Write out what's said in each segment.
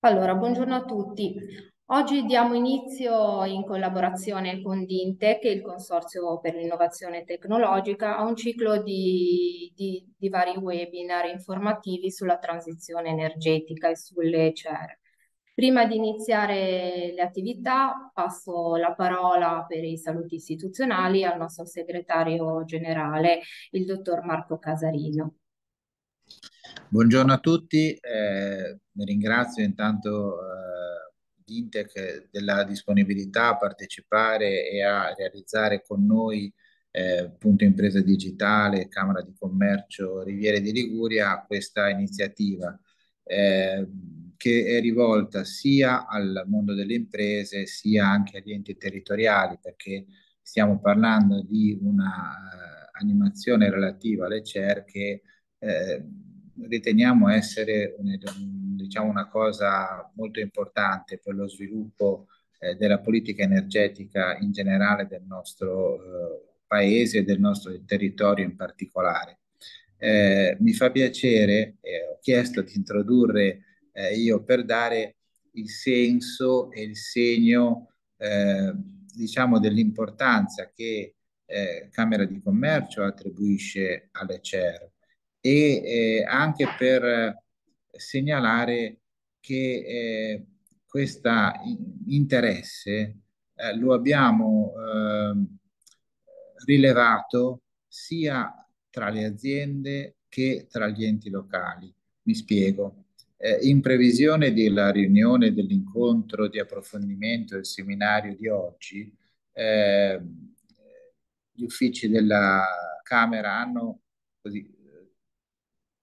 Allora, buongiorno a tutti. Oggi diamo inizio in collaborazione con Dintec, il Consorzio per l'innovazione tecnologica, a un ciclo di, di, di vari webinar informativi sulla transizione energetica e sulle CER. Prima di iniziare le attività passo la parola per i saluti istituzionali al nostro segretario generale, il dottor Marco Casarino. Buongiorno a tutti, eh, ringrazio intanto eh, Dintec della disponibilità a partecipare e a realizzare con noi eh, Punto Impresa Digitale, Camera di Commercio Riviere di Liguria questa iniziativa eh, che è rivolta sia al mondo delle imprese sia anche agli enti territoriali perché stiamo parlando di una eh, animazione relativa alle CER che eh, riteniamo essere un, diciamo, una cosa molto importante per lo sviluppo eh, della politica energetica in generale del nostro eh, paese e del nostro territorio in particolare. Eh, mi fa piacere, eh, ho chiesto di introdurre eh, io per dare il senso e il segno eh, diciamo dell'importanza che Camera di Commercio attribuisce alle CER e eh, anche per eh, segnalare che eh, questo interesse eh, lo abbiamo ehm, rilevato sia tra le aziende che tra gli enti locali. Mi spiego. Eh, in previsione della riunione, dell'incontro di approfondimento, del seminario di oggi, ehm, gli uffici della Camera hanno così,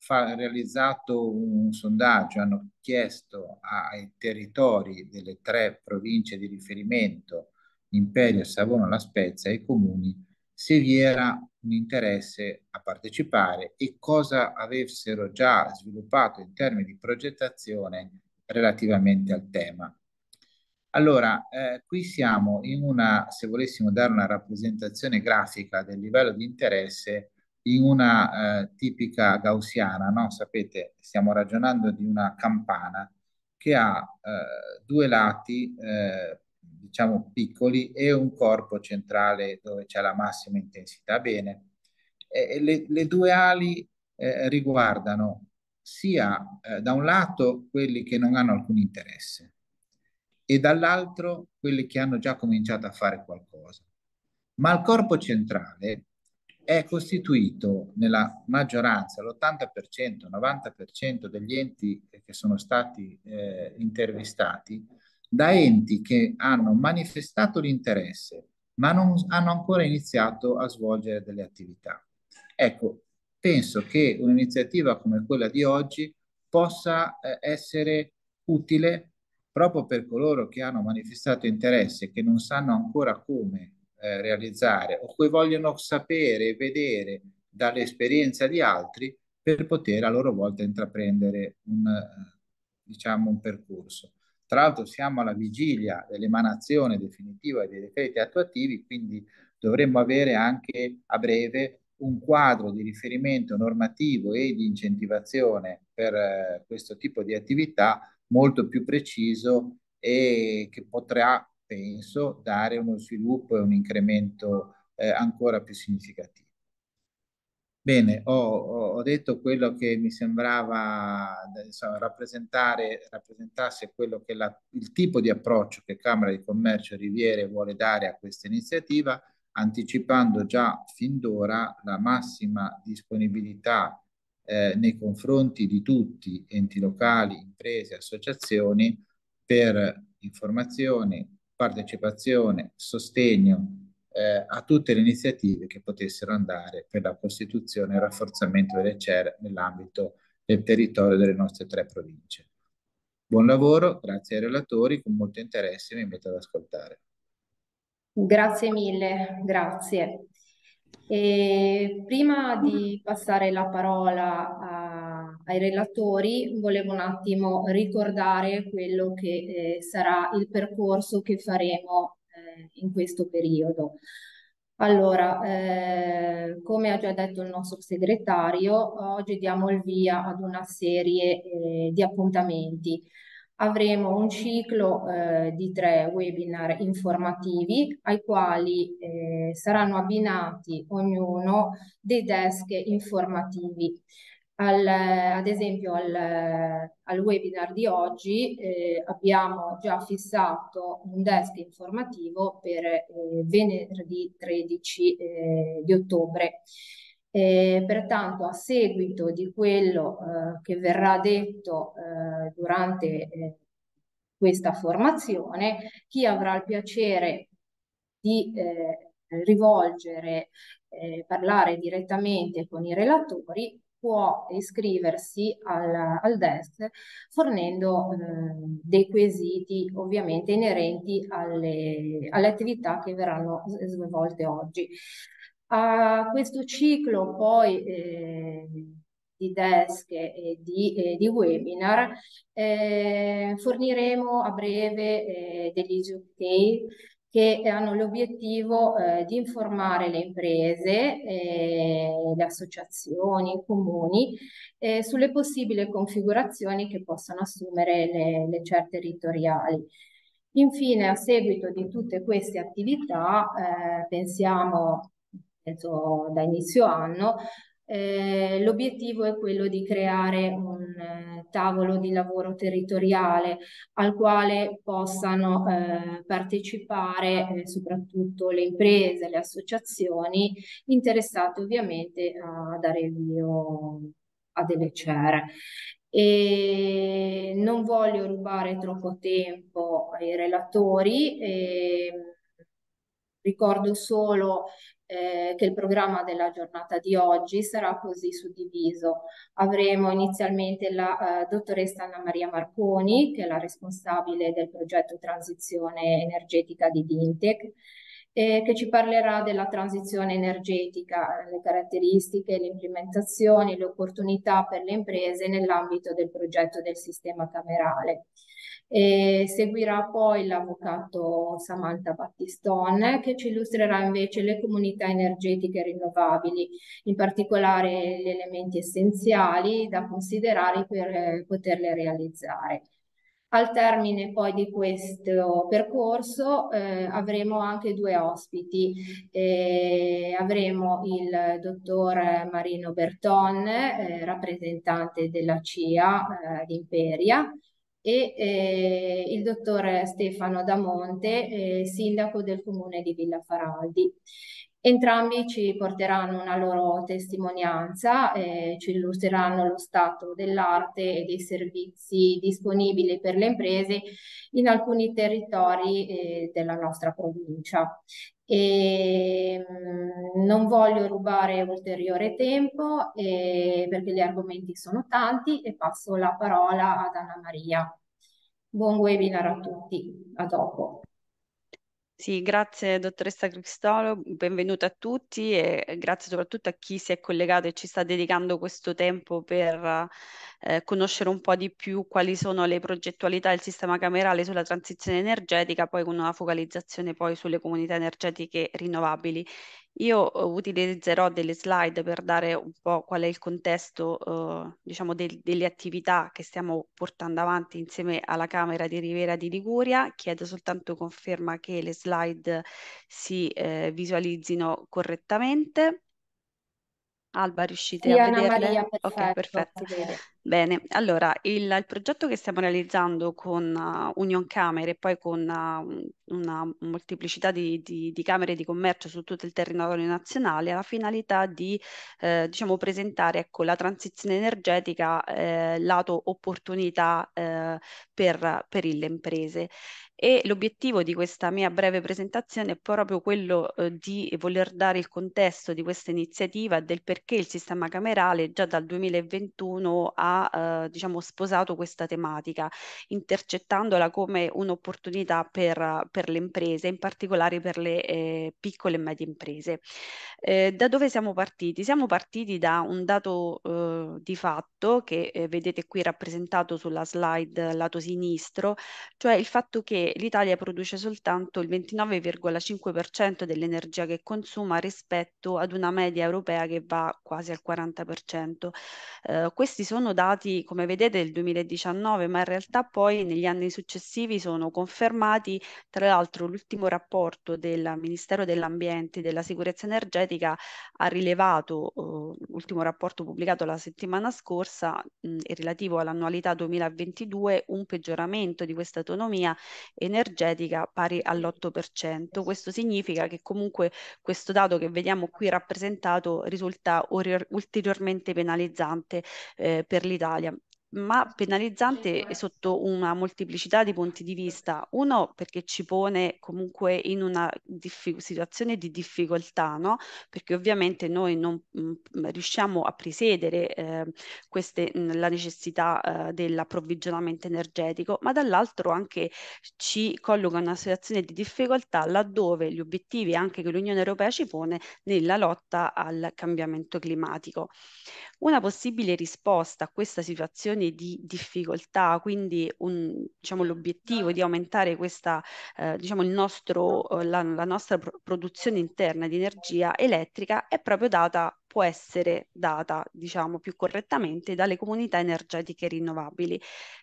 fa, realizzato un sondaggio, hanno chiesto ai territori delle tre province di riferimento, Imperia, Savona, La Spezia e i comuni, se vi era un interesse a partecipare e cosa avessero già sviluppato in termini di progettazione relativamente al tema. Allora, eh, qui siamo in una, se volessimo dare una rappresentazione grafica del livello di interesse, in una eh, tipica gaussiana, no? sapete, stiamo ragionando di una campana che ha eh, due lati, eh, diciamo, piccoli e un corpo centrale dove c'è la massima intensità. Bene, e, e le, le, due ali eh, riguardano sia eh, da un lato quelli che non hanno alcun interesse e dall'altro quelli che hanno già cominciato a fare qualcosa. Ma il corpo centrale è costituito nella maggioranza, l'80%, 90% degli enti che sono stati eh, intervistati, da enti che hanno manifestato l'interesse, ma non hanno ancora iniziato a svolgere delle attività. Ecco, penso che un'iniziativa come quella di oggi possa eh, essere utile proprio per coloro che hanno manifestato interesse, che non sanno ancora come eh, realizzare o che vogliono sapere e vedere dall'esperienza di altri per poter a loro volta intraprendere un, eh, diciamo, un percorso. Tra l'altro siamo alla vigilia dell'emanazione definitiva dei decreti attuativi, quindi dovremmo avere anche a breve un quadro di riferimento normativo e di incentivazione per eh, questo tipo di attività molto più preciso e che potrà penso, dare uno sviluppo e un incremento eh, ancora più significativo. Bene, ho, ho, detto quello che mi sembrava insomma, rappresentare, rappresentasse quello che la, il tipo di approccio che Camera di Commercio Riviere vuole dare a questa iniziativa, anticipando già fin d'ora la massima disponibilità eh, nei confronti di tutti, enti locali, imprese, associazioni, per informazioni, partecipazione, sostegno eh, a tutte le iniziative che potessero andare per la costituzione e il rafforzamento delle CER nell'ambito del territorio delle nostre tre province. Buon lavoro, grazie ai relatori, con molto interesse mi invito ad ascoltare. Grazie mille, grazie. E prima di passare la parola a ai relatori, volevo un attimo ricordare quello che eh, sarà il percorso che faremo eh, in questo periodo. Allora, eh, come ha già detto il nostro segretario, oggi diamo il via ad una serie eh, di appuntamenti. Avremo un ciclo eh, di tre webinar informativi ai quali eh, saranno abbinati ognuno dei desk informativi. Al, ad esempio al, al, webinar di oggi eh, abbiamo già fissato un desk informativo per eh, venerdì 13 eh, di ottobre. pertanto a seguito di quello eh, che verrà detto eh, durante eh, questa formazione, chi avrà il piacere di rivolgere, parlare direttamente con i relatori può iscriversi al, al DES fornendo eh, dei quesiti ovviamente inerenti alle, alle attività che verranno svolte oggi. A questo ciclo poi eh, di desk e di, eh, di webinar eh, forniremo a breve eh, degli use che hanno l'obiettivo eh, di informare le imprese, eh, le associazioni, i comuni eh, sulle possibili configurazioni che possono assumere le, le CER territoriali. Infine, a seguito di tutte queste attività, eh, pensiamo penso, da inizio anno, eh, l'obiettivo è quello di creare un tavolo di lavoro territoriale al quale possano eh, partecipare eh, soprattutto le imprese, le associazioni interessate ovviamente a dare il mio a delle cere. E non voglio rubare troppo tempo ai relatori. E ehm, ricordo solo eh, che il programma della giornata di oggi sarà così suddiviso. Avremo inizialmente la eh, dottoressa Anna Maria Marconi, che è la responsabile del progetto Transizione Energetica di Dintec, eh, che ci parlerà della transizione energetica, le caratteristiche, le implementazioni, le opportunità per le imprese nell'ambito del progetto del sistema camerale. E seguirà poi l'avvocato Samantha Battistone che ci illustrerà invece le comunità energetiche rinnovabili, in particolare gli elementi essenziali da considerare per eh, poterle realizzare. Al termine poi di questo percorso eh, avremo anche due ospiti. Eh, avremo il dottor Marino Berton, eh, rappresentante della CIA eh, di Imperia, e eh, il dottor Stefano Damonte, eh, sindaco del comune di Villa Faraldi. Entrambi ci porteranno una loro testimonianza, eh, ci illustreranno lo stato dell'arte e dei servizi disponibili per le imprese in alcuni territori eh, della nostra provincia. E, mm, non voglio rubare ulteriore tempo eh, perché gli argomenti sono tanti e passo la parola ad Anna Maria. Buon webinar a tutti, a dopo. Sì, grazie dottoressa Cristolo, benvenuta a tutti e grazie soprattutto a chi si è collegato e ci sta dedicando questo tempo per eh, conoscere un po' di più quali sono le progettualità del sistema camerale sulla transizione energetica, poi con una focalizzazione poi sulle comunità energetiche rinnovabili. Io eh, utilizzerò delle slide per dare un po' qual è il contesto, eh, diciamo, del, delle attività che stiamo portando avanti insieme alla Camera di Rivera di Liguria. Chiedo soltanto conferma che le slide si eh, visualizzino correttamente. Alba, riuscite Sì, a Anna vederle? Maria, Ok, perfetto, perfetto. si Bene, allora il, il progetto che stiamo realizzando con eh, Union Camere e poi con eh, una molteplicità di, di- di camere di commercio su tutto il territorio nazionale ha la finalità di eh, diciamo, presentare ecco, la transizione energetica eh, lato opportunità eh, per, per le imprese e l'obiettivo di questa mia breve presentazione è proprio quello eh, di voler dare il contesto di questa iniziativa del perché il sistema camerale già dal 2021 ha eh, diciamo sposato questa tematica intercettandola come un'opportunità per, per le imprese in particolare per le eh, piccole e medie imprese. Eh, da dove siamo partiti? Siamo partiti da un dato eh, di fatto che eh, vedete qui rappresentato sulla slide lato sinistro cioè il fatto che l'Italia produce soltanto il 29,5% dell'energia che consuma rispetto ad una media europea che va quasi al 40%. Eh, questi sono dati, come vedete, del 2019, ma in realtà poi negli anni successivi sono confermati. Tra l'altro l'ultimo rapporto del Ministero dell'Ambiente e della Sicurezza Energetica ha rilevato, eh, l'ultimo rapporto pubblicato la settimana scorsa, mh, relativo all'annualità 2022, un peggioramento di questa autonomia energetica pari all'8%. Questo significa che comunque questo dato che vediamo qui rappresentato risulta ulteriormente penalizzante eh, per l'Italia ma penalizzante sotto una molteplicità di punti di vista. Uno perché ci pone comunque in una diffi- situazione di difficoltà, no? perché ovviamente noi non mh, mm, mm, riusciamo a presiedere eh, queste, mh, mm, la necessità eh, dell'approvvigionamento energetico, ma dall'altro anche ci colloca in una situazione di difficoltà laddove gli obiettivi anche che l'Unione Europea ci pone nella lotta al cambiamento climatico. Una possibile risposta a questa situazione situazioni di difficoltà, quindi un, diciamo, l'obiettivo di aumentare questa, eh, diciamo, nostro, eh, la, la, nostra produzione interna di energia elettrica è proprio data può essere data, diciamo più correttamente, dalle comunità energetiche rinnovabili,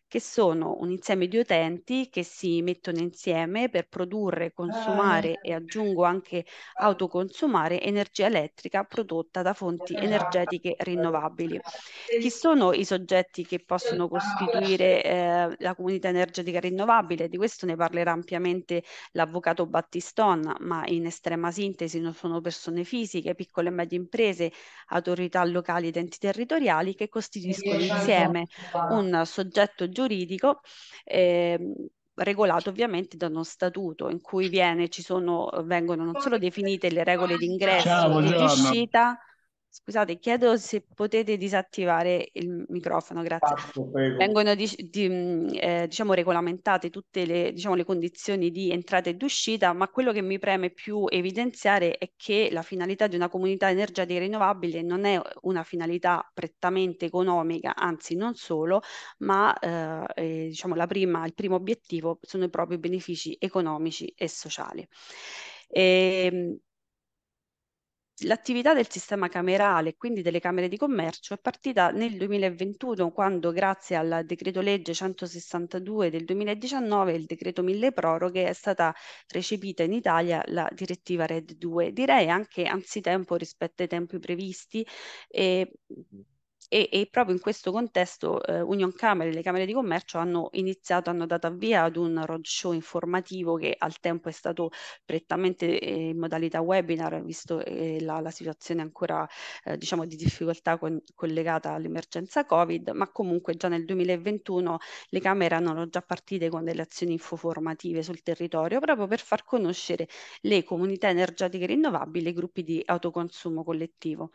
che sono un insieme di utenti che si mettono insieme per produrre, consumare ah. e aggiungo anche autoconsumare energia elettrica prodotta da fonti energetiche rinnovabili. Chi sono i soggetti che possono costituire eh, la comunità energetica rinnovabile? Di questo ne parlerà ampiamente l'avvocato Battiston, ma in estrema sintesi non sono persone fisiche, piccole e medie imprese, autorità locali ed enti territoriali che costituiscono esatto. insieme un soggetto giuridico eh, regolato ovviamente da uno statuto in cui viene, sono, vengono non solo definite le regole di ingresso e di uscita, Scusate, chiedo se potete disattivare il microfono, grazie. Passo, Vengono di, di, mm, eh, diciamo, regolamentate tutte le, diciamo, le, condizioni di entrata ed uscita, ma quello che mi preme più evidenziare è che la finalità di una comunità energetica rinnovabile non è una finalità prettamente economica, anzi non solo, ma eh, eh diciamo, prima, il primo obiettivo sono i propri benefici economici e sociali. E, ehm, L'attività del sistema camerale, quindi delle Camere di Commercio, è partita nel 2021 quando grazie al decreto legge 162 del 2019 e il decreto mille proroghe è stata recepita in Italia la direttiva RED 2, direi anche anzitempo rispetto ai tempi previsti e mhm e, e proprio in questo contesto eh, Union Camere e le Camere di Commercio hanno iniziato, hanno dato avvio ad un roadshow informativo che al tempo è stato prettamente eh, in modalità webinar, visto eh, la, la, situazione ancora eh, diciamo di difficoltà con, collegata all'emergenza Covid, ma comunque già nel 2021 le Camere erano già partite con delle azioni infoformative sul territorio proprio per far conoscere le comunità energetiche rinnovabili e i gruppi di autoconsumo collettivo.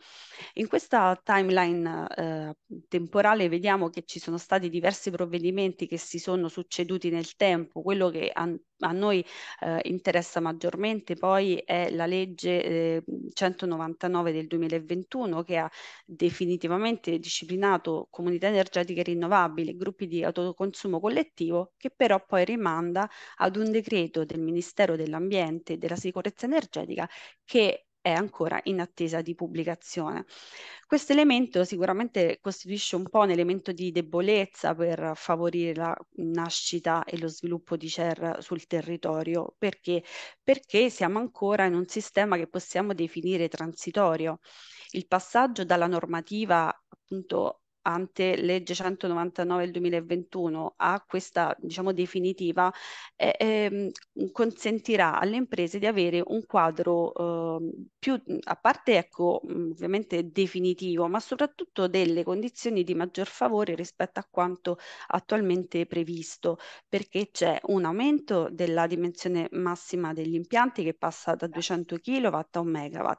In questa timeline eh, Ehm, temporale vediamo che ci sono stati diversi provvedimenti che si sono succeduti nel tempo. Quello che a, a noi eh, interessa maggiormente poi è la legge eh, 199 del 2021 che ha definitivamente disciplinato comunità energetiche rinnovabili, gruppi di autoconsumo collettivo, che però poi rimanda ad un decreto del Ministero dell'Ambiente e della Sicurezza Energetica che è ancora in attesa di pubblicazione. Questo elemento sicuramente costituisce un po' un elemento di debolezza per favorire la nascita e lo sviluppo di CER sul territorio, perché? Perché siamo ancora in un sistema che possiamo definire transitorio. Il passaggio dalla normativa appunto ante legge 199 del 2021 a questa diciamo definitiva eh, eh, consentirà alle imprese di avere un quadro eh, più a parte ecco mm, ovviamente definitivo ma soprattutto delle condizioni di maggior favore rispetto a quanto attualmente previsto perché c'è un aumento della dimensione massima degli impianti che passa da 200 kW a 1 MW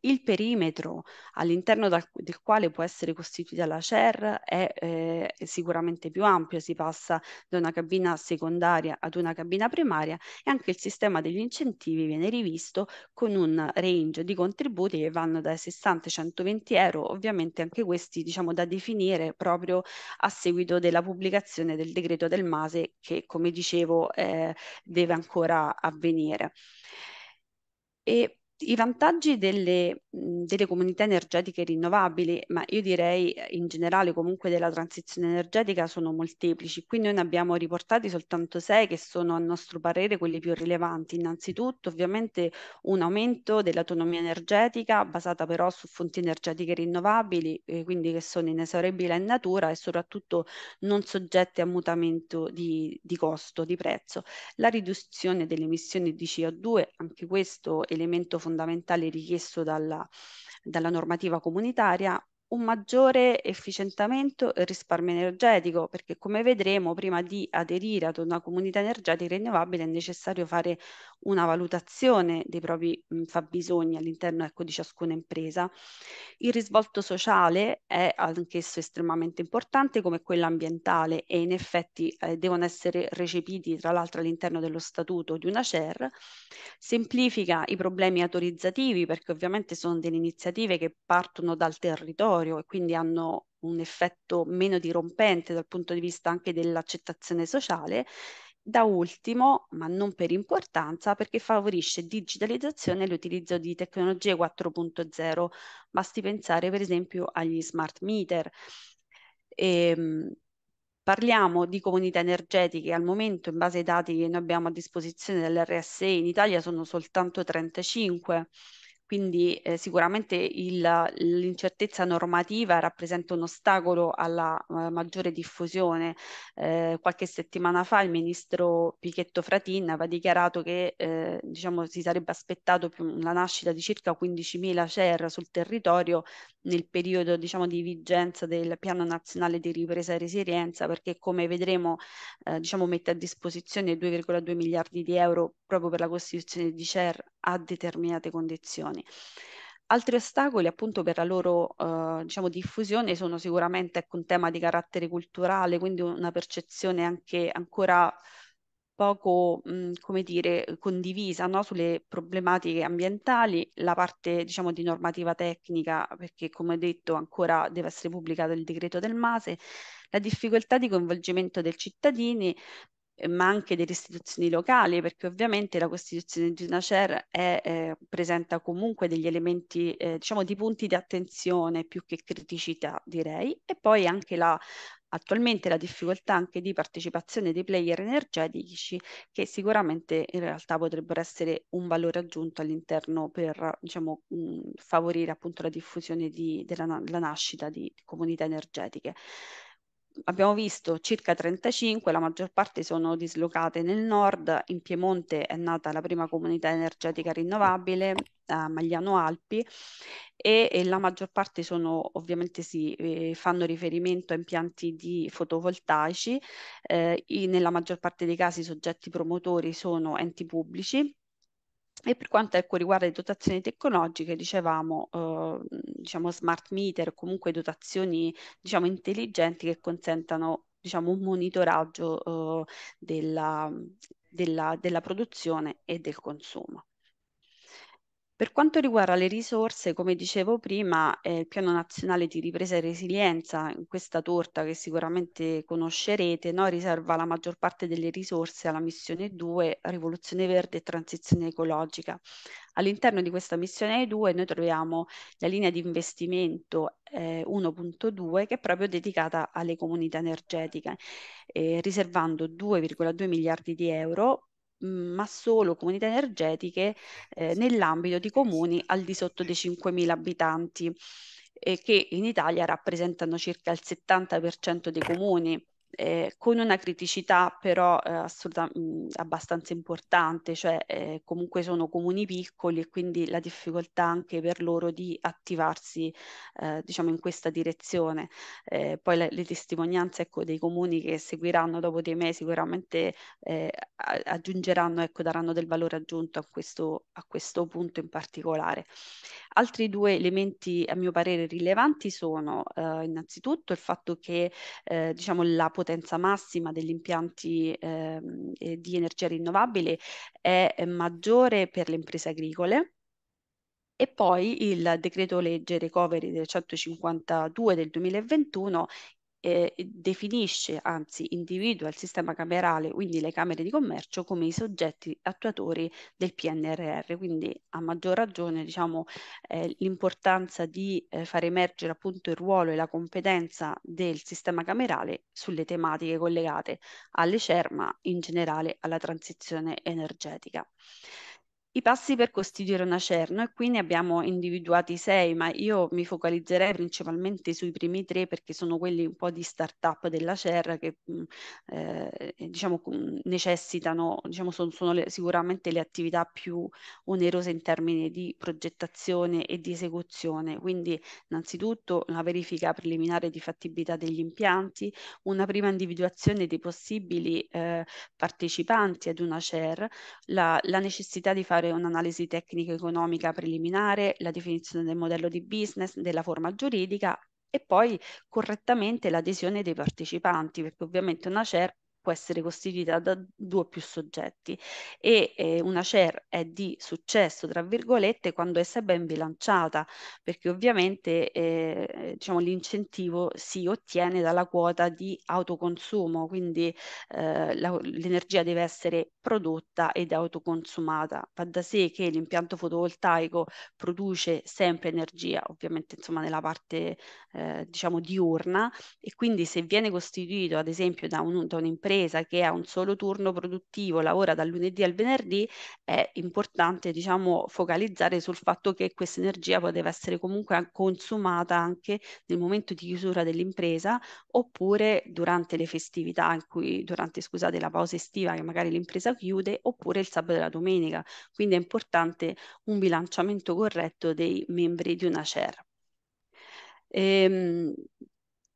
il perimetro all'interno del quale può essere costituita la CEA Terre è eh, sicuramente più ampio, si passa da una cabina secondaria ad una cabina primaria e anche il sistema degli incentivi viene rivisto con un range di contributi che vanno dai 60 ai 120 euro, ovviamente anche questi diciamo da definire proprio a seguito della pubblicazione del decreto del MASE che come dicevo eh, deve ancora avvenire. E i vantaggi delle, delle, comunità energetiche rinnovabili, ma io direi eh, in generale comunque della transizione energetica, sono molteplici. Qui noi ne abbiamo riportati soltanto sei che sono a nostro parere quelli più rilevanti. Innanzitutto ovviamente un aumento dell'autonomia energetica basata però su fonti energetiche rinnovabili, eh, quindi che sono inesauribili in natura e soprattutto non soggette a mutamento di, di costo, di prezzo. La riduzione delle emissioni di CO2, anche questo elemento fondamentale fondamentale richiesto dalla, dalla normativa comunitaria un maggiore efficientamento e risparmio energetico, perché come vedremo prima di aderire ad una comunità energetica rinnovabile è necessario fare una valutazione dei propri mh, fabbisogni all'interno ecco, di ciascuna impresa. Il risvolto sociale è anch'esso estremamente importante come quello ambientale e in effetti eh, devono essere recepiti tra l'altro all'interno dello statuto di una CER. Semplifica i problemi autorizzativi perché ovviamente sono delle iniziative che partono dal territorio transitorio e quindi hanno un effetto meno dirompente dal punto di vista anche dell'accettazione sociale, da ultimo, ma non per importanza, perché favorisce digitalizzazione e l'utilizzo di tecnologie 4.0. Basti pensare per esempio agli smart meter. E, ehm, parliamo di comunità energetiche, al momento in base ai dati che noi abbiamo a disposizione dell'RSE in Italia sono soltanto 35 quindi eh, sicuramente l'incertezza normativa rappresenta un ostacolo alla uh, maggiore diffusione. Eh, qualche settimana fa il ministro Pichetto Fratin aveva dichiarato che eh, diciamo, si sarebbe aspettato più, la nascita di circa 15.000 CER sul territorio nel periodo diciamo, di vigenza del Piano Nazionale di Ripresa e Resilienza perché come vedremo eh, diciamo, mette a disposizione 2,2 miliardi di euro proprio per la costituzione di CER a determinate condizioni. Altri ostacoli appunto per la loro eh, diciamo, diffusione sono sicuramente ecco, un tema di carattere culturale, quindi una percezione anche ancora poco, mh, mm, come dire, condivisa no? sulle problematiche ambientali, la parte diciamo di normativa tecnica, perché come detto ancora deve essere pubblicato il decreto del MASE, la difficoltà di coinvolgimento dei cittadini, eh, ma anche delle istituzioni locali, perché ovviamente la costituzione di una CER è, eh, presenta comunque degli elementi, eh, diciamo, di punti di attenzione più che criticità, direi, e poi anche la attualmente la difficoltà anche di partecipazione dei player energetici che sicuramente in realtà potrebbero essere un valore aggiunto all'interno per diciamo, mh, mm, favorire appunto la diffusione di, della la nascita di comunità energetiche abbiamo visto circa 35, la maggior parte sono dislocate nel nord, in Piemonte è nata la prima comunità energetica rinnovabile a Magliano Alpi e, e la maggior parte sono ovviamente si eh, fanno riferimento a impianti di fotovoltaici, eh, i, nella maggior parte dei casi i soggetti promotori sono enti pubblici e per quanto ecco, riguarda le dotazioni tecnologiche, dicevamo, eh, diciamo smart meter, comunque dotazioni diciamo, intelligenti che consentano diciamo, un monitoraggio eh, della, della, della produzione e del consumo. Per quanto riguarda le risorse, come dicevo prima, eh, il Piano Nazionale di Ripresa e Resilienza, in questa torta che sicuramente conoscerete, no, riserva la maggior parte delle risorse alla missione 2, Rivoluzione Verde e Transizione Ecologica. All'interno di questa missione 2 noi troviamo la linea di investimento eh, 1.2 che è proprio dedicata alle comunità energetiche, eh, riservando 2,2 miliardi di euro Mhmm, ma solo comunità energetiche eh, nell'ambito di comuni al di sotto dei 5.000 abitanti, eh, che in Italia rappresentano circa il 70% dei comuni eh, con una criticità però eh, assoluta, mh, mm, abbastanza importante, cioè eh, comunque sono comuni piccoli e quindi la difficoltà anche per loro di attivarsi eh, diciamo in questa direzione. Eh, poi le, le testimonianze ecco, dei comuni che seguiranno dopo di me sicuramente eh, aggiungeranno, ecco, daranno del valore aggiunto a questo, a questo punto in particolare. Altri due elementi a mio parere rilevanti sono eh, innanzitutto il fatto che eh, diciamo, la possibilità potenza massima degli impianti eh, di energia rinnovabile è maggiore per le imprese agricole, e poi il decreto legge recovery del 152 del 2021 eh, definisce, anzi individua il sistema camerale, quindi le Camere di Commercio, come i soggetti attuatori del PNRR. Quindi a maggior ragione diciamo, eh, l'importanza di eh, far emergere appunto il ruolo e la competenza del sistema camerale sulle tematiche collegate alle CER, ma in generale alla transizione energetica. I passi per costituire una acerno e qui ne abbiamo individuati sei, ma io mi focalizzerei principalmente sui primi tre perché sono quelli un po' di start-up della dell'acer che mm, eh, diciamo, mm, necessitano, diciamo, sono, sono le, sicuramente le attività più onerose in termini di progettazione e di esecuzione. Quindi innanzitutto una verifica preliminare di fattibilità degli impianti, una prima individuazione dei possibili eh, partecipanti ad una CER, la, la necessità di fare effettuare un'analisi tecnica economica preliminare, la definizione del modello di business, della forma giuridica e poi correttamente l'adesione dei partecipanti, perché ovviamente una CERP può essere costituita da due o più soggetti e eh, una share è di successo, tra virgolette, quando essa è ben bilanciata, perché ovviamente eh, diciamo, l'incentivo si ottiene dalla quota di autoconsumo, quindi eh, la, l'energia deve essere prodotta ed autoconsumata. Va da sé che l'impianto fotovoltaico produce sempre energia, ovviamente insomma nella parte eh, diciamo diurna e quindi se viene costituito ad esempio da un'impresa un'impresa che ha un solo turno produttivo, lavora dal lunedì al venerdì, è importante diciamo, focalizzare sul fatto che questa energia poteva essere comunque consumata anche nel momento di chiusura dell'impresa oppure durante le festività, in cui, durante scusate, la pausa estiva che magari l'impresa chiude, oppure il sabato e la domenica. Quindi è importante un bilanciamento corretto dei membri di una CER. Ehm,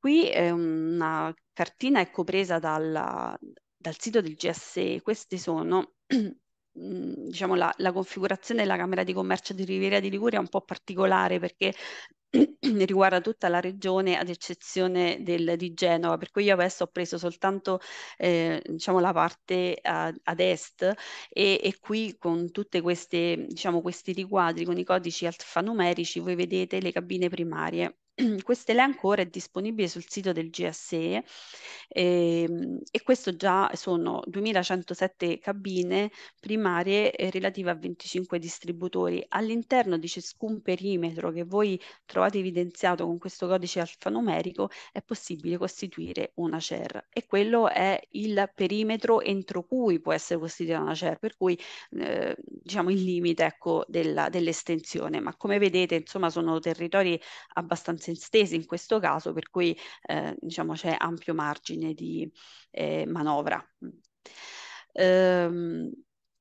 Qui è una cartina ecco presa dalla, dal sito del GSE, queste sono mm, diciamo la, la configurazione della Camera di Commercio di Riviera di Liguria è un po' particolare perché riguarda tutta la regione ad eccezione del, di Genova, per cui io adesso ho preso soltanto eh, diciamo, la parte a, ad est e, e, qui con tutti diciamo, questi riquadri, con i codici alfanumerici, voi vedete le cabine primarie Questo elenco ora è disponibile sul sito del GSE ehm, e questo già sono 2107 cabine primarie eh, relative a 25 distributori. All'interno di ciascun perimetro che voi trovate evidenziato con questo codice alfanumerico è possibile costituire una CER e quello è il perimetro entro cui può essere costituita una CER, per cui eh, diciamo il limite ecco, dell'estensione. Ma come vedete insomma sono territori abbastanza competenze estese in questo caso, per cui eh, diciamo c'è ampio margine di eh, manovra. Ehm,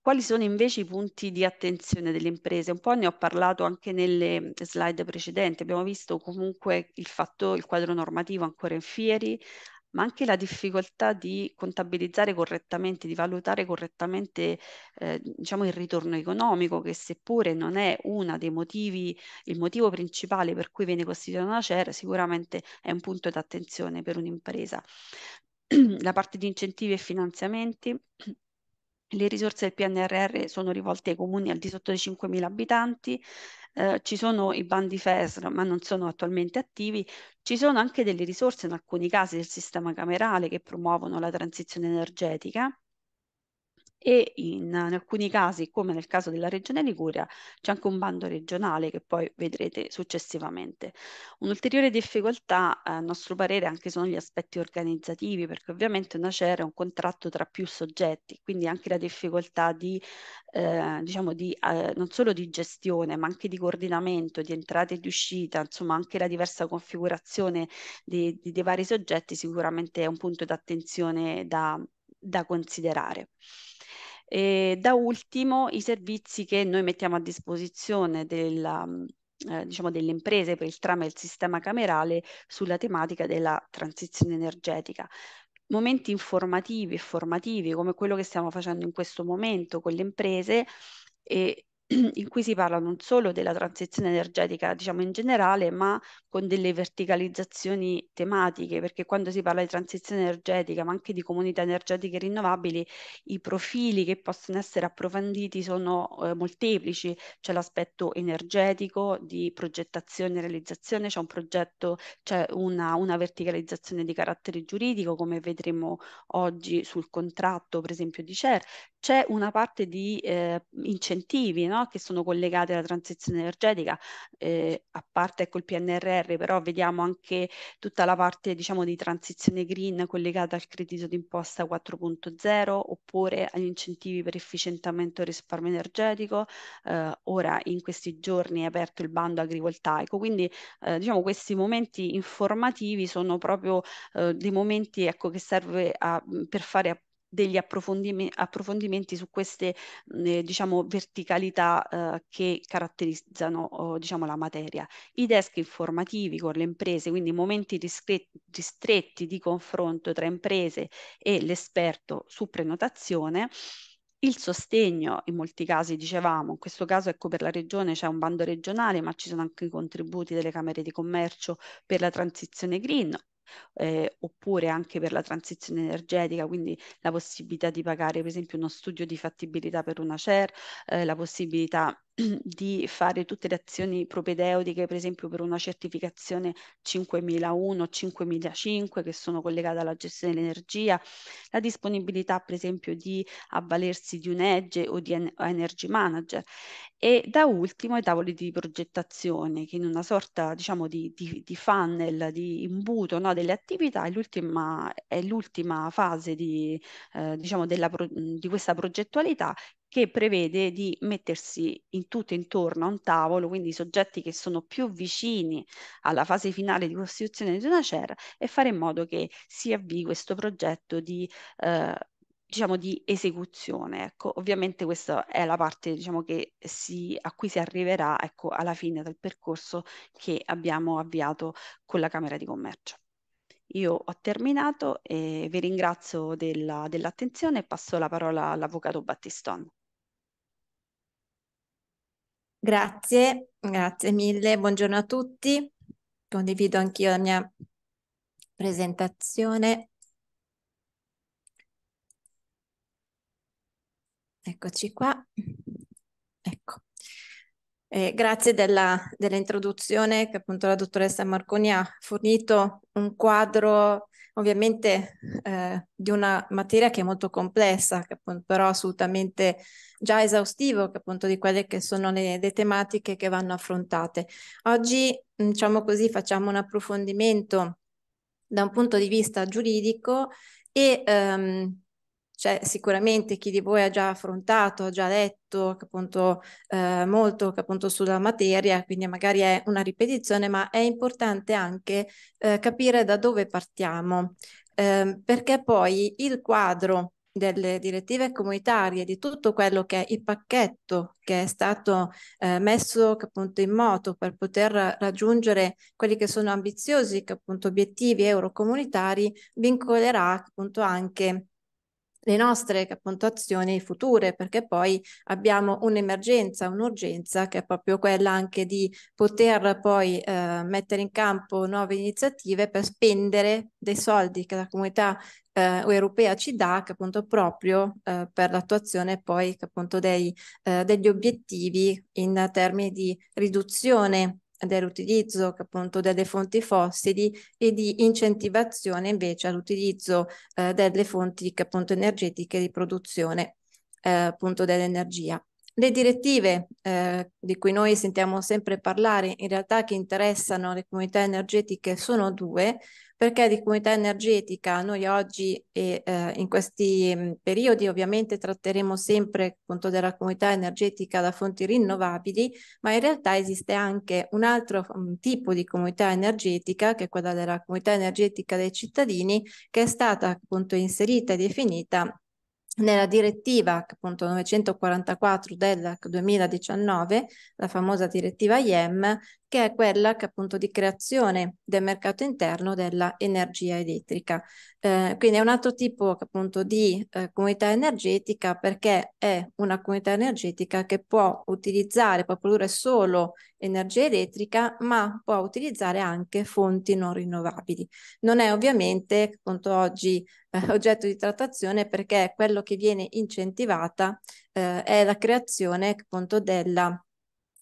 quali sono invece i punti di attenzione delle imprese? Un po' ne ho parlato anche nelle slide precedenti. Abbiamo visto comunque il, fatto, il quadro normativo ancora in fieri, ma anche la difficoltà di contabilizzare correttamente, di valutare correttamente eh, diciamo il ritorno economico, che seppure non è uno dei motivi, il motivo principale per cui viene costituita una CER, sicuramente è un punto d'attenzione per un'impresa. la parte di incentivi e finanziamenti, le risorse del PNRR sono rivolte ai comuni al di sotto dei 5.000 abitanti, eh, ci sono i bandi FESR, ma non sono attualmente attivi, ci sono anche delle risorse in alcuni casi del sistema camerale che promuovono la transizione energetica e in, in, alcuni casi, come nel caso della Regione Liguria, c'è anche un bando regionale che poi vedrete successivamente. Un'ulteriore difficoltà, a nostro parere, anche sono gli aspetti organizzativi, perché ovviamente una CER è un contratto tra più soggetti, quindi anche la difficoltà di, eh, diciamo di, eh, non solo di gestione, ma anche di coordinamento, di entrata e di uscita, insomma anche la diversa configurazione dei, dei vari soggetti sicuramente è un punto d'attenzione da, da considerare. E da ultimo i servizi che noi mettiamo a disposizione della, eh, diciamo delle imprese per il trame del sistema camerale sulla tematica della transizione energetica momenti informativi e formativi come quello che stiamo facendo in questo momento con le imprese e in cui si parla non solo della transizione energetica, diciamo in generale, ma con delle verticalizzazioni tematiche, perché quando si parla di transizione energetica, ma anche di comunità energetiche rinnovabili, i profili che possono essere approfonditi sono eh, molteplici, c'è l'aspetto energetico, di progettazione e realizzazione, c'è un progetto, c'è una, una verticalizzazione di carattere giuridico, come vedremo oggi sul contratto, per esempio di CER, c'è una parte di eh, incentivi, no? no? che sono collegate alla transizione energetica, eh, a parte col ecco, PNRR, però vediamo anche tutta la parte diciamo, di transizione green collegata al credito d'imposta 4.0 oppure agli incentivi per efficientamento e risparmio energetico. Eh, ora in questi giorni è aperto il bando agrivoltaico, quindi eh, diciamo questi momenti informativi sono proprio eh, dei momenti ecco, che serve a, per fare degli approfondim- approfondimenti su queste eh, diciamo, verticalità eh, che caratterizzano oh, diciamo, la materia. I desk informativi con le imprese, quindi momenti ristretti, ristretti di confronto tra imprese e l'esperto su prenotazione, il sostegno, in molti casi dicevamo, in questo caso ecco per la regione c'è un bando regionale, ma ci sono anche i contributi delle Camere di Commercio per la transizione green eh, oppure anche per la transizione energetica, quindi la possibilità di pagare per esempio uno studio di fattibilità per una CER, eh, la possibilità di fare tutte le azioni propedeutiche, per esempio per una certificazione 5001 o 5005 che sono collegate alla gestione dell'energia, la disponibilità per esempio di avvalersi di un edge o di energy manager e da ultimo i tavoli di progettazione che in una sorta diciamo di, di, di funnel, di imbuto no, delle attività è l'ultima, è l'ultima fase di, eh, diciamo della, di questa progettualità che prevede di mettersi in tutto intorno a un tavolo, quindi soggetti che sono più vicini alla fase finale di costituzione di una CER e fare in modo che si avvii questo progetto di eh, diciamo di esecuzione, ecco, ovviamente questa è la parte, diciamo, che si, a cui si arriverà, ecco, alla fine del percorso che abbiamo avviato con la Camera di Commercio. Io ho terminato e vi ringrazio della, dell'attenzione e passo la parola all'Avvocato Battiston. Grazie, grazie mille, buongiorno a tutti. Condivido anch'io la mia presentazione. Eccoci qua. Ecco. Eh, grazie dell'introduzione che appunto la dottoressa Marconi ha fornito un quadro ovviamente eh, di una materia che è molto complessa, che appunto, però assolutamente già esaustivo, che appunto di quelle che sono le, le tematiche che vanno affrontate. Oggi, diciamo così, facciamo un approfondimento da un punto di vista giuridico e ehm, cioè, sicuramente chi di voi ha già affrontato, ha già letto appunto, eh, molto appunto, sulla materia, quindi magari è una ripetizione, ma è importante anche eh, capire da dove partiamo, eh, perché poi il quadro delle direttive comunitarie, di tutto quello che è il pacchetto che è stato eh, messo appunto in moto per poter raggiungere quelli che sono ambiziosi che, appunto, obiettivi eurocomunitari, vincolerà appunto anche le nostre appunto, azioni future, perché poi abbiamo un'emergenza, un'urgenza che è proprio quella anche di poter poi eh, mettere in campo nuove iniziative per spendere dei soldi che la comunità eh, europea ci dà, che appunto proprio eh, per l'attuazione poi appunto dei, eh, degli obiettivi in termini di riduzione del riutilizzo appunto delle fonti fossili e di incentivazione invece all'utilizzo eh, delle fonti appunto energetiche di produzione eh, appunto dell'energia. Le direttive eh, di cui noi sentiamo sempre parlare in realtà che interessano le comunità energetiche sono due perché di comunità energetica noi oggi e eh, in questi mm, periodi ovviamente tratteremo sempre appunto della comunità energetica da fonti rinnovabili, ma in realtà esiste anche un altro un mm, tipo di comunità energetica che è quella della comunità energetica dei cittadini che è stata appunto inserita e definita nella direttiva appunto 944 del 2019, la famosa direttiva IEM, che è quella che appunto di creazione del mercato interno dell'energia elettrica. Eh, quindi è un altro tipo appunto di eh, comunità energetica perché è una comunità energetica che può utilizzare, può produrre solo energia elettrica, ma può utilizzare anche fonti non rinnovabili. Non è ovviamente appunto oggi eh, oggetto di trattazione perché quello che viene incentivata eh, è la creazione appunto della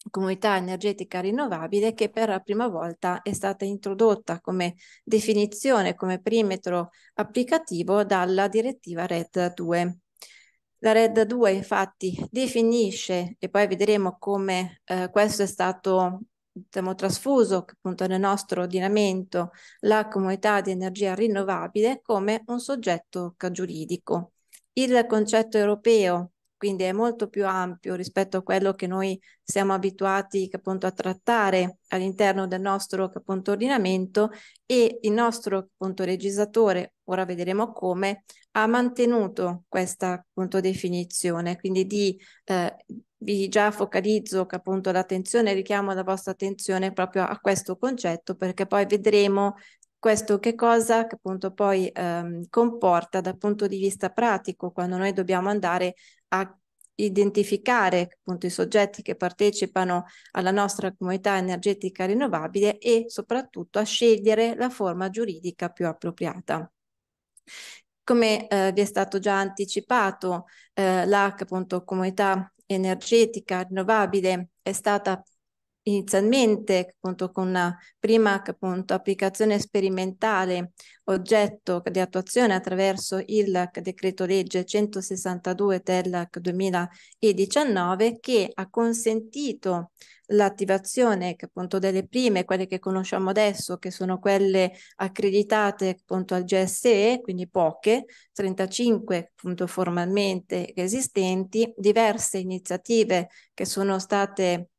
comunità energetica rinnovabile che per la prima volta è stata introdotta come definizione, come perimetro applicativo dalla direttiva RED 2. La RED 2 infatti definisce, e poi vedremo come eh, questo è stato diciamo, trasfuso appunto nel nostro ordinamento, la comunità di energia rinnovabile come un soggetto giuridico. Il concetto europeo quindi è molto più ampio rispetto a quello che noi siamo abituati appunto a trattare all'interno del nostro appunto ordinamento e il nostro appunto legislatore, ora vedremo come, ha mantenuto questa appunto definizione, quindi di eh, vi già focalizzo che appunto l'attenzione, richiamo la vostra attenzione proprio a questo concetto perché poi vedremo questo che cosa che appunto poi ehm, comporta dal punto di vista pratico quando noi dobbiamo andare a identificare appunto i soggetti che partecipano alla nostra comunità energetica rinnovabile e soprattutto a scegliere la forma giuridica più appropriata. Come eh, vi è stato già anticipato, eh, la appunto, comunità energetica rinnovabile è stata inizialmente appunto con una prima appunto, applicazione sperimentale oggetto di attuazione attraverso il decreto legge 162 del 2019 che ha consentito l'attivazione appunto delle prime, quelle che conosciamo adesso, che sono quelle accreditate appunto al GSE, quindi poche, 35 appunto formalmente esistenti, diverse iniziative che sono state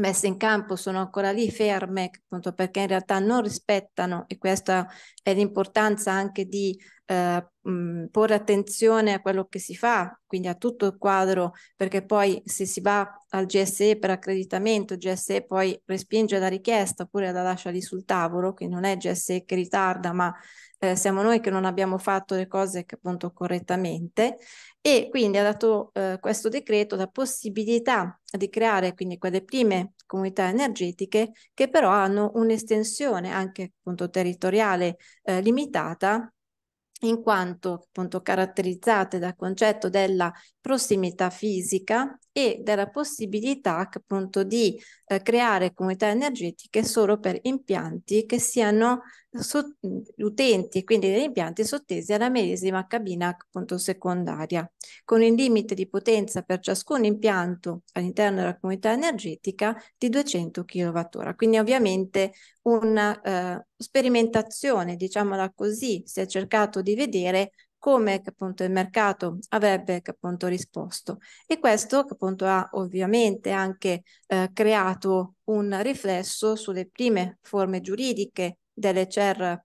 messe in campo sono ancora lì ferme, appunto perché in realtà non rispettano, e questa è l'importanza anche di eh, mh, porre attenzione a quello che si fa, quindi a tutto il quadro, perché poi se si va al GSE per accreditamento, il GSE poi respinge la richiesta oppure la lascia lì sul tavolo, quindi non è il GSE che ritarda, ma eh, siamo noi che non abbiamo fatto le cose che appunto correttamente e quindi ha dato eh, questo decreto la possibilità di creare quindi quelle prime comunità energetiche che però hanno un'estensione anche appunto territoriale eh, limitata in quanto appunto caratterizzate dal concetto della prossimità fisica e della possibilità appunto di eh, creare comunità energetiche solo per impianti che siano so- utenti, quindi degli impianti sottesi alla medesima cabina appunto secondaria, con il limite di potenza per ciascun impianto all'interno della comunità energetica di 200 kWh. Quindi ovviamente una eh, sperimentazione, diciamola così, si è cercato di vedere come appunto il mercato avrebbe appunto risposto e questo appunto ha ovviamente anche eh, creato un riflesso sulle prime forme giuridiche delle CER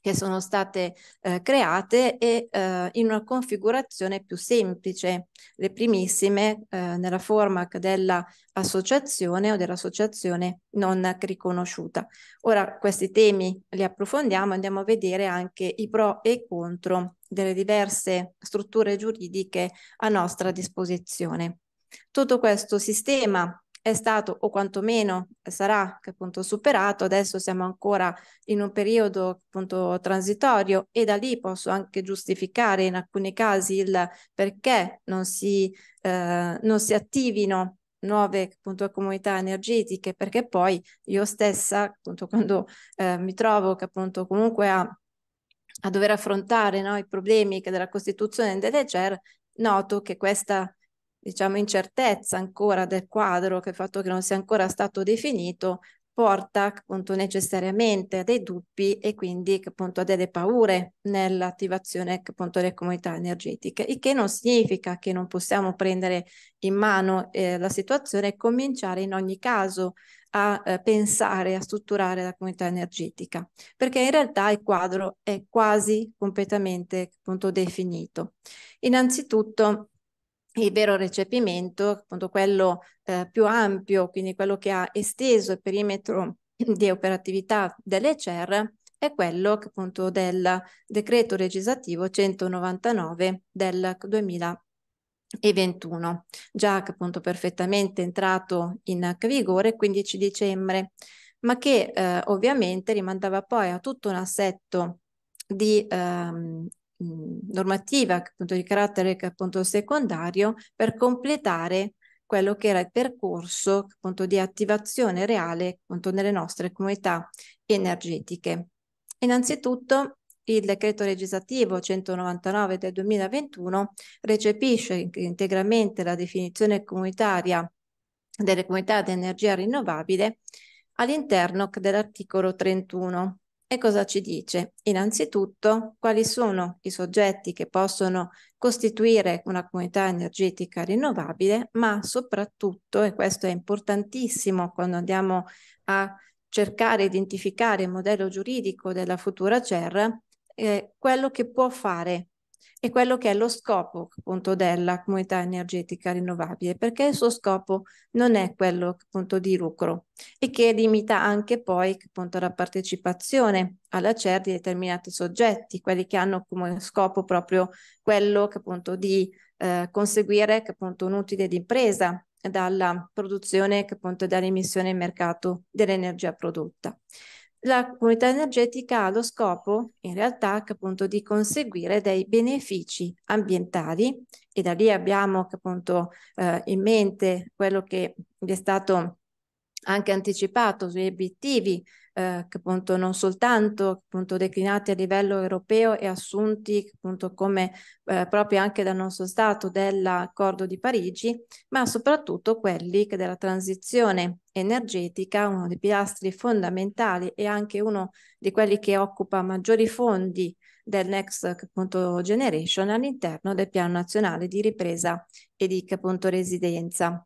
che sono state eh, create e eh, in una configurazione più semplice, le primissime eh, nella forma dell'associazione o dell'associazione non riconosciuta. Ora questi temi li approfondiamo, andiamo a vedere anche i pro e i contro delle diverse strutture giuridiche a nostra disposizione. Tutto questo sistema è stato o quantomeno sarà appunto superato, adesso siamo ancora in un periodo appunto transitorio e da lì posso anche giustificare in alcuni casi il perché non si, eh, non si attivino nuove appunto, comunità energetiche perché poi io stessa appunto quando eh, mi trovo che appunto comunque a a dover affrontare no, i problemi della costituzione delle GER, noto che questa diciamo, incertezza ancora del quadro, che il fatto che non sia ancora stato definito, porta appunto necessariamente a dei dubbi e quindi appunto a delle paure nell'attivazione appunto delle comunità energetiche, il che non significa che non possiamo prendere in mano eh, la situazione e cominciare in ogni caso a eh, pensare, a strutturare la comunità energetica, perché in realtà il quadro è quasi completamente appunto definito. Innanzitutto il vero recepimento, appunto quello eh, più ampio, quindi quello che ha esteso il perimetro di operatività delle CER, è quello appunto del decreto legislativo 199 del 2021, già appunto perfettamente entrato in vigore il 15 dicembre, ma che eh, ovviamente rimandava poi a tutto un assetto di ehm, normativa appunto di carattere appunto secondario per completare quello che era il percorso appunto di attivazione reale appunto nelle nostre comunità energetiche. Innanzitutto il decreto legislativo 199 del 2021 recepisce integralmente la definizione comunitaria delle comunità di energia rinnovabile all'interno dell'articolo 31 e cosa ci dice? Innanzitutto, quali sono i soggetti che possono costituire una comunità energetica rinnovabile, ma soprattutto, e questo è importantissimo quando andiamo a cercare, di identificare il modello giuridico della futura CER, eh, quello che può fare e quello che è lo scopo appunto della comunità energetica rinnovabile, perché il suo scopo non è quello appunto di lucro e che limita anche poi appunto la partecipazione alla CER di determinati soggetti, quelli che hanno come scopo proprio quello appunto di eh, conseguire che appunto un utile d'impresa dalla produzione che appunto dall'emissione in mercato dell'energia prodotta la comunità energetica ha lo scopo, in realtà, appunto, di conseguire dei benefici ambientali e da lì abbiamo appunto eh, in mente quello che vi è stato anche anticipato sugli obiettivi eh, che appunto non soltanto appunto, declinati a livello europeo e assunti appunto come eh, proprio anche dal nostro Stato dell'accordo di Parigi, ma soprattutto quelli che della transizione energetica, uno dei pilastri fondamentali e anche uno di quelli che occupa maggiori fondi del Next appunto, Generation all'interno del Piano Nazionale di Ripresa e di appunto, Resilienza.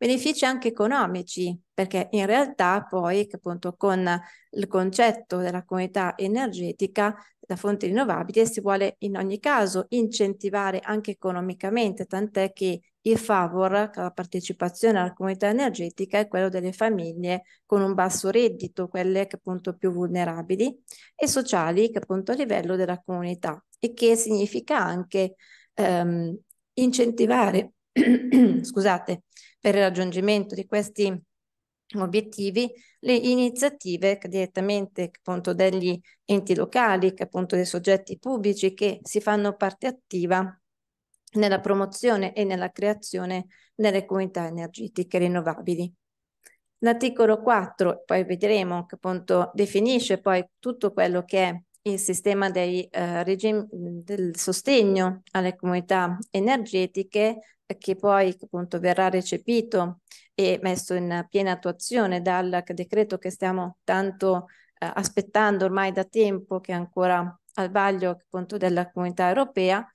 Benefici anche economici, perché in realtà poi appunto con il concetto della comunità energetica da fonti rinnovabili si vuole in ogni caso incentivare anche economicamente, tant'è che il favor, la partecipazione alla comunità energetica, è quello delle famiglie con un basso reddito, quelle che appunto più vulnerabili, e sociali che appunto a livello della comunità, e che significa anche ehm, incentivare, scusate, per il raggiungimento di questi obiettivi le iniziative direttamente appunto degli enti locali, che appunto dei soggetti pubblici che si fanno parte attiva nella promozione e nella creazione delle comunità energetiche rinnovabili. L'articolo 4, poi vedremo che appunto definisce poi tutto quello che è il sistema dei, eh, regimi, del sostegno alle comunità energetiche che poi appunto verrà recepito e messo in piena attuazione dal decreto che stiamo tanto eh, aspettando ormai da tempo, che è ancora al vaglio appunto della comunità europea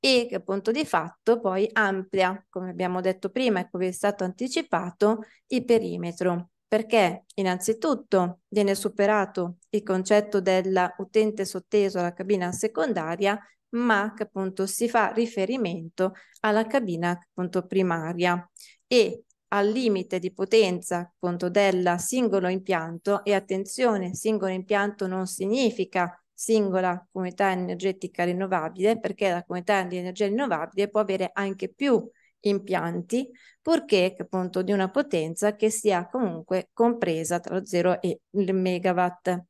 e che appunto di fatto poi amplia, come abbiamo detto prima e come è stato anticipato, il perimetro perché innanzitutto viene superato il concetto dell'utente sotteso alla cabina secondaria ma che appunto si fa riferimento alla cabina appunto primaria e al limite di potenza appunto del singolo impianto e attenzione, singolo impianto non significa singola comunità energetica rinnovabile perché la comunità di energia rinnovabile può avere anche più impianti purché appunto di una potenza che sia comunque compresa tra lo 0 e il megawatt.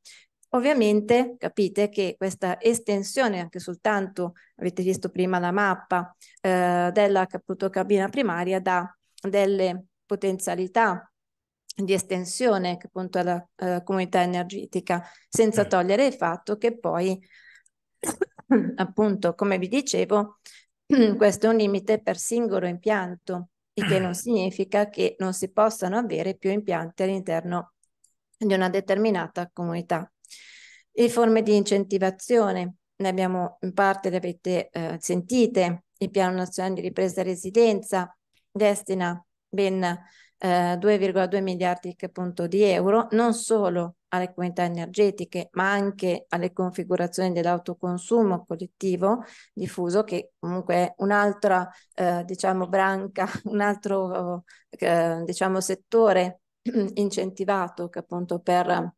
Ovviamente capite che questa estensione, anche soltanto, avete visto prima la mappa eh, della cabina primaria, dà delle potenzialità di estensione appunto alla eh, comunità energetica, senza mm. togliere il fatto che poi, appunto, come vi dicevo, questo è un limite per singolo impianto, il che non significa che non si possano avere più impianti all'interno di una determinata comunità. E forme di incentivazione, ne abbiamo in parte, le avete eh, sentite, il Piano Nazionale di Ripresa e Residenza destina ben eh, 2,2 miliardi appunto, di euro, non solo alle comunità energetiche, ma anche alle configurazioni dell'autoconsumo collettivo diffuso, che comunque è un'altra, eh, diciamo, branca, un altro, eh, diciamo, settore incentivato che appunto per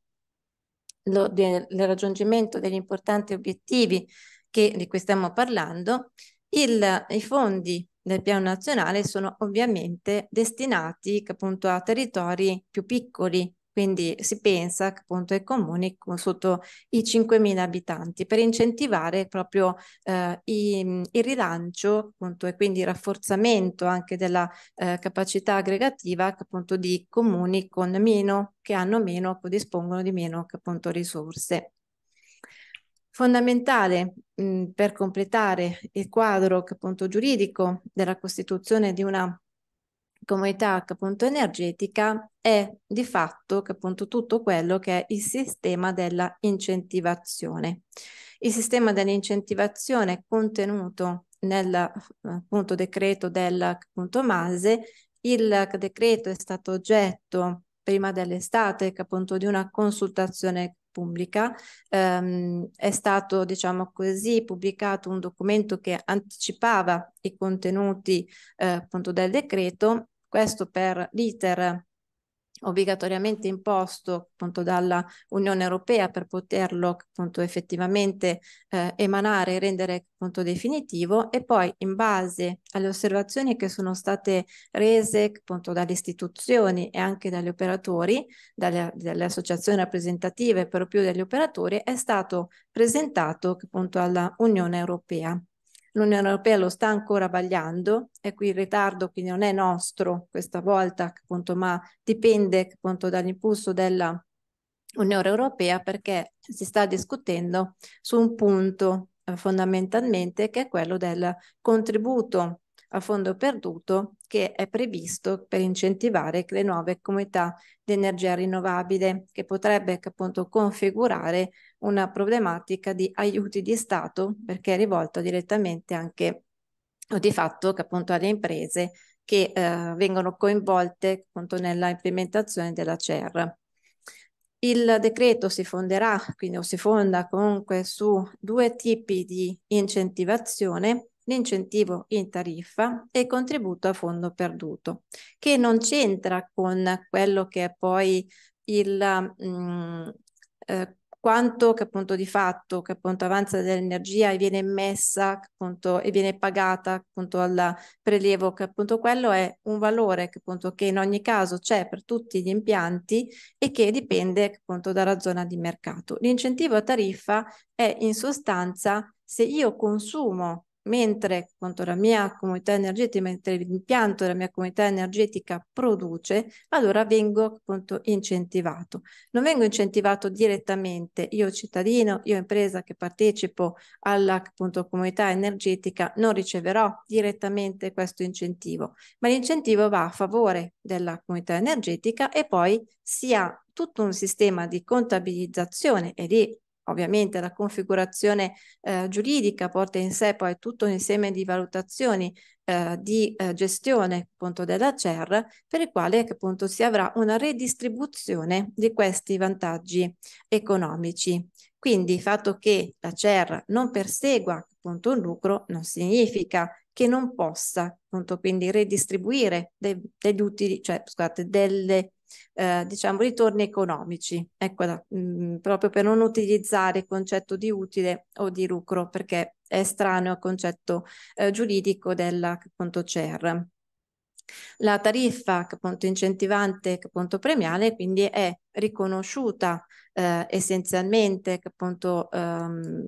lo, del, del raggiungimento degli importanti obiettivi che, di cui stiamo parlando, il, i fondi del piano nazionale sono ovviamente destinati appunto a territori più piccoli, quindi si pensa che appunto ai comuni sotto i 5.000 abitanti per incentivare proprio eh, i, mm, il rilancio appunto e quindi il rafforzamento anche della eh, capacità aggregativa appunto di comuni con meno, che hanno meno, che dispongono di meno appunto risorse. Fondamentale mh, mm, per completare il quadro appunto giuridico della costituzione di una comunità appunto energetica è di fatto appunto tutto quello che è il sistema della incentivazione. Il sistema dell'incentivazione contenuto nel eh, appunto decreto del appunto MASE, il decreto è stato oggetto prima dell'estate appunto di una consultazione pubblica. Um, è stato, diciamo così, pubblicato un documento che anticipava i contenuti eh, appunto del decreto questo per l'iter obbligatoriamente imposto appunto dalla Unione Europea per poterlo appunto effettivamente eh, emanare e rendere appunto definitivo e poi in base alle osservazioni che sono state rese appunto dalle istituzioni e anche dagli operatori, dalle, dalle associazioni rappresentative per più degli operatori è stato presentato appunto alla Unione Europea l'Unione Europea lo sta ancora vagliando e qui il ritardo quindi non è nostro questa volta, appunto, ma dipende appunto dall'impulso della Unione Europea perché si sta discutendo su un punto eh, fondamentalmente che è quello del contributo a fondo perduto che è previsto per incentivare le nuove comunità di energia rinnovabile che potrebbe appunto configurare una problematica di aiuti di Stato perché è rivolto direttamente anche o di fatto appunto alle imprese che eh, vengono coinvolte appunto nella implementazione della CER. Il decreto si fonderà, quindi o si fonda comunque su due tipi di incentivazione l'incentivo in tariffa e il contributo a fondo perduto, che non c'entra con quello che è poi il mh, mm, eh, quanto che appunto di fatto che appunto avanza dell'energia e viene messa appunto e viene pagata appunto al prelievo che appunto quello è un valore che appunto che in ogni caso c'è per tutti gli impianti e che dipende appunto dalla zona di mercato. L'incentivo a tariffa è in sostanza se io consumo mentre quanto la mia comunità energetica, mentre l'impianto della mia comunità energetica produce, allora vengo appunto incentivato. Non vengo incentivato direttamente, io cittadino, io impresa che partecipo alla appunto, comunità energetica, non riceverò direttamente questo incentivo, ma l'incentivo va a favore della comunità energetica e poi si ha tutto un sistema di contabilizzazione e di ovviamente la configurazione eh, giuridica porta in sé poi tutto un insieme di valutazioni eh, di eh, gestione appunto della CER per il quale appunto si avrà una redistribuzione di questi vantaggi economici. Quindi il fatto che la CER non persegua appunto un lucro non significa che non possa appunto quindi redistribuire dei, degli utili, cioè scusate, delle eh, diciamo, ritorni economici, ecco, mh, mm, proprio per non utilizzare il concetto di utile o di lucro, perché è strano al concetto eh, giuridico della appunto, CER. La tariffa appunto, incentivante appunto, premiale quindi è riconosciuta eh, essenzialmente appunto, ehm,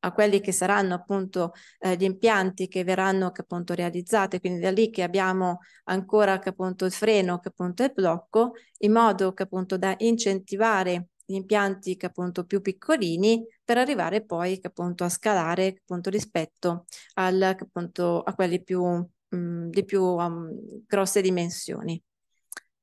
a quelli che saranno appunto eh, gli impianti che verranno che appunto realizzati, quindi da lì che abbiamo ancora che appunto il freno, che appunto il blocco, in modo che appunto da incentivare gli impianti che appunto più piccolini per arrivare poi che appunto a scalare che appunto rispetto al, che appunto a quelli più, mh, mm, di più um, grosse dimensioni.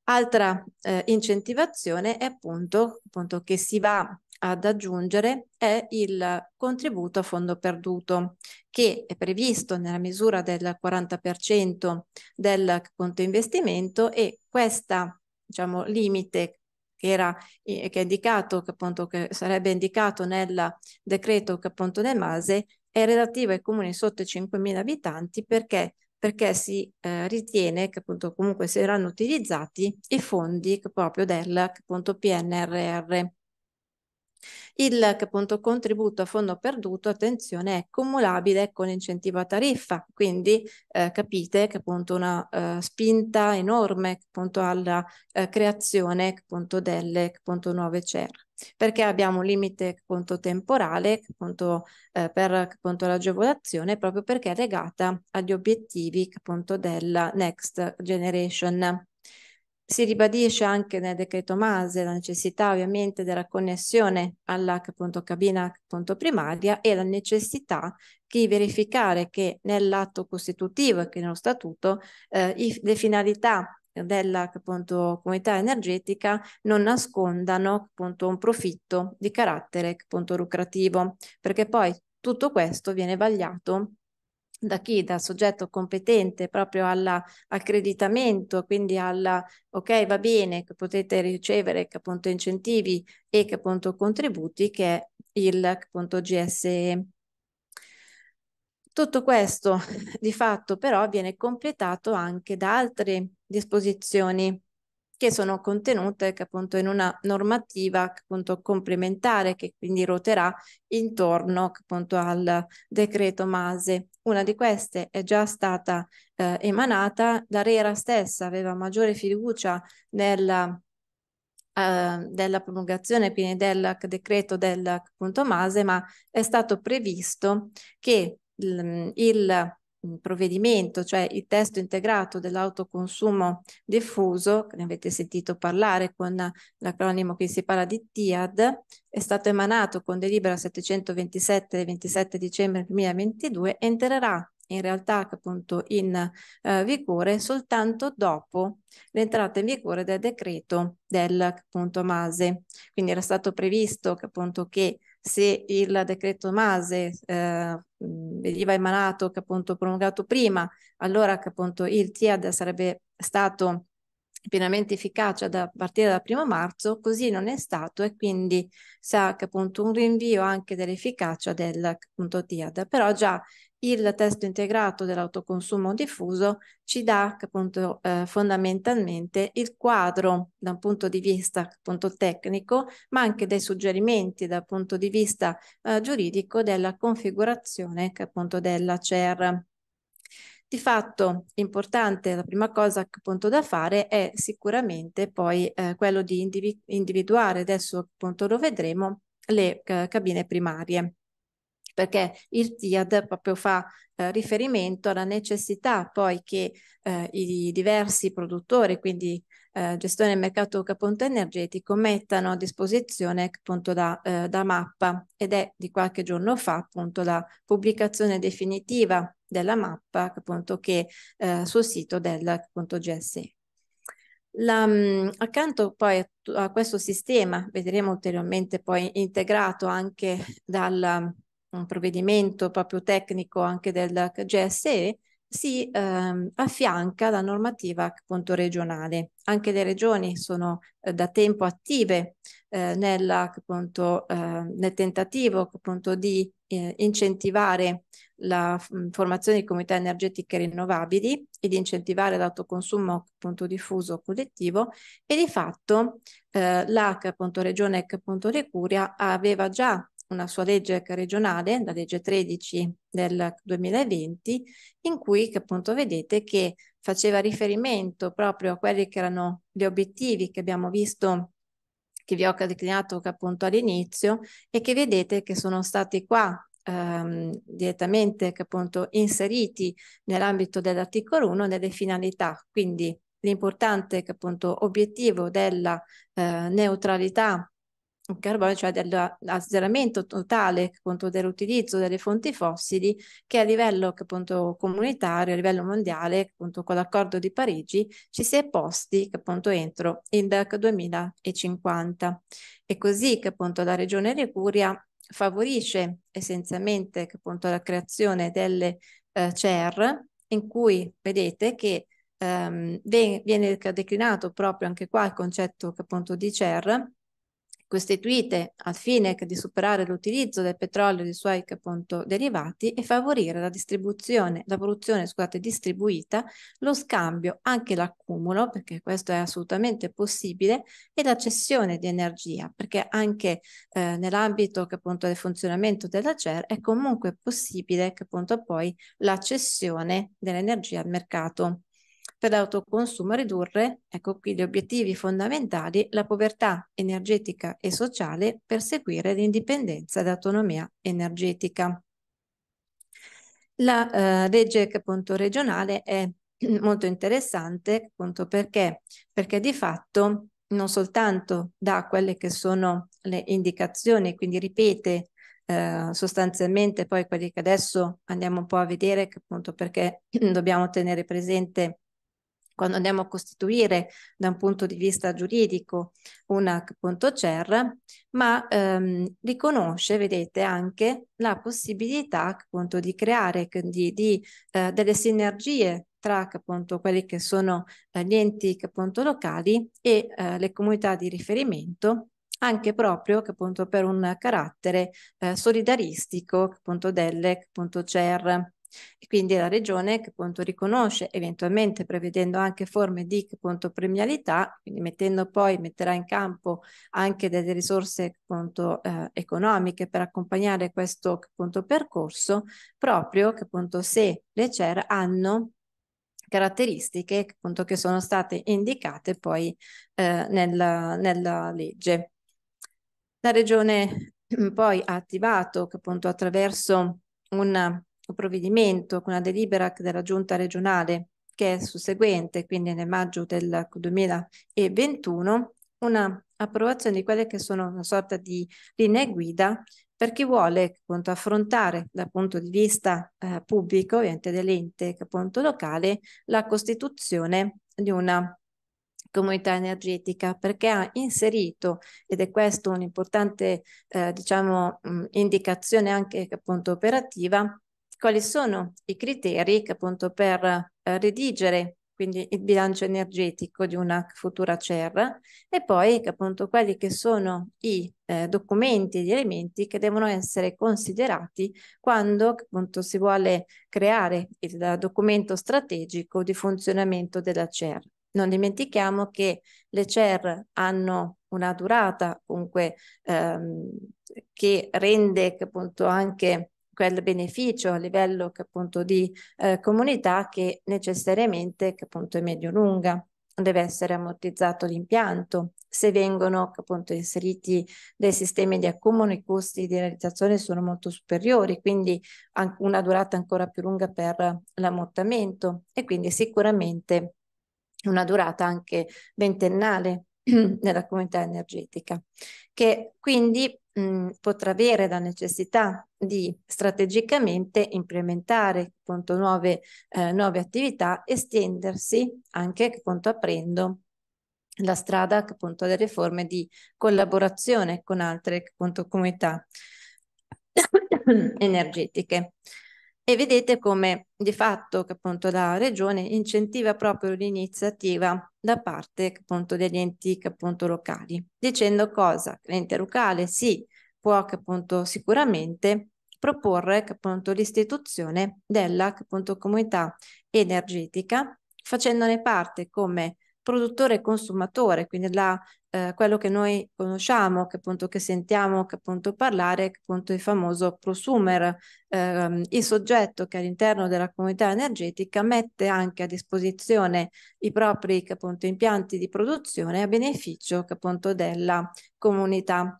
Altra eh, incentivazione è appunto, appunto che si va ad aggiungere è il contributo a fondo perduto, che è previsto nella misura del 40% del conto investimento e questa diciamo, limite che, era, eh, che è indicato, che appunto che sarebbe indicato nel decreto che appunto ne MASE, è relativo ai comuni sotto i 5.000 abitanti perché perché si eh, ritiene che appunto comunque saranno utilizzati i fondi proprio del appunto PNRR. Il appunto, contributo a fondo perduto, attenzione, è cumulabile con incentivo a tariffa, quindi eh, capite che appunto una eh, spinta enorme appunto alla eh, creazione appunto delle appunto nuove CER perché abbiamo un limite appunto, temporale appunto, eh, per appunto, l'agevolazione proprio perché è legata agli obiettivi appunto, della Next Generation si ribadisce anche nel decreto Mase la necessità ovviamente della connessione alla cabina primaria e la necessità di verificare che nell'atto costitutivo e che nello statuto eh, i, le finalità della appunto, comunità energetica non nascondano appunto, un profitto di carattere appunto, lucrativo, perché poi tutto questo viene vagliato da chi? Da soggetto competente proprio all'accreditamento, quindi alla ok va bene che potete ricevere che appunto incentivi e che appunto contributi che è il appunto GSE. Tutto questo di fatto però viene completato anche da altre disposizioni che sono contenute che appunto in una normativa appunto complementare che quindi ruoterà intorno appunto al decreto Mase. Una di queste è già stata eh, emanata, l'ARERA stessa aveva maggiore fiducia nella eh, della promulgazione quindi del decreto del appunto Mase, ma è stato previsto che il, il provvedimento, cioè il testo integrato dell'autoconsumo diffuso, che ne avete sentito parlare con l'acronimo che si parla di TIAD, è stato emanato con delibera 727 del 27 dicembre 2022 e entrerà in realtà appunto in eh, vigore soltanto dopo l'entrata in vigore del decreto del appunto MASE. Quindi era stato previsto appunto che se il decreto Mase eh, veniva emanato, che appunto prolungato prima, allora che appunto il TIAD sarebbe stato pienamente efficace da partire dal primo marzo, così non è stato e quindi sa che appunto un rinvio anche dell'efficacia del appunto TIAD. Però già il testo integrato dell'autoconsumo diffuso ci dà appunto eh, fondamentalmente il quadro da un punto di vista appunto tecnico, ma anche dei suggerimenti dal punto di vista eh, giuridico della configurazione appunto della CER. Di fatto importante, la prima cosa appunto da fare è sicuramente poi eh, quello di individu individuare, adesso appunto lo vedremo, le eh, cabine primarie perché il TIAD proprio fa eh, riferimento alla necessità poi che eh, i diversi produttori, quindi eh, gestione del mercato appunto energetico, mettano a disposizione appunto da, eh, da mappa ed è di qualche giorno fa appunto la pubblicazione definitiva della mappa appunto che eh, sul sito del appunto GSE. La, accanto poi a, a, questo sistema, vedremo ulteriormente poi integrato anche dal, un provvedimento proprio tecnico anche del GSE, si eh, affianca la normativa appunto regionale. Anche le regioni sono eh, da tempo attive eh, nella, appunto, ehm, nel tentativo appunto, di eh, incentivare la formazione di comunità energetiche rinnovabili e di incentivare l'autoconsumo appunto, diffuso collettivo e di fatto eh, la appunto, regione appunto, Lecuria aveva già una sua legge regionale, la legge 13 del 2020, in cui che appunto vedete che faceva riferimento proprio a quelli che erano gli obiettivi che abbiamo visto che vi ho declinato appunto all'inizio e che vedete che sono stati qua ehm, direttamente che appunto inseriti nell'ambito dell'articolo 1 delle finalità. Quindi l'importante che appunto obiettivo della eh, neutralità un carbonio, cioè dell'azzeramento totale appunto, dell'utilizzo delle fonti fossili, che a livello appunto, comunitario, a livello mondiale, appunto, con l'accordo di Parigi, ci si è posti appunto, entro il 2050. E così che appunto la regione Liguria favorisce essenzialmente appunto, la creazione delle eh, CER, in cui vedete che ehm, viene declinato proprio anche qua il concetto appunto di CER costituite al fine di superare l'utilizzo del petrolio e dei suoi appunto, derivati e favorire la distribuzione, la produzione scusate, distribuita, lo scambio, anche l'accumulo, perché questo è assolutamente possibile, e la cessione di energia, perché anche eh, nell'ambito che appunto del funzionamento della CER è comunque possibile che appunto poi la cessione dell'energia al mercato per l'autoconsumo ridurre, ecco qui gli obiettivi fondamentali, la povertà energetica e sociale, per seguire l'indipendenza ed autonomia energetica. La eh, legge appunto, regionale è molto interessante appunto perché? Perché di fatto non soltanto dà quelle che sono le indicazioni, quindi ripete eh, sostanzialmente poi quelli che adesso andiamo un po' a vedere, appunto perché dobbiamo tenere presente quando andiamo a costituire da un punto di vista giuridico un CER, ma ehm, riconosce, vedete, anche la possibilità appunto di creare di, di, eh, delle sinergie tra appunto, quelli che sono eh, gli enti appunto, locali e eh, le comunità di riferimento anche proprio appunto, per un carattere eh, solidaristico appunto, delle appunto, CER e quindi è la regione che appunto riconosce, eventualmente prevedendo anche forme di appunto, premialità, quindi mettendo poi, metterà in campo anche delle risorse appunto, eh, economiche per accompagnare questo appunto, percorso, proprio che appunto se le CER hanno caratteristiche appunto, che sono state indicate poi eh, nella, nella legge. La regione poi ha attivato che appunto attraverso una provvedimento, con una delibera della giunta regionale che è susseguente, quindi nel maggio del 2021, una approvazione di quelle che sono una sorta di linee guida per chi vuole appunto, affrontare dal punto di vista eh, pubblico, ovviamente dell'ente appunto, locale, la costituzione di una comunità energetica perché ha inserito, ed è questo un'importante eh, diciamo, indicazione anche appunto operativa, quali sono i criteri che appunto per eh, redigere quindi il bilancio energetico di una futura CER e poi che appunto quelli che sono i eh, documenti e gli elementi che devono essere considerati quando appunto si vuole creare il documento strategico di funzionamento della CER. Non dimentichiamo che le CER hanno una durata comunque ehm, che rende appunto anche quel beneficio a livello che appunto di eh, comunità che necessariamente che appunto è medio lunga deve essere ammortizzato l'impianto se vengono appunto inseriti dei sistemi di accumulo i costi di realizzazione sono molto superiori quindi una durata ancora più lunga per l'ammortamento e quindi sicuramente una durata anche ventennale nella comunità energetica, che quindi mh, potrà avere la necessità di strategicamente implementare appunto, nuove, eh, nuove attività, estendersi anche appunto, aprendo la strada appunto delle forme di collaborazione con altre appunto comunità energetiche. E vedete come di fatto che appunto la regione incentiva proprio l'iniziativa da parte appunto degli enti appunto locali, dicendo cosa l'ente locale sì può appunto sicuramente proporre appunto l'istituzione della appunto comunità energetica facendone parte come produttore e consumatore, quindi da eh, quello che noi conosciamo, che appunto che sentiamo, che appunto parlare, che appunto il famoso prosumer, ehm, il soggetto che all'interno della comunità energetica mette anche a disposizione i propri che appunto impianti di produzione a beneficio che appunto della comunità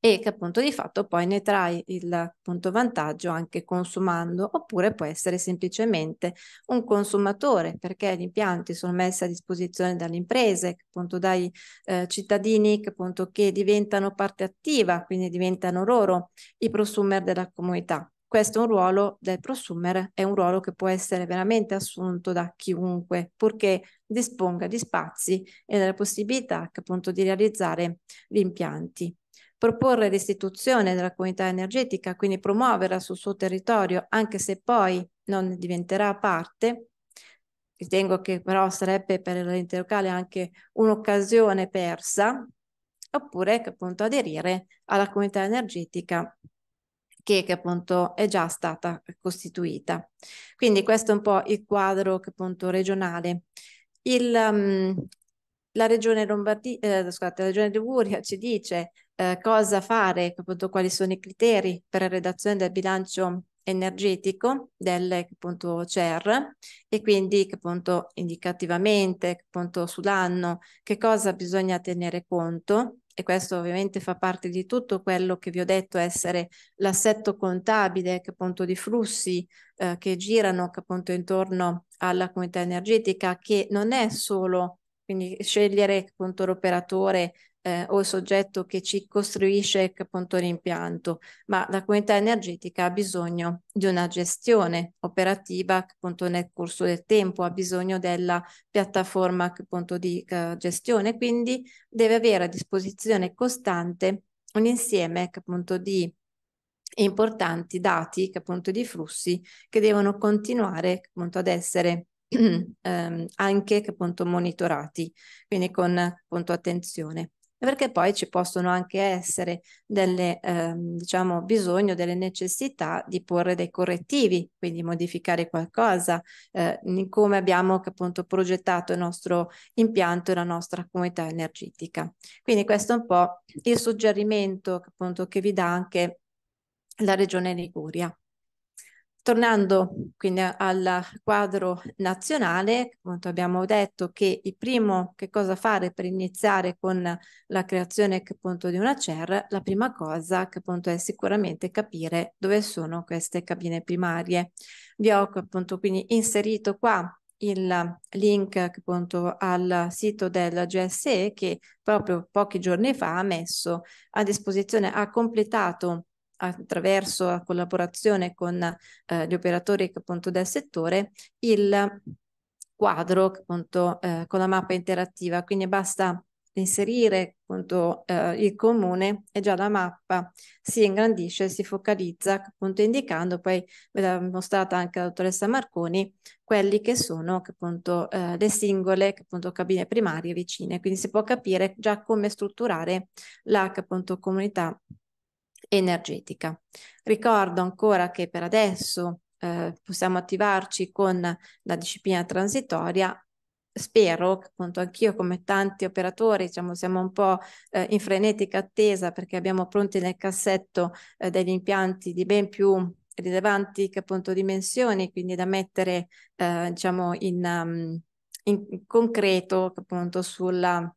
e che appunto di fatto poi ne trai il appunto, vantaggio anche consumando oppure può essere semplicemente un consumatore perché gli impianti sono messi a disposizione dalle imprese, appunto dai eh, cittadini che, appunto, che diventano parte attiva, quindi diventano loro i prosumer della comunità. Questo è un ruolo del prosumer, è un ruolo che può essere veramente assunto da chiunque, purché disponga di spazi e della possibilità appunto di realizzare gli impianti proporre l'istituzione della comunità energetica, quindi promuoverla sul suo territorio, anche se poi non diventerà parte. Ritengo che però sarebbe per l'ente locale anche un'occasione persa, oppure che appunto aderire alla comunità energetica che, che, appunto è già stata costituita. Quindi questo è un po' il quadro che appunto regionale. Il, um, la regione Lombardia, eh, scusate, la regione Liguria ci dice eh, cosa fare, appunto, quali sono i criteri per la redazione del bilancio energetico del appunto, CER e quindi appunto, indicativamente appunto, sull'anno che cosa bisogna tenere conto e questo ovviamente fa parte di tutto quello che vi ho detto essere l'assetto contabile che appunto di flussi eh, che girano che appunto intorno alla comunità energetica che non è solo quindi scegliere appunto l'operatore eh, o il soggetto che ci costruisce appunto l'impianto, ma la comunità energetica ha bisogno di una gestione operativa appunto nel corso del tempo, ha bisogno della piattaforma che appunto di uh, gestione, quindi deve avere a disposizione costante un insieme che appunto di importanti dati che appunto di flussi che devono continuare appunto ad essere ehm, anche appunto monitorati, quindi con appunto attenzione perché poi ci possono anche essere delle, ehm, diciamo, bisogno, delle necessità di porre dei correttivi, quindi modificare qualcosa eh, in come abbiamo appunto progettato il nostro impianto e la nostra comunità energetica. Quindi questo è un po' il suggerimento appunto che vi dà anche la regione Liguria. Tornando quindi al quadro nazionale, appunto abbiamo detto che il primo che cosa fare per iniziare con la creazione appunto di una CER, la prima cosa che appunto è sicuramente capire dove sono queste cabine primarie. Vi ho appunto quindi inserito qua il link appunto al sito del GSE che proprio pochi giorni fa ha messo a disposizione, ha completato attraverso la collaborazione con eh, gli operatori appunto, del settore il quadro appunto, eh, con la mappa interattiva. Quindi basta inserire appunto, eh, il comune e già la mappa si ingrandisce, si focalizza appunto indicando, poi ve l'ha mostrata anche la dottoressa Marconi, quelli che sono appunto eh, le singole appunto, cabine primarie vicine, quindi si può capire già come strutturare la appunto comunità energetica. Ricordo ancora che per adesso eh, possiamo attivarci con la disciplina transitoria. Spero, appunto, anch'io come tanti operatori, diciamo, siamo un po' eh, in frenetica attesa perché abbiamo pronti nel cassetto eh, degli impianti di ben più rilevanti che appunto dimensioni, quindi da mettere, eh, diciamo, in, um, in concreto appunto sulla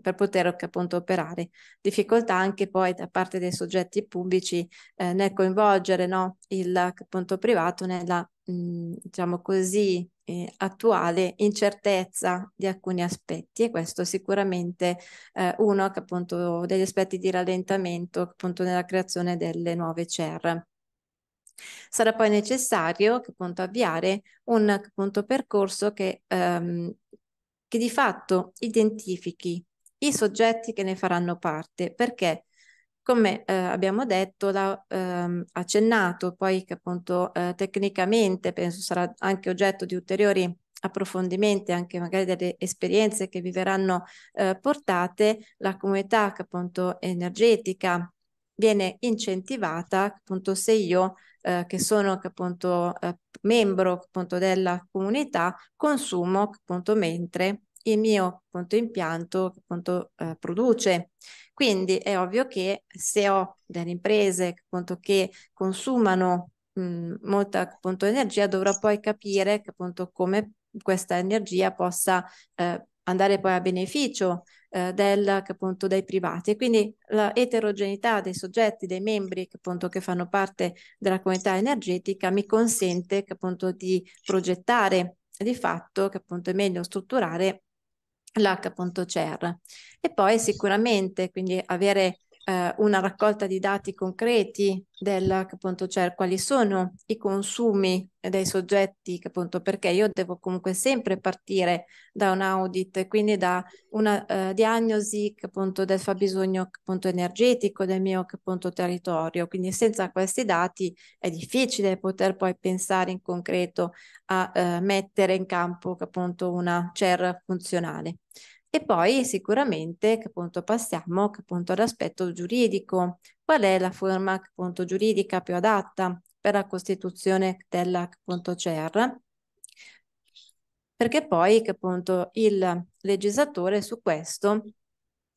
per poter appunto operare. Difficoltà anche poi da parte dei soggetti pubblici eh, nel coinvolgere no, il appunto privato nella, mh, diciamo così, eh, attuale incertezza di alcuni aspetti e questo sicuramente eh, uno che appunto degli aspetti di rallentamento appunto nella creazione delle nuove CER. Sarà poi necessario appunto, avviare un appunto, percorso che ehm, che di fatto identifichi i soggetti che ne faranno parte, perché come eh, abbiamo detto, l'ha ehm, accennato, poi che appunto eh, tecnicamente penso sarà anche oggetto di ulteriori approfondimenti, anche magari delle esperienze che vi verranno eh, portate, la comunità che appunto energetica viene incentivata appunto se io eh, che sono appunto eh, membro appunto della comunità consumo appunto mentre il mio appunto impianto appunto eh, produce. Quindi è ovvio che se ho delle imprese appunto che consumano mh, molta appunto energia dovrò poi capire appunto come questa energia possa eh, andare poi a beneficio eh, del, che appunto, dei privati. E quindi l'eterogeneità dei soggetti, dei membri che, appunto, che fanno parte della comunità energetica mi consente che, appunto, di progettare di fatto che appunto è meglio strutturare l'H.CER. E poi sicuramente quindi avere eh, una raccolta di dati concreti del appunto, cioè, quali sono i consumi dei soggetti, appunto, perché io devo comunque sempre partire da un audit, quindi da una eh, diagnosi appunto, del fabbisogno appunto, energetico del mio appunto, territorio. Quindi senza questi dati è difficile poter poi pensare in concreto a eh, mettere in campo appunto, una CER funzionale. E poi sicuramente che appunto passiamo che appunto all'aspetto giuridico. Qual è la forma appunto giuridica più adatta per la costituzione della appunto CER? Perché poi che appunto il legislatore su questo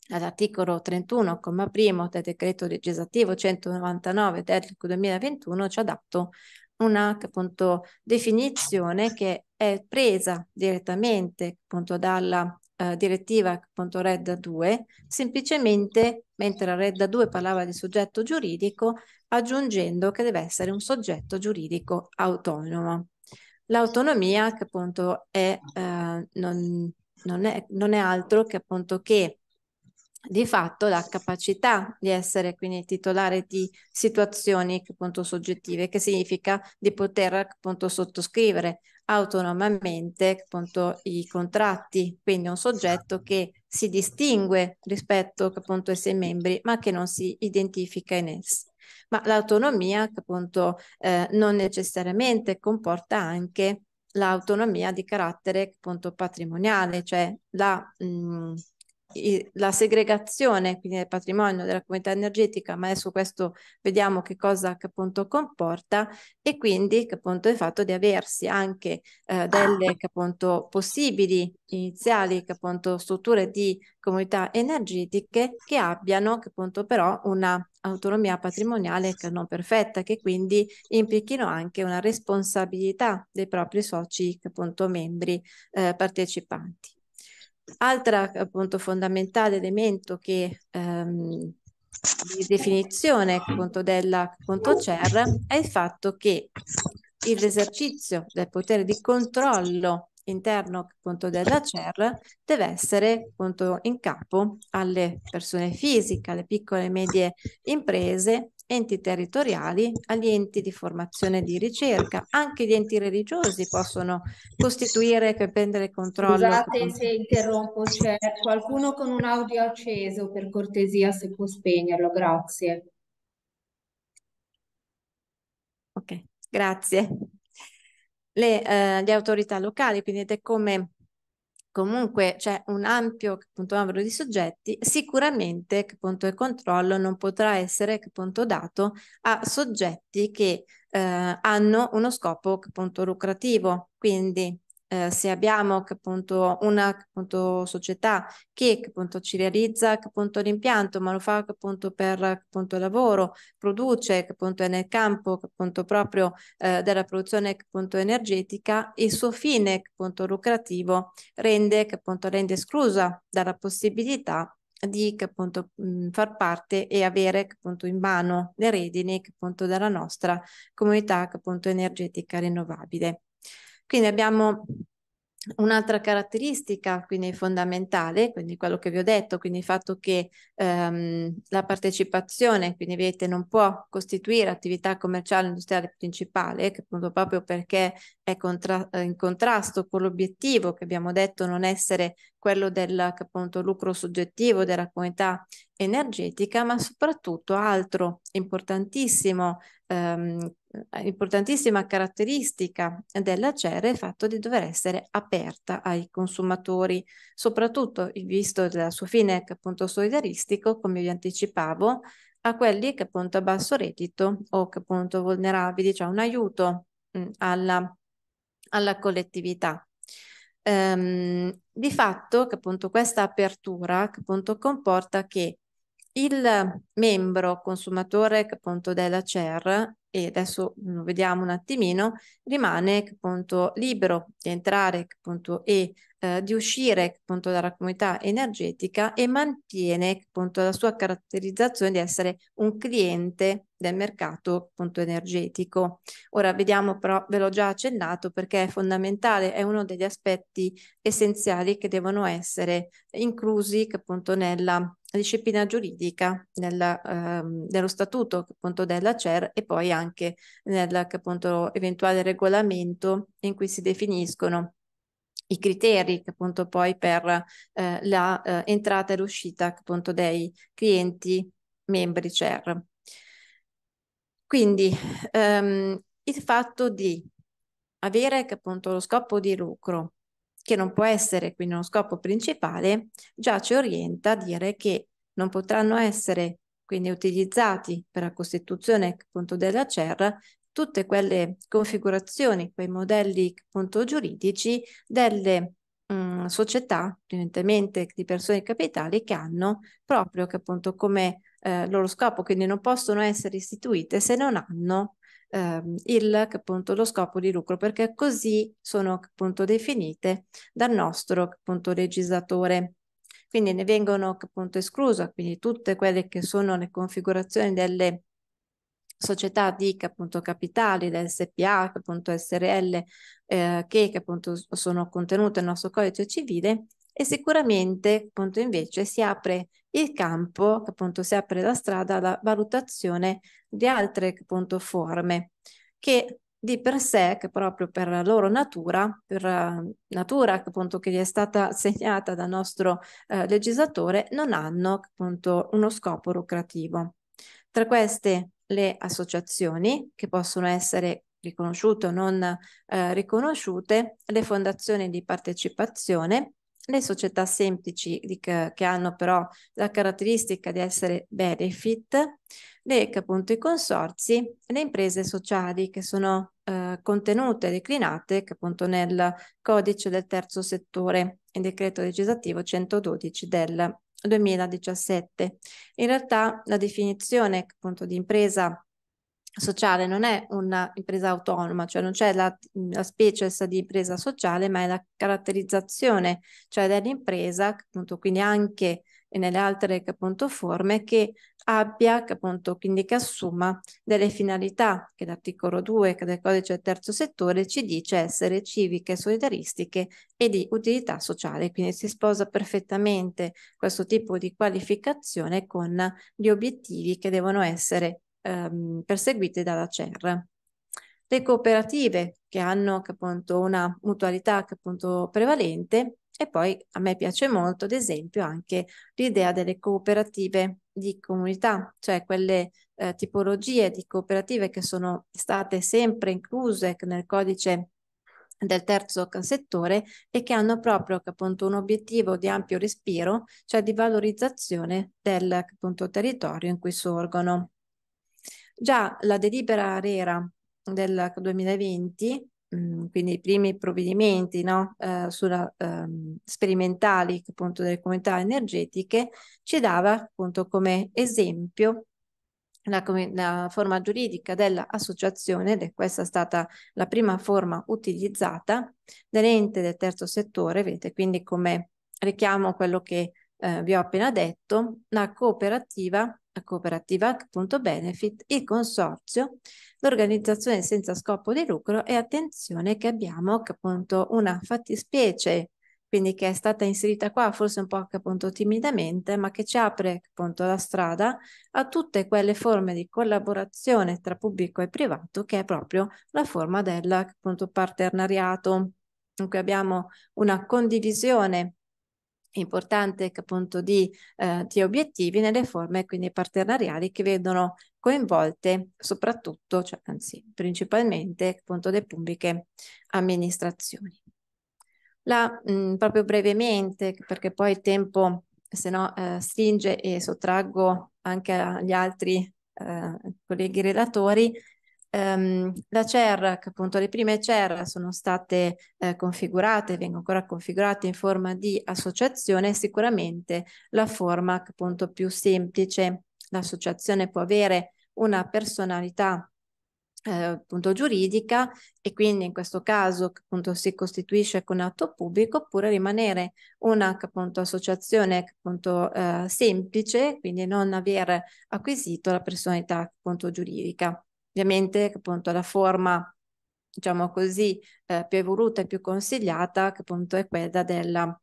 all'articolo 31, primo del decreto legislativo 199 del 2021 ci ha dato una appunto definizione che è presa direttamente appunto dalla eh, direttiva appunto RED 2, semplicemente mentre la RED 2 parlava di soggetto giuridico, aggiungendo che deve essere un soggetto giuridico autonomo. L'autonomia che appunto è, eh, non, non, è, non è altro che appunto che di fatto la capacità di essere quindi titolare di situazioni appunto soggettive, che significa di poter appunto sottoscrivere autonomamente appunto, i contratti, quindi un soggetto che si distingue rispetto appunto, ai sei membri, ma che non si identifica in essi. Ma l'autonomia, appunto eh, non necessariamente comporta anche l'autonomia di carattere appunto patrimoniale, cioè la mh, mm, la segregazione quindi del patrimonio della comunità energetica, ma adesso questo vediamo che cosa che appunto comporta e quindi che appunto il fatto di aversi anche eh, delle che appunto possibili iniziali che appunto strutture di comunità energetiche che abbiano che appunto però una autonomia patrimoniale che non perfetta, che quindi implichino anche una responsabilità dei propri soci, che appunto membri eh, partecipanti. Altra appunto fondamentale elemento che ehm, di definizione appunto della conto CER è il fatto che l'esercizio del potere di controllo interno appunto della CER deve essere appunto in capo alle persone fisiche, alle piccole e medie imprese enti territoriali agli enti di formazione e di ricerca. Anche gli enti religiosi possono costituire e prendere controllo. Scusate con... se interrompo, c'è qualcuno con un audio acceso per cortesia se può spegnerlo, grazie. Ok, grazie. Le, eh, le autorità locali, quindi è come comunque c'è un ampio appunto, numero di soggetti, sicuramente appunto, il controllo non potrà essere appunto, dato a soggetti che eh, hanno uno scopo appunto, lucrativo, quindi se abbiamo che appunto una appunto, società che, che appunto ci realizza che, appunto l'impianto, ma lo fa che, appunto per che, appunto lavoro, produce che appunto è nel campo che, appunto proprio eh, della produzione che, appunto energetica, il suo fine che, appunto lucrativo rende che appunto rende esclusa dalla possibilità di che appunto mh, far parte e avere che appunto in mano le redini che appunto della nostra comunità che appunto energetica rinnovabile. Quindi abbiamo Un'altra caratteristica, quindi fondamentale, quindi quello che vi ho detto, quindi il fatto che ehm, la partecipazione, quindi vedete, non può costituire attività commerciale industriale principale, che appunto proprio perché è contra in contrasto con l'obiettivo che abbiamo detto non essere quello del appunto, lucro soggettivo della comunità energetica, ma soprattutto altro importantissimo, ehm, importantissima caratteristica della CER è il fatto di dover essere aperta ai consumatori, soprattutto visto dalla sua fine appunto solidaristico, come vi anticipavo, a quelli che appunto a basso reddito o che appunto vulnerabili, cioè un aiuto mh, alla, alla collettività ehm, di fatto che appunto questa apertura che appunto comporta che il membro consumatore che appunto della CER e adesso lo mm, vediamo un attimino, rimane appunto libero di entrare appunto, e eh, di uscire appunto dalla comunità energetica e mantiene appunto la sua caratterizzazione di essere un cliente del mercato appunto energetico. Ora vediamo però, ve l'ho già accennato perché è fondamentale, è uno degli aspetti essenziali che devono essere inclusi appunto nella disciplina giuridica nel, ehm, dello statuto appunto della CER e poi anche nel appunto eventuale regolamento in cui si definiscono i criteri che appunto poi per eh, la eh, entrata e l'uscita appunto dei clienti membri CER. Quindi ehm, il fatto di avere appunto lo scopo di lucro che non può essere quindi uno scopo principale, già ci orienta a dire che non potranno essere quindi utilizzati per la costituzione appunto della CER tutte quelle configurazioni, quei modelli appunto giuridici delle mh, mm, società, evidentemente di persone e capitali, che hanno proprio che appunto come eh, loro scopo, quindi non possono essere istituite se non hanno eh, il, appunto, lo scopo di lucro, perché così sono appunto definite dal nostro appunto, legislatore. Quindi ne vengono appunto escluse quindi tutte quelle che sono le configurazioni delle società di appunto capitali, da SPA, appunto SRL, eh, che appunto sono contenute nel nostro codice civile e sicuramente appunto invece si apre il campo, che appunto si apre la strada alla valutazione di altre appunto, forme che di per sé, che proprio per la loro natura, per la eh, natura che appunto che gli è stata segnata dal nostro eh, legislatore, non hanno appunto uno scopo lucrativo. Tra queste le associazioni, che possono essere riconosciute o non eh, riconosciute, le fondazioni di partecipazione, le società semplici che, che, hanno però la caratteristica di essere benefit, l'EC appunto i consorzi, le imprese sociali che sono eh, contenute e declinate che appunto nel codice del terzo settore, il decreto legislativo 112 del 2017. In realtà la definizione appunto di impresa sociale non è un'impresa autonoma, cioè non c'è la, la species di impresa sociale, ma è la caratterizzazione, cioè dell'impresa, appunto, quindi anche nelle altre appunto, forme che abbia, appunto, quindi che assuma delle finalità che l'articolo 2 che del codice del terzo settore ci dice essere civiche, solidaristiche e di utilità sociale. Quindi si sposa perfettamente questo tipo di qualificazione con gli obiettivi che devono essere ehm, perseguite dalla CER. Le cooperative che hanno appunto una mutualità appunto prevalente e poi a me piace molto, ad esempio, anche l'idea delle cooperative di comunità, cioè quelle eh, tipologie di cooperative che sono state sempre incluse nel codice del terzo settore e che hanno proprio appunto, un obiettivo di ampio respiro, cioè di valorizzazione del appunto, territorio in cui sorgono. Già la delibera RERA del 2020, mm, quindi i primi provvedimenti no, eh, sulla, ehm, sperimentali appunto delle comunità energetiche, ci dava appunto come esempio la, la, forma giuridica dell'associazione, ed è questa stata la prima forma utilizzata, dell'ente del terzo settore, vedete quindi come richiamo quello che eh, vi ho appena detto, la cooperativa la cooperativa appunto benefit, il consorzio, l'organizzazione senza scopo di lucro e attenzione che abbiamo appunto una fattispecie quindi che è stata inserita qua forse un po' appunto timidamente, ma che ci apre appunto la strada a tutte quelle forme di collaborazione tra pubblico e privato, che è proprio la forma del appunto, partenariato, Dunque abbiamo una condivisione è importante appunto di, eh, di, obiettivi nelle forme quindi partenariali che vedono coinvolte soprattutto, cioè, anzi principalmente appunto le pubbliche amministrazioni. La, mh, mm, proprio brevemente, perché poi il tempo se no eh, stringe e sottraggo anche agli altri eh, colleghi relatori, Um, la CER, appunto le prime CER sono state eh, configurate, vengono ancora configurate in forma di associazione, sicuramente la forma appunto più semplice, l'associazione può avere una personalità eh, appunto giuridica e quindi in questo caso appunto si costituisce con atto pubblico oppure rimanere una appunto associazione appunto eh, semplice quindi non aver acquisito la personalità appunto giuridica. Ovviamente appunto la forma, diciamo così, eh, più evoluta e più consigliata, che appunto è quella della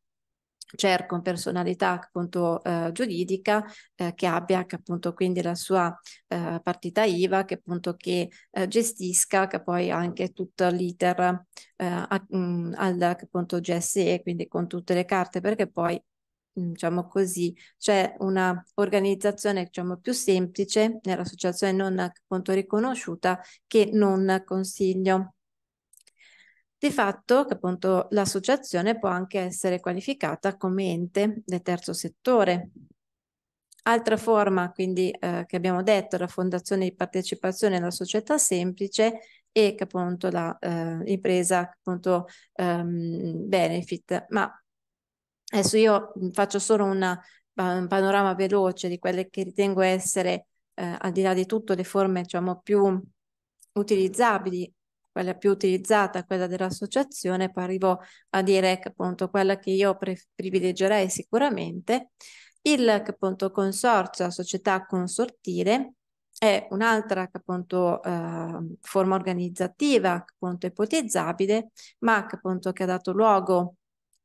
CER con personalità appunto eh, giuridica eh, che abbia che appunto quindi la sua eh, partita IVA che appunto che eh, gestisca che poi anche tutto l'iter eh, a, al che appunto GSE quindi con tutte le carte perché poi diciamo così, c'è una organizzazione diciamo, più semplice nell'associazione non appunto riconosciuta che non consiglio. Di fatto che appunto l'associazione può anche essere qualificata come ente del terzo settore. Altra forma quindi eh, che abbiamo detto, la fondazione di partecipazione alla società semplice e che appunto l'impresa eh, appunto ehm, benefit, ma Adesso io faccio solo una, un panorama veloce di quelle che ritengo essere, eh, al di là di tutto, le forme diciamo, più utilizzabili, quella più utilizzata, quella dell'associazione, poi arrivo a dire che appunto quella che io privilegierei sicuramente. Il appunto, consorzio, la società consortile, è un'altra appunto, eh, forma organizzativa appunto, ipotizzabile, ma appunto, che ha dato luogo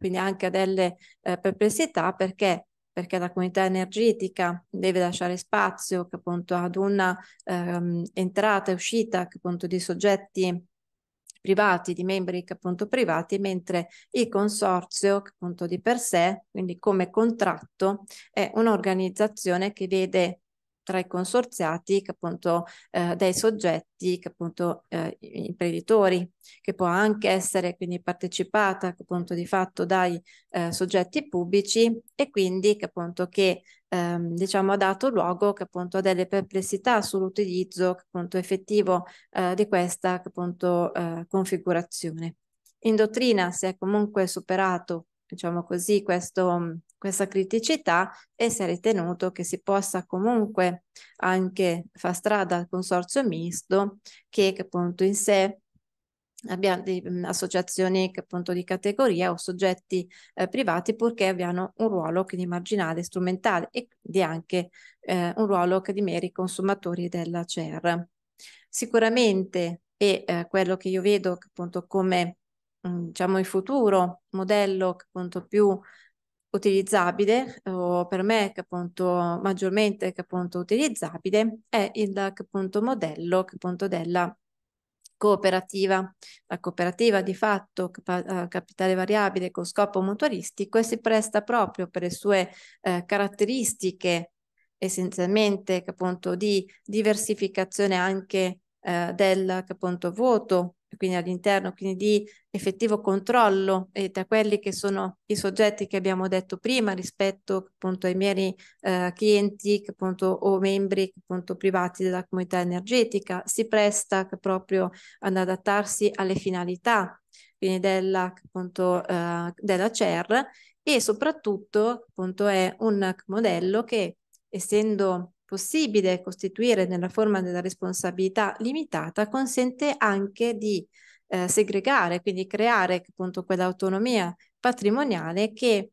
quindi anche a delle eh, perplessità perché perché la comunità energetica deve lasciare spazio che, appunto, ad una ehm, entrata e uscita che, appunto, di soggetti privati, di membri che, appunto, privati, mentre il consorzio che, appunto, di per sé, quindi come contratto, è un'organizzazione che vede tra i consorziati che appunto eh, dai soggetti che appunto eh, imprenditori che può anche essere quindi partecipata appunto di fatto dai eh, soggetti pubblici e quindi che appunto che ehm, diciamo ha dato luogo che appunto a delle perplessità sull'utilizzo appunto effettivo eh, di questa che, appunto eh, configurazione. In dottrina si è comunque superato diciamo così questo questa criticità e si è ritenuto che si possa comunque anche far strada al consorzio misto che, che appunto in sé abbiamo associazioni appunto di categoria o soggetti eh, privati purché abbiano un ruolo quindi marginale, strumentale e quindi anche eh, un ruolo che di meri consumatori della CER. Sicuramente è eh, quello che io vedo appunto come diciamo il futuro modello appunto più utilizzabile o per me che appunto maggiormente che appunto utilizzabile è il che appunto modello che appunto della cooperativa. La cooperativa di fatto cap- eh, capitale variabile con scopo mutualistico e si presta proprio per le sue eh, caratteristiche essenzialmente che appunto di diversificazione anche eh, del che appunto voto quindi all'interno, quindi di effettivo controllo eh, da quelli che sono i soggetti che abbiamo detto prima rispetto appunto ai miei eh, clienti appunto, o membri appunto privati della comunità energetica, si presta proprio ad adattarsi alle finalità quindi della, appunto, eh, della CER e soprattutto appunto è un modello che essendo possibile costituire nella forma della responsabilità limitata consente anche di eh, segregare, quindi creare appunto quell'autonomia patrimoniale che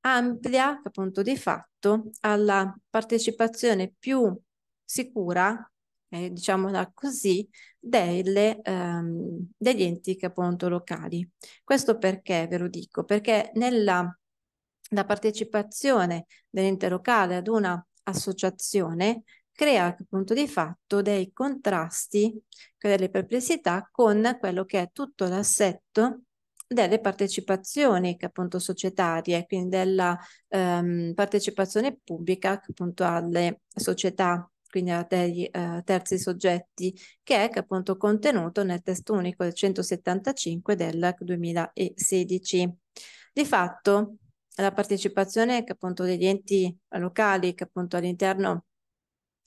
amplia appunto di fatto alla partecipazione più sicura, eh, diciamola così, delle, ehm, degli enti che appunto locali. Questo perché ve lo dico? Perché nella partecipazione dell'ente locale ad una associazione crea appunto di fatto dei contrasti, cioè delle perplessità con quello che è tutto l'assetto delle partecipazioni che appunto societarie, quindi della ehm, partecipazione pubblica appunto alle società, quindi a dei eh, terzi soggetti, che è che, appunto contenuto nel testo unico del 175 del 2016. Di fatto la partecipazione che appunto degli enti locali che appunto all'interno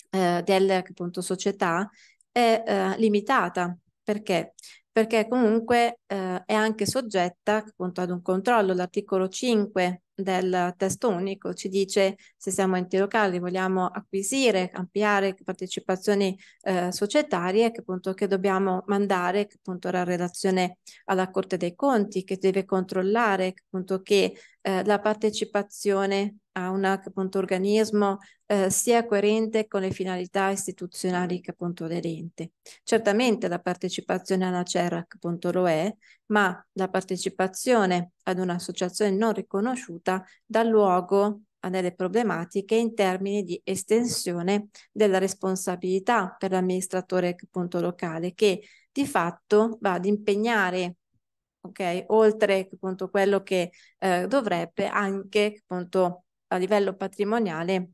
eh, delle appunto società è eh, limitata perché perché comunque eh, è anche soggetta appunto ad un controllo l'articolo 5 del testo unico ci dice se siamo enti locali vogliamo acquisire, ampliare partecipazioni eh, societarie che appunto che dobbiamo mandare che appunto la relazione alla Corte dei Conti che deve controllare che, appunto che eh, la partecipazione a un appunto organismo eh, sia coerente con le finalità istituzionali che appunto l'ente. Certamente la partecipazione alla CERAC appunto lo è, ma la partecipazione ad un'associazione non riconosciuta dà luogo a delle problematiche in termini di estensione della responsabilità per l'amministratore appunto locale che di fatto va ad impegnare ok oltre appunto quello che eh, dovrebbe anche appunto a livello patrimoniale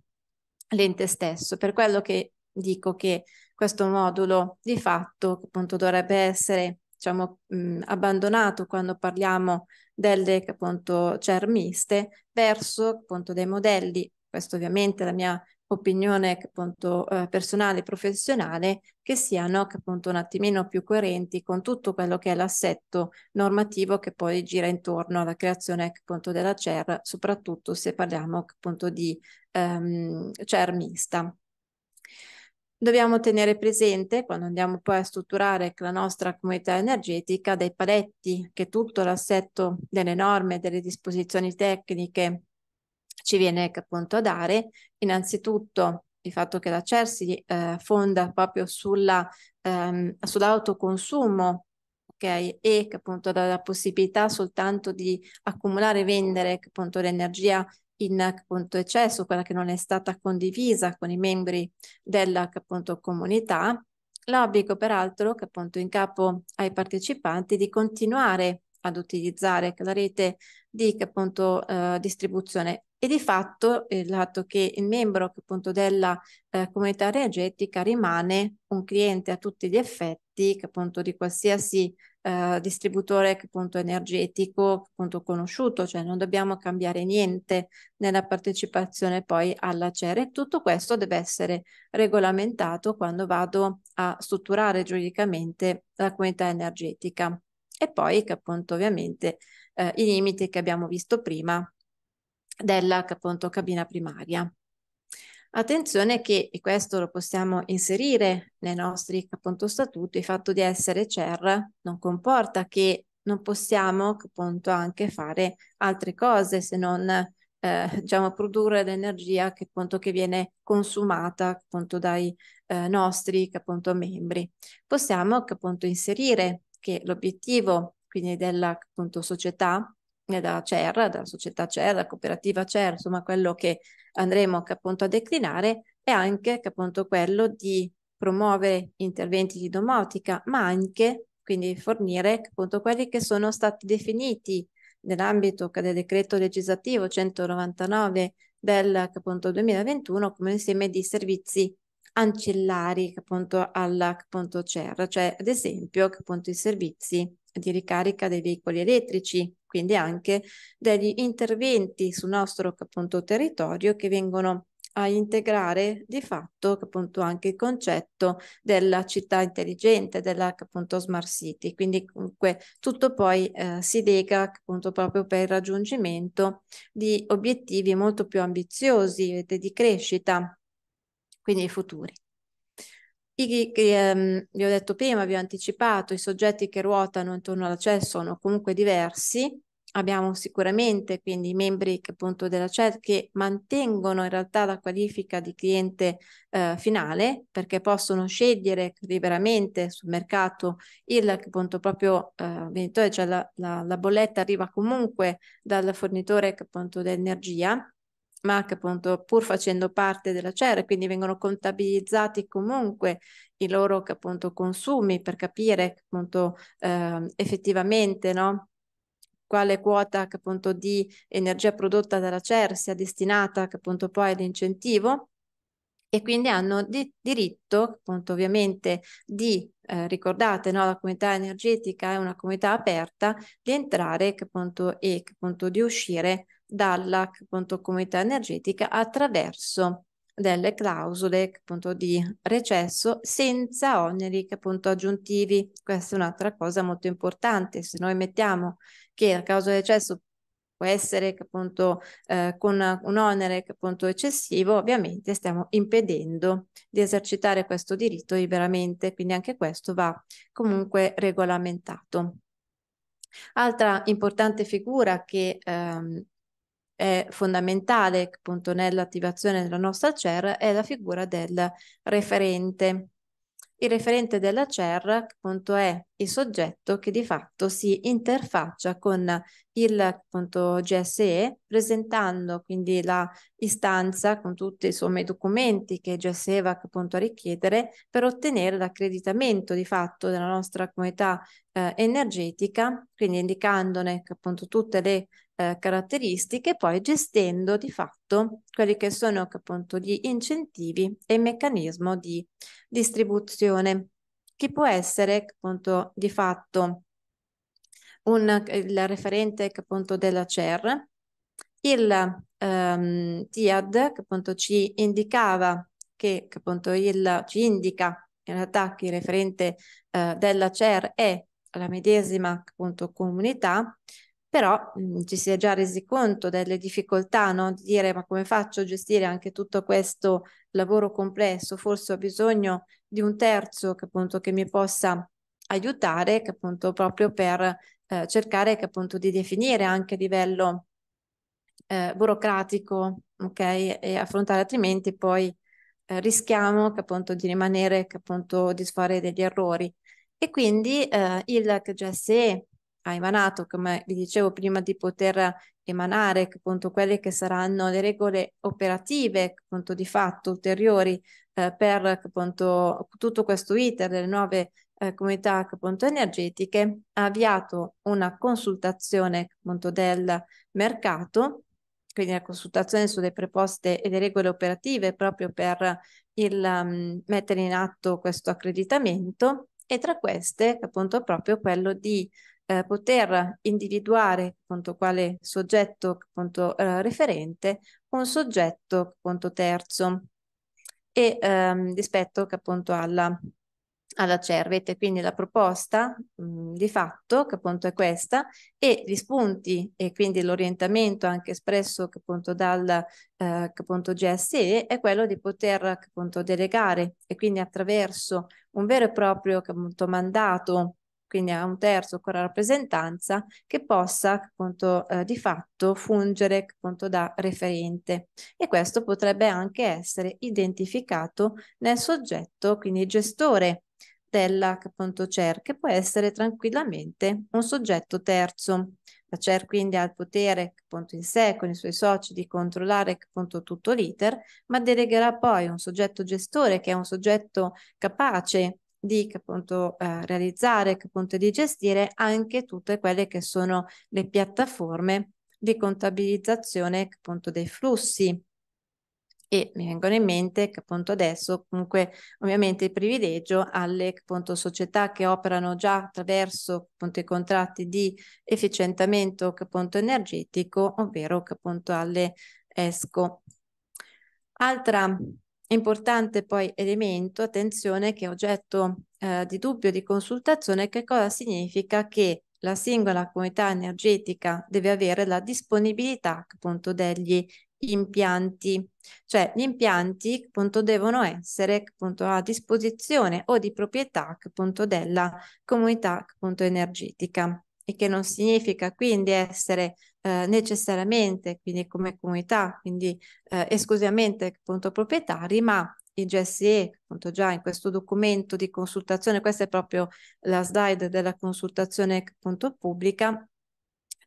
l'ente stesso per quello che dico che questo modulo di fatto appunto dovrebbe essere diciamo mh, abbandonato quando parliamo delle appunto CER miste verso appunto dei modelli, questo ovviamente è la mia opinione appunto eh, personale e professionale, che siano appunto un attimino più coerenti con tutto quello che è l'assetto normativo che poi gira intorno alla creazione appunto della CER, soprattutto se parliamo appunto di ehm, CER mista. Dobbiamo tenere presente, quando andiamo poi a strutturare la nostra comunità energetica, dei paletti che tutto l'assetto delle norme, delle disposizioni tecniche ci viene appunto a dare. Innanzitutto il fatto che la CERSI eh, fonda proprio sulla, ehm, sull'autoconsumo Okay, e che appunto dà la possibilità soltanto di accumulare e vendere appunto l'energia in su quella che non è stata condivisa con i membri della appunto, comunità, l'obbligo peraltro che appunto in capo ai partecipanti di continuare ad utilizzare la rete di appunto, eh, distribuzione e di fatto il lato che il membro appunto della eh, comunità energetica rimane un cliente a tutti gli effetti che appunto di qualsiasi eh, distributore appunto energetico appunto conosciuto, cioè non dobbiamo cambiare niente nella partecipazione poi alla CERE. Tutto questo deve essere regolamentato quando vado a strutturare giuridicamente la comunità energetica. E poi che appunto ovviamente eh, i limiti che abbiamo visto prima della appunto cabina primaria. Attenzione che, e questo lo possiamo inserire nei nostri appunto, statuti, il fatto di essere CER non comporta che non possiamo appunto anche fare altre cose se non eh, diciamo, produrre l'energia che appunto che viene consumata appunto dai eh, nostri appunto membri. Possiamo appunto inserire che l'obiettivo quindi della appunto società da CER, dalla società CER, la cooperativa CER, insomma quello che andremo appunto a declinare è anche che appunto quello di promuovere interventi di domotica, ma anche quindi fornire appunto quelli che sono stati definiti nell'ambito del decreto legislativo 199 del appunto, 2021 come insieme di servizi ancillari appunto alla appunto CER, cioè ad esempio appunto i servizi di ricarica dei veicoli elettrici, quindi anche degli interventi sul nostro appunto, territorio che vengono a integrare di fatto appunto anche il concetto della città intelligente, della appunto smart city. Quindi comunque tutto poi eh, si lega appunto proprio per il raggiungimento di obiettivi molto più ambiziosi e di crescita, quindi futuri. I, che, ehm, vi ho detto prima, vi ho anticipato, i soggetti che ruotano intorno alla CEL sono comunque diversi. Abbiamo sicuramente quindi i membri che, appunto, della CEL che mantengono in realtà la qualifica di cliente eh, finale perché possono scegliere liberamente sul mercato il appunto, proprio eh, venditore, cioè la, la, la bolletta arriva comunque dal fornitore appunto, dell'energia ma che appunto pur facendo parte della CER, quindi vengono contabilizzati comunque i loro che appunto consumi per capire appunto eh, effettivamente no? quale quota che appunto di energia prodotta dalla CER sia destinata che appunto poi all'incentivo e quindi hanno di diritto, appunto, ovviamente, di, eh, ricordate, no, la comunità energetica è una comunità aperta, di entrare che appunto, e appunto, di uscire dalla appunto, comunità energetica attraverso delle clausole appunto di recesso senza oneri appunto aggiuntivi. Questa è un'altra cosa molto importante. Se noi mettiamo che la clausola di recesso può essere appunto eh, con un onere appunto eccessivo, ovviamente stiamo impedendo di esercitare questo diritto liberamente, quindi anche questo va comunque regolamentato. Altra importante figura che ehm, eh, fondamentale appunto nell'attivazione della nostra CER è la figura del referente. Il referente della CER appunto è il soggetto che di fatto si interfaccia con il appunto, GSE presentando quindi la istanza con tutti insomma, i documenti che GSE va appunto a richiedere per ottenere l'accreditamento di fatto della nostra comunità eh, energetica, quindi indicandone appunto tutte le eh, caratteristiche, poi gestendo di fatto quelli che sono appunto gli incentivi e il meccanismo di distribuzione, che può essere appunto di fatto un, il referente appunto della CER, il ehm, TIAD che appunto ci indicava che, appunto il, ci indica in realtà che il referente eh, della CER è la medesima appunto comunità però mh, mm, ci si è già resi conto delle difficoltà, no? di dire ma come faccio a gestire anche tutto questo lavoro complesso, forse ho bisogno di un terzo che appunto che mi possa aiutare, che appunto proprio per eh, cercare che appunto di definire anche a livello eh, burocratico, ok, e affrontare altrimenti poi eh, rischiamo che appunto di rimanere, che appunto di fare degli errori. E quindi eh, il GSE ha emanato, come vi dicevo prima di poter emanare appunto quelle che saranno le regole operative appunto di fatto ulteriori eh, per appunto tutto questo iter delle nuove eh, comunità appunto energetiche ha avviato una consultazione appunto del mercato quindi la consultazione sulle proposte e le regole operative proprio per il, um, mettere in atto questo accreditamento e tra queste appunto proprio quello di eh, poter individuare appunto, quale soggetto appunto, eh, referente un soggetto appunto, terzo e ehm, rispetto appunto alla, alla Cervet. Quindi la proposta mh, di fatto che appunto è questa e gli spunti e quindi l'orientamento anche espresso che appunto dal eh, che appunto GSE è quello di poter che appunto delegare e quindi attraverso un vero e proprio che appunto mandato quindi a un terzo con la rappresentanza, che possa appunto eh, di fatto fungere appunto da referente e questo potrebbe anche essere identificato nel soggetto, quindi gestore della appunto CER, che può essere tranquillamente un soggetto terzo. La CER quindi ha il potere appunto in sé con i suoi soci di controllare appunto tutto l'iter, ma delegherà poi un soggetto gestore che è un soggetto capace di che appunto, eh, realizzare, che appunto, di gestire anche tutte quelle che sono le piattaforme di contabilizzazione appunto, dei flussi. E mi vengono in mente che appunto adesso comunque ovviamente il privilegio alle appunto, società che operano già attraverso appunto, i contratti di efficientamento che, appunto, energetico, ovvero che appunto alle ESCO. Altra Importante poi elemento, attenzione, che è oggetto eh, di dubbio di consultazione, che cosa significa che la singola comunità energetica deve avere la disponibilità appunto degli impianti, cioè gli impianti appunto devono essere appunto a disposizione o di proprietà appunto della comunità appunto energetica e che non significa quindi essere eh, necessariamente, quindi come comunità, quindi eh, esclusivamente appunto proprietari, ma i GSE, appunto già in questo documento di consultazione, questa è proprio la slide della consultazione appunto pubblica,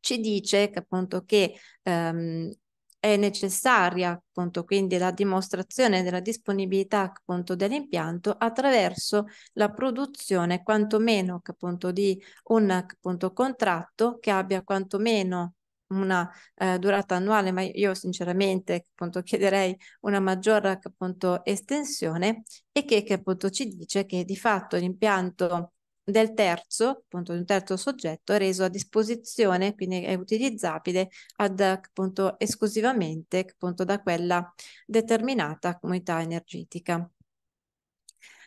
ci dice che appunto che ehm, è necessaria appunto quindi la dimostrazione della disponibilità appunto dell'impianto attraverso la produzione quantomeno appunto di un appunto contratto che abbia quantomeno una eh, durata annuale, ma io sinceramente appunto, chiederei una maggior appunto, estensione e che, che appunto, ci dice che di fatto l'impianto del terzo, appunto di un terzo soggetto, reso a disposizione, quindi è utilizzabile ad, appunto, esclusivamente appunto, da quella determinata comunità energetica.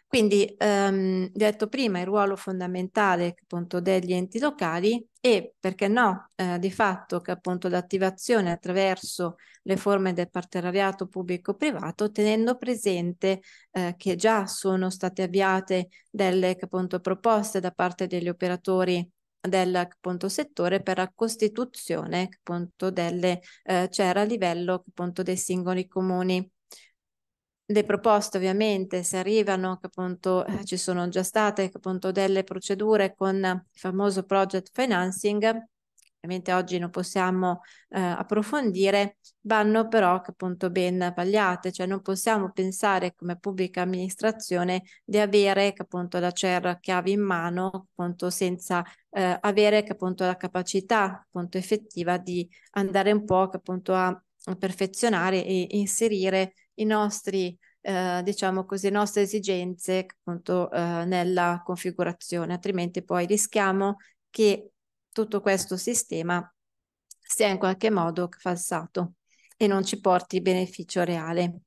Quindi, ehm, detto prima, il ruolo fondamentale appunto, degli enti locali e, perché no, eh, di fatto che appunto l'attivazione attraverso le forme del partenariato pubblico-privato, tenendo presente eh, che già sono state avviate delle appunto, proposte da parte degli operatori del appunto, settore per la costituzione appunto, delle eh, c'era a livello appunto, dei singoli comuni le proposte ovviamente se arrivano, che appunto eh, ci sono già state, che appunto delle procedure con il famoso project financing, ovviamente oggi non possiamo eh, approfondire, vanno però che appunto ben pagliate, cioè non possiamo pensare come pubblica amministrazione di avere che appunto la CER chiave in mano, appunto senza eh, avere che appunto la capacità appunto effettiva di andare un po' che appunto a perfezionare e inserire i nostri, eh, diciamo così, le nostre esigenze appunto eh, nella configurazione, altrimenti poi rischiamo che tutto questo sistema sia in qualche modo falsato e non ci porti beneficio reale.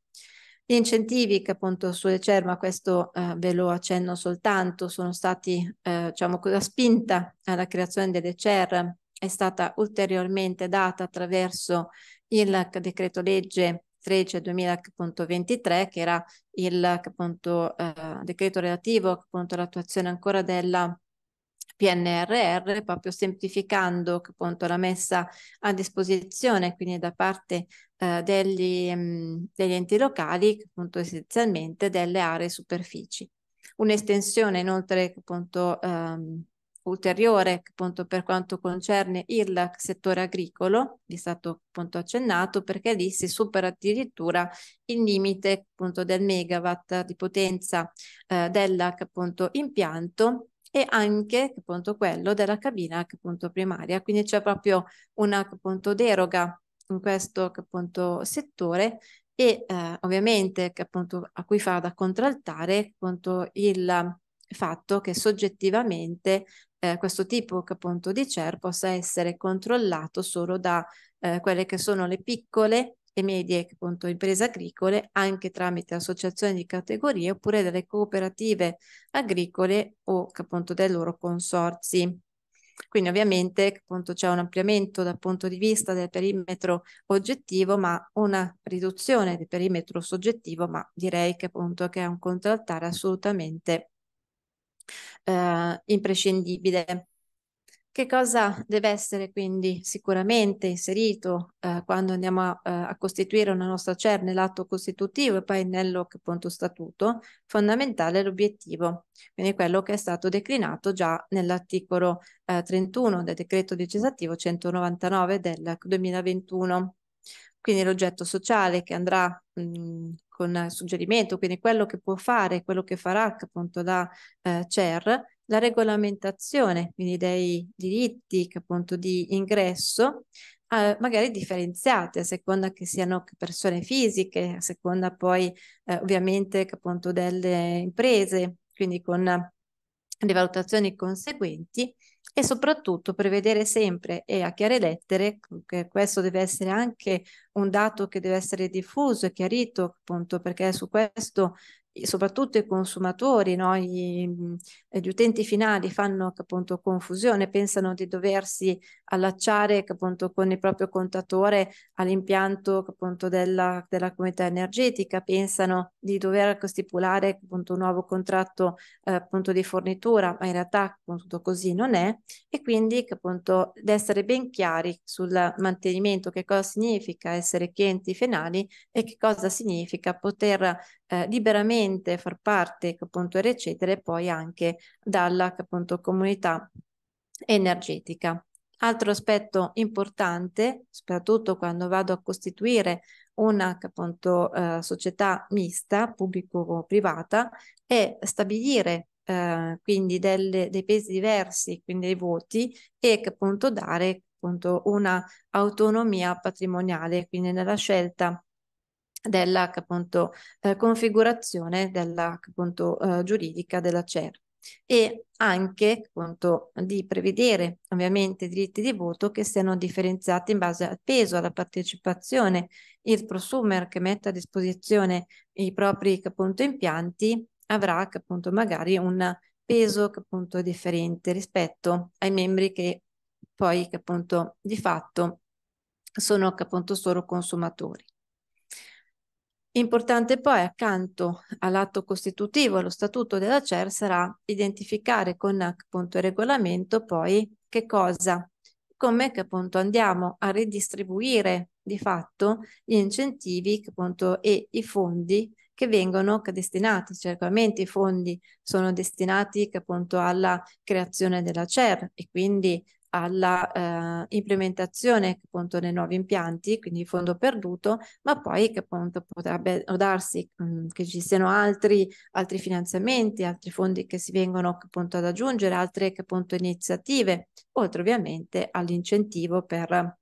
Gli incentivi che appunto sulle CERMA, questo eh, ve lo accenno soltanto, sono stati, eh, diciamo, la spinta alla creazione delle CER è stata ulteriormente data attraverso il decreto legge 13-2023, che era il appunto, eh, decreto relativo appunto, all'attuazione ancora della PNRR, proprio semplificando appunto, la messa a disposizione, quindi da parte eh, degli, mh, mm, degli, enti locali, appunto, essenzialmente delle aree superfici. Un'estensione inoltre appunto, ehm, ulteriore appunto per quanto concerne il settore agricolo, vi è stato appunto accennato, perché lì si supera addirittura il limite appunto del megawatt di potenza eh, dell'impianto e anche appunto quello della cabina appunto primaria, quindi c'è proprio una appunto deroga in questo appunto settore e eh, ovviamente appunto a cui fa da contraltare appunto il fatto che soggettivamente eh, questo tipo appunto di CER possa essere controllato solo da eh, quelle che sono le piccole e medie appunto, imprese agricole anche tramite associazioni di categorie oppure delle cooperative agricole o appunto dei loro consorzi. Quindi ovviamente appunto, c'è un ampliamento dal punto di vista del perimetro oggettivo, ma una riduzione del perimetro soggettivo, ma direi che appunto che è un contraltare assolutamente eh, imprescindibile. Che cosa deve essere quindi sicuramente inserito eh, quando andiamo a, eh, a, costituire una nostra CER cioè nell'atto costitutivo e poi nell'OC appunto statuto? Fondamentale l'obiettivo, quindi quello che è stato declinato già nell'articolo eh, 31 del decreto legislativo 199 del 2021 quindi l'oggetto sociale che andrà mh, mhmm, con suggerimento, quindi quello che può fare, quello che farà appunto la eh, CER, la regolamentazione, quindi dei diritti che, appunto di ingresso, eh, magari differenziati a seconda che siano persone fisiche, a seconda poi eh, ovviamente che, appunto delle imprese, quindi con le valutazioni conseguenti e soprattutto prevedere sempre e a chiare lettere, mm, che questo deve essere anche un dato che deve essere diffuso e chiarito, appunto, perché su questo soprattutto i consumatori, no? I, gli utenti finali fanno appunto confusione, pensano di doversi allacciare appunto con il proprio contatore all'impianto appunto della, della comunità energetica, pensano di dover stipulare appunto un nuovo contratto eh, appunto di fornitura, ma in realtà appunto così non è e quindi appunto di essere ben chiari sul mantenimento, che cosa significa essere clienti finali e che cosa significa poter eh, liberamente far parte appunto e recedere poi anche dalla appunto, comunità energetica. Altro aspetto importante, soprattutto quando vado a costituire una appunto, eh, società mista, pubblico-privata, è stabilire eh, quindi delle, dei pesi diversi, quindi dei voti, e appunto dare appunto una autonomia patrimoniale, quindi nella scelta della appunto, eh, configurazione della appunto, eh, giuridica della CER e anche appunto, di prevedere ovviamente diritti di voto che siano differenziati in base al peso, alla partecipazione. Il prosumer che mette a disposizione i propri appunto, impianti avrà appunto, magari un peso appunto, differente rispetto ai membri che poi appunto, di fatto sono appunto solo consumatori. Importante poi accanto all'atto costitutivo, allo statuto della CER, sarà identificare con appunto il regolamento poi che cosa, come che appunto andiamo a ridistribuire di fatto gli incentivi che, appunto, e i fondi che vengono destinati. Certamente cioè i fondi sono destinati che, appunto alla creazione della CER e quindi alla eh, implementazione appunto dei nuovi impianti, quindi fondo perduto, ma poi che appunto potrebbe darsi mh, mm, che ci siano altri, altri finanziamenti, altri fondi che si vengono appunto ad aggiungere, altre che appunto iniziative, oltre ovviamente all'incentivo per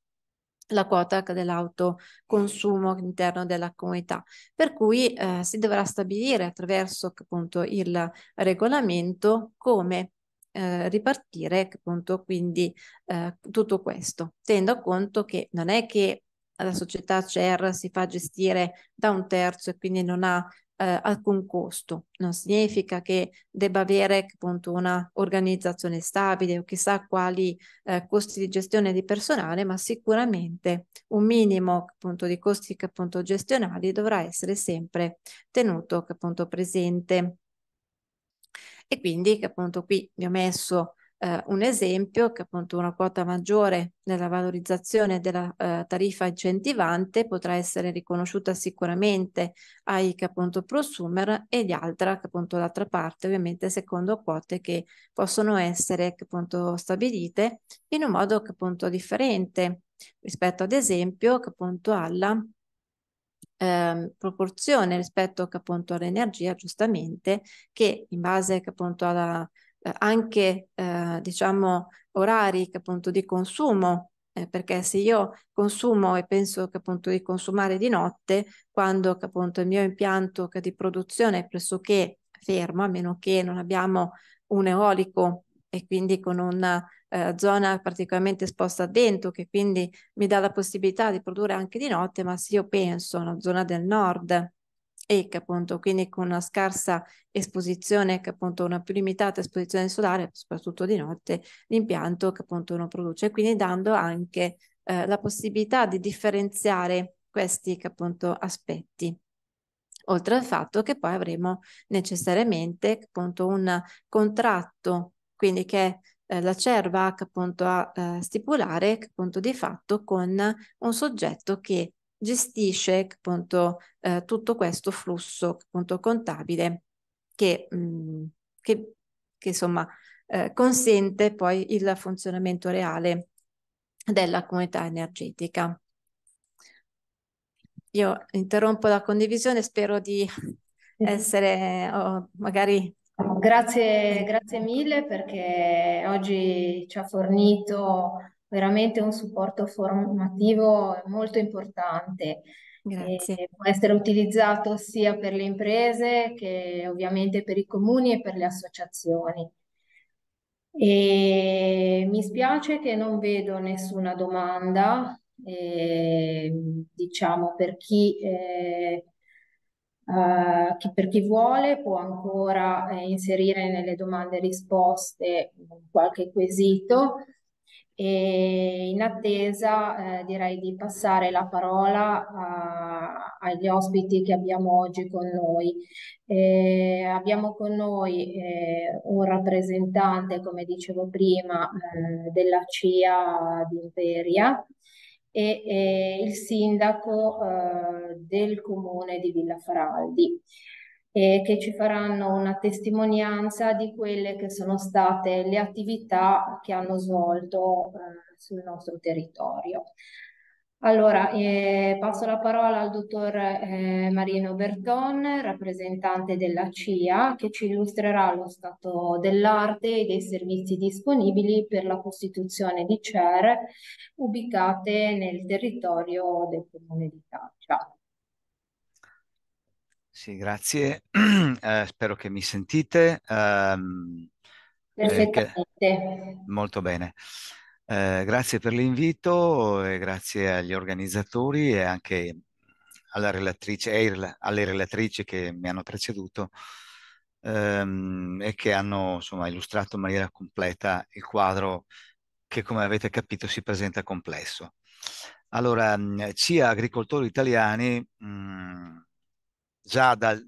la quota dell'autoconsumo all'interno della comunità, per cui eh, si dovrà stabilire attraverso appunto il regolamento come eh, ripartire appunto quindi eh, tutto questo, tenendo conto che non è che la società CER si fa gestire da un terzo e quindi non ha eh, alcun costo, non significa che debba avere appunto una organizzazione stabile o chissà quali eh, costi di gestione di personale, ma sicuramente un minimo appunto di costi appunto gestionali dovrà essere sempre tenuto appunto presente e quindi che appunto qui vi ho messo eh, un esempio che appunto una quota maggiore nella valorizzazione della eh, tariffa incentivante potrà essere riconosciuta sicuramente ai che appunto prosumer e di altra che appunto l'altra parte ovviamente secondo quote che possono essere che appunto stabilite in un modo che appunto differente rispetto ad esempio che appunto alla Ehm, proporzione rispetto appunto all'energia, giustamente, che in base appunto alla, eh, anche eh, diciamo orari appunto di consumo eh, perché se io consumo e penso che appunto di consumare di notte, quando appunto il mio impianto di produzione è pressoché fermo, a meno che non abbiamo un eolico e quindi con una eh, zona particolarmente esposta a vento che quindi mi dà la possibilità di produrre anche di notte, ma se io penso a una zona del nord e che appunto quindi con una scarsa esposizione, che appunto una più limitata esposizione solare, soprattutto di notte, l'impianto che appunto non produce, quindi dando anche eh, la possibilità di differenziare questi che appunto aspetti oltre al fatto che poi avremo necessariamente appunto un contratto quindi che eh, la CERVA ha appunto eh, a stipulare appunto di fatto con un soggetto che gestisce appunto eh, tutto questo flusso appunto contabile che, mm, che, che insomma consente poi il funzionamento reale della comunità energetica. Io interrompo la condivisione, spero di essere, oh, magari Grazie, grazie mille perché oggi ci ha fornito veramente un supporto formativo molto importante. Grazie. può essere utilizzato sia per le imprese che ovviamente per i comuni e per le associazioni. E mi spiace che non vedo nessuna domanda, eh, diciamo, per chi eh, eh, che per chi vuole può ancora eh, inserire nelle domande e risposte qualche quesito e in attesa eh, direi di passare la parola a, eh, agli ospiti che abbiamo oggi con noi. Eh, abbiamo con noi eh, un rappresentante, come dicevo prima, mm, della CIA di Imperia, e, e il sindaco eh, del comune di Villa Faraldi eh, che ci faranno una testimonianza di quelle che sono state le attività che hanno svolto eh, sul nostro territorio. Allora, eh, passo la parola al dottor eh, Marino Berton, rappresentante della CIA, che ci illustrerà lo stato dell'arte e dei servizi disponibili per la costituzione di CER ubicate nel territorio del Comune di Caccia. Sì, grazie. Eh, spero che mi sentite. Um, Perfettamente. Che... Molto bene. Eh, grazie per l'invito e grazie agli organizzatori e anche alla relatrice, e alle relatrici che mi hanno preceduto ehm, e che hanno insomma, illustrato in maniera completa il quadro che come avete capito si presenta complesso. Allora, CIA Agricoltori Italiani mh, già dal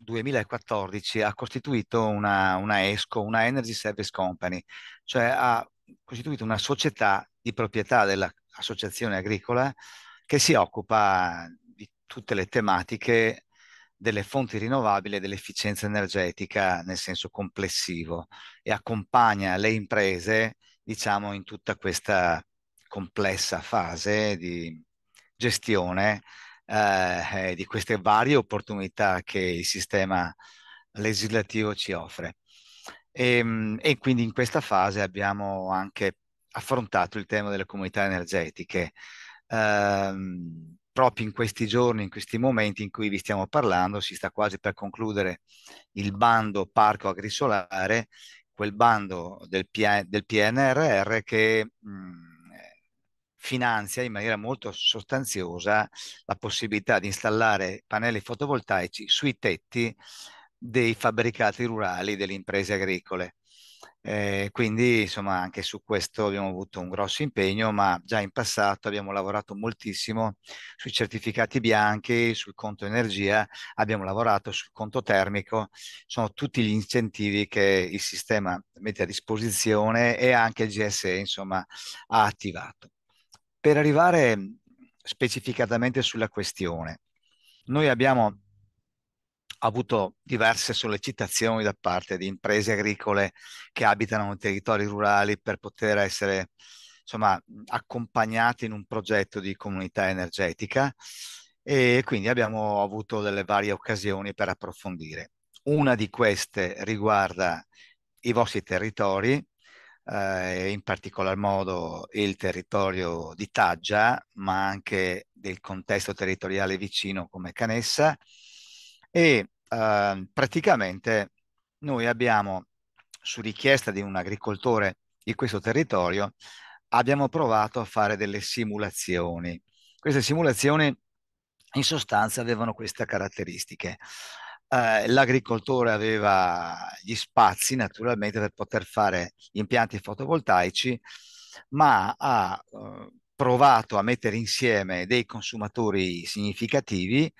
2014 ha costituito una, una ESCO, una Energy Service Company, cioè ha costituito una società di proprietà dell'associazione agricola che si occupa di tutte le tematiche delle fonti rinnovabili e dell'efficienza energetica nel senso complessivo e accompagna le imprese, diciamo, in tutta questa complessa fase di gestione eh, di queste varie opportunità che il sistema legislativo ci offre. E, ehm, e quindi in questa fase abbiamo anche affrontato il tema delle comunità energetiche. Ehm, proprio in questi giorni, in questi momenti in cui vi stiamo parlando, si sta quasi per concludere il bando Parco Agrisolare, quel bando del, P- del PNRR che mh, mm, finanzia in maniera molto sostanziosa la possibilità di installare pannelli fotovoltaici sui tetti dei fabbricati rurali delle imprese agricole. Eh, quindi insomma anche su questo abbiamo avuto un grosso impegno, ma già in passato abbiamo lavorato moltissimo sui certificati bianchi, sul conto energia, abbiamo lavorato sul conto termico, sono tutti gli incentivi che il sistema mette a disposizione e anche il GSE insomma ha attivato. Per arrivare specificatamente sulla questione, noi abbiamo avuto diverse sollecitazioni da parte di imprese agricole che abitano in territori rurali per poter essere insomma, accompagnati in un progetto di comunità energetica e quindi abbiamo avuto delle varie occasioni per approfondire. Una di queste riguarda i vostri territori, eh, in particolar modo il territorio di Taggia, ma anche del contesto territoriale vicino come Canessa e Ehm, praticamente noi abbiamo, su richiesta di un agricoltore di questo territorio, abbiamo provato a fare delle simulazioni. Queste simulazioni in sostanza avevano queste caratteristiche. Eh, l'agricoltore aveva gli spazi naturalmente per poter fare impianti fotovoltaici, ma ha eh, provato a mettere insieme dei consumatori significativi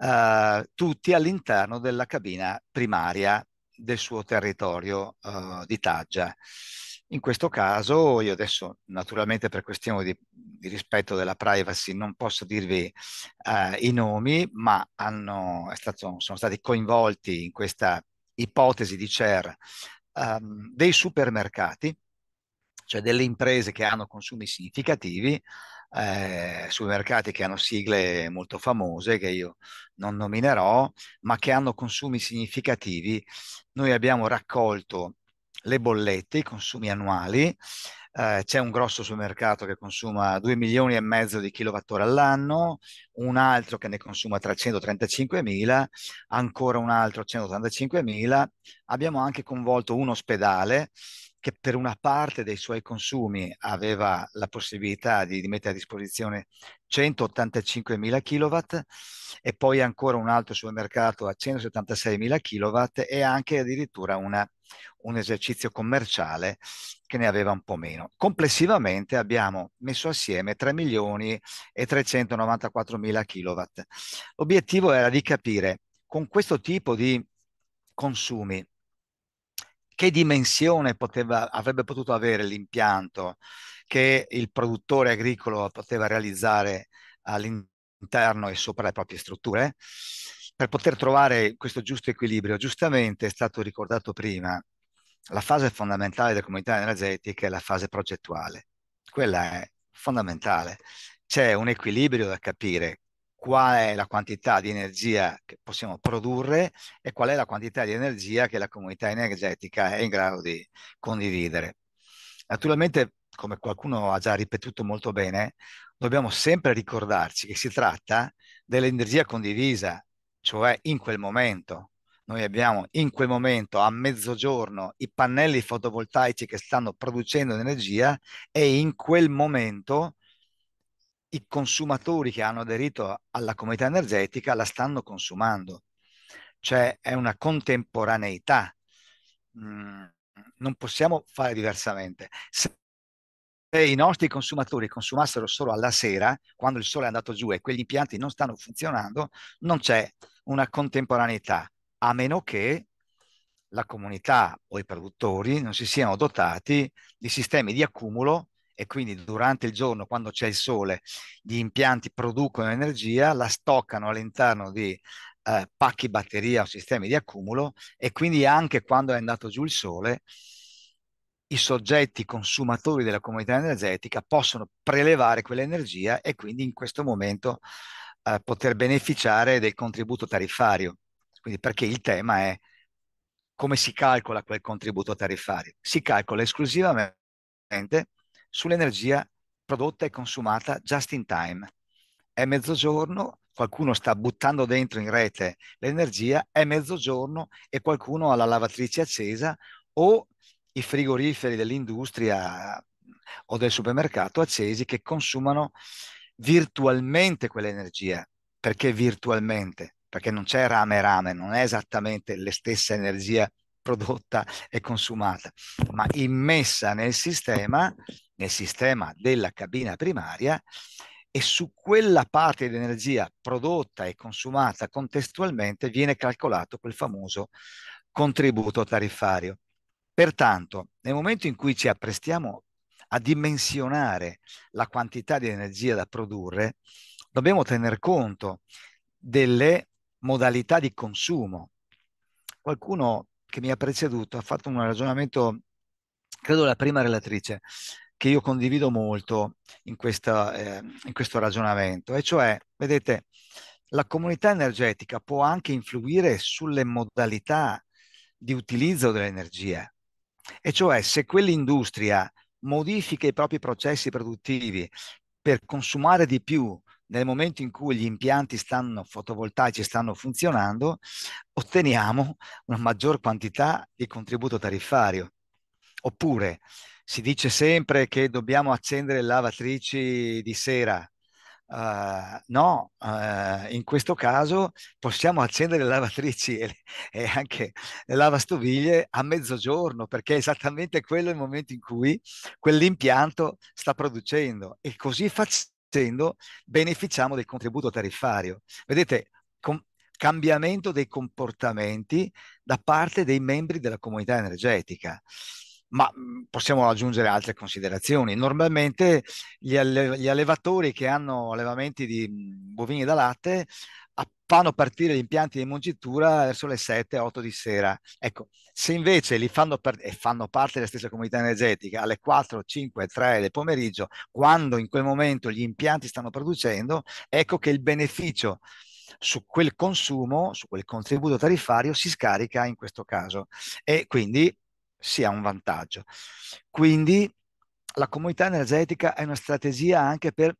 eh, tutti all'interno della cabina primaria del suo territorio eh, di taggia. In questo caso, io adesso naturalmente per questione di, di rispetto della privacy non posso dirvi eh, i nomi, ma hanno, stato, sono stati coinvolti in questa ipotesi di CER ehm, dei supermercati, cioè delle imprese che hanno consumi significativi, eh, sui mercati che hanno sigle molto famose che io non nominerò, ma che hanno consumi significativi. Noi abbiamo raccolto le bollette, i consumi annuali. Eh, c'è un grosso supermercato che consuma 2 milioni e mezzo di kilowattora all'anno, un altro che ne consuma 335 mila, ancora un altro 185 mila. Abbiamo anche coinvolto un ospedale che per una parte dei suoi consumi aveva la possibilità di, di mettere a disposizione 185.000 kW e poi ancora un altro sul mercato a 176.000 kW e anche addirittura una, un esercizio commerciale che ne aveva un po' meno. Complessivamente abbiamo messo assieme 3 milioni kilowatt. L'obiettivo era di capire con questo tipo di consumi che dimensione poteva, avrebbe potuto avere l'impianto che il produttore agricolo poteva realizzare all'interno e sopra le proprie strutture, per poter trovare questo giusto equilibrio. Giustamente è stato ricordato prima, la fase fondamentale delle comunità energetiche è la fase progettuale. Quella è fondamentale. C'è un equilibrio da capire qual è la quantità di energia che possiamo produrre e qual è la quantità di energia che la comunità energetica è in grado di condividere. Naturalmente, come qualcuno ha già ripetuto molto bene, dobbiamo sempre ricordarci che si tratta dell'energia condivisa, cioè in quel momento. Noi abbiamo in quel momento a mezzogiorno i pannelli fotovoltaici che stanno producendo energia e in quel momento i consumatori che hanno aderito alla comunità energetica la stanno consumando, cioè è una contemporaneità. Mm, non possiamo fare diversamente. Se i nostri consumatori consumassero solo alla sera, quando il sole è andato giù e quegli impianti non stanno funzionando, non c'è una contemporaneità, a meno che la comunità o i produttori non si siano dotati di sistemi di accumulo e quindi durante il giorno, quando c'è il sole, gli impianti producono energia, la stoccano all'interno di eh, pacchi batteria o sistemi di accumulo e quindi anche quando è andato giù il sole, i soggetti consumatori della comunità energetica possono prelevare quell'energia e quindi in questo momento eh, poter beneficiare del contributo tariffario. Quindi perché il tema è come si calcola quel contributo tariffario? Si calcola esclusivamente sull'energia prodotta e consumata just in time. È mezzogiorno, qualcuno sta buttando dentro in rete l'energia, è mezzogiorno e qualcuno ha la lavatrice accesa o i frigoriferi dell'industria o del supermercato accesi che consumano virtualmente quell'energia. Perché virtualmente? Perché non c'è rame rame, non è esattamente la stessa energia prodotta e consumata, ma immessa nel sistema, nel sistema della cabina primaria e su quella parte di energia prodotta e consumata contestualmente viene calcolato quel famoso contributo tariffario. Pertanto, nel momento in cui ci apprestiamo a dimensionare la quantità di energia da produrre, dobbiamo tener conto delle modalità di consumo. Qualcuno che mi ha preceduto ha fatto un ragionamento, credo la prima relatrice, che io condivido molto in, questa, eh, in questo ragionamento, e cioè, vedete, la comunità energetica può anche influire sulle modalità di utilizzo dell'energia, e cioè se quell'industria modifica i propri processi produttivi per consumare di più nel momento in cui gli impianti stanno fotovoltaici stanno funzionando, otteniamo una maggior quantità di contributo tariffario. Oppure si dice sempre che dobbiamo accendere lavatrici di sera. Uh, no, uh, in questo caso possiamo accendere le lavatrici e, e anche le lavastoviglie a mezzogiorno perché è esattamente quello il momento in cui quell'impianto sta producendo e così facciamo dicendo, beneficiamo del contributo tariffario. Vedete, com- cambiamento dei comportamenti da parte dei membri della comunità energetica. Ma mm, possiamo aggiungere altre considerazioni. Normalmente gli, alle- gli allevatori che hanno allevamenti di mm, bovini da latte fanno partire gli impianti di mungitura verso le 7-8 di sera. Ecco, se invece li fanno, per, e fanno parte della stessa comunità energetica alle 4, 5, 3 del pomeriggio, quando in quel momento gli impianti stanno producendo, ecco che il beneficio su quel consumo, su quel contributo tariffario si scarica in questo caso e quindi si ha un vantaggio. Quindi la comunità energetica è una strategia anche per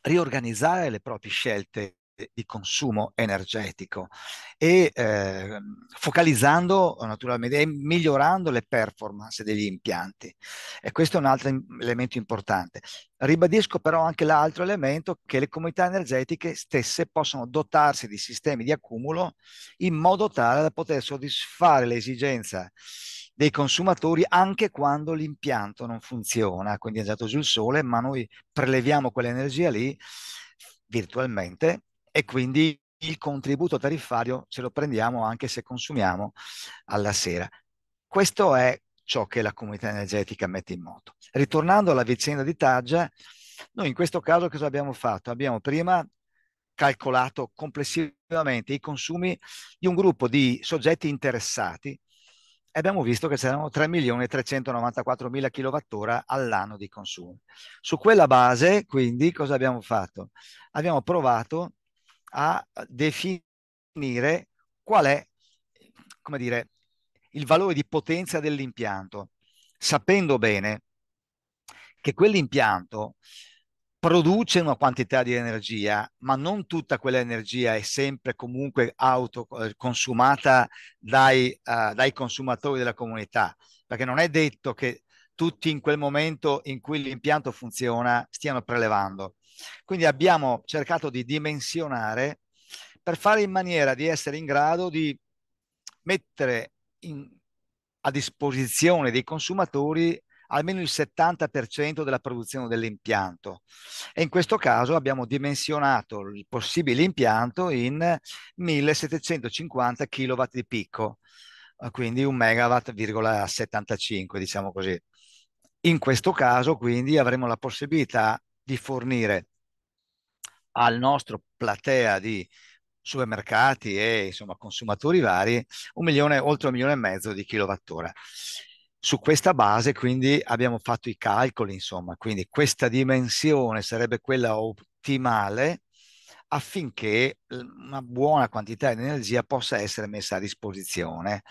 riorganizzare le proprie scelte di consumo energetico e eh, focalizzando naturalmente e migliorando le performance degli impianti. E questo è un altro elemento importante. Ribadisco però anche l'altro elemento che le comunità energetiche stesse possono dotarsi di sistemi di accumulo in modo tale da poter soddisfare l'esigenza dei consumatori anche quando l'impianto non funziona, quindi è andato giù il sole, ma noi preleviamo quell'energia lì virtualmente e quindi il contributo tariffario ce lo prendiamo anche se consumiamo alla sera. Questo è ciò che la comunità energetica mette in moto. Ritornando alla vicenda di Taggia, noi in questo caso cosa abbiamo fatto? Abbiamo prima calcolato complessivamente i consumi di un gruppo di soggetti interessati e abbiamo visto che c'erano 3.394.000 kWh all'anno di consumo. Su quella base, quindi, cosa abbiamo fatto? Abbiamo provato a definire qual è, come dire, il valore di potenza dell'impianto, sapendo bene che quell'impianto produce una quantità di energia, ma non tutta quell'energia è sempre comunque autoconsumata eh, dai, uh, dai consumatori della comunità, perché non è detto che tutti in quel momento in cui l'impianto funziona stiano prelevando. Quindi abbiamo cercato di dimensionare per fare in maniera di essere in grado di mettere in, a disposizione dei consumatori almeno il 70% della produzione dell'impianto. E in questo caso abbiamo dimensionato il possibile impianto in 1750 kW di picco, eh, quindi 1 MW,75 diciamo così. In questo caso quindi avremo la possibilità di fornire al nostro platea di supermercati e insomma, consumatori vari un milione, oltre un milione e mezzo di kilowattora. Su questa base quindi abbiamo fatto i calcoli, insomma, quindi questa dimensione sarebbe quella ottimale affinché una buona quantità di energia possa essere messa a disposizione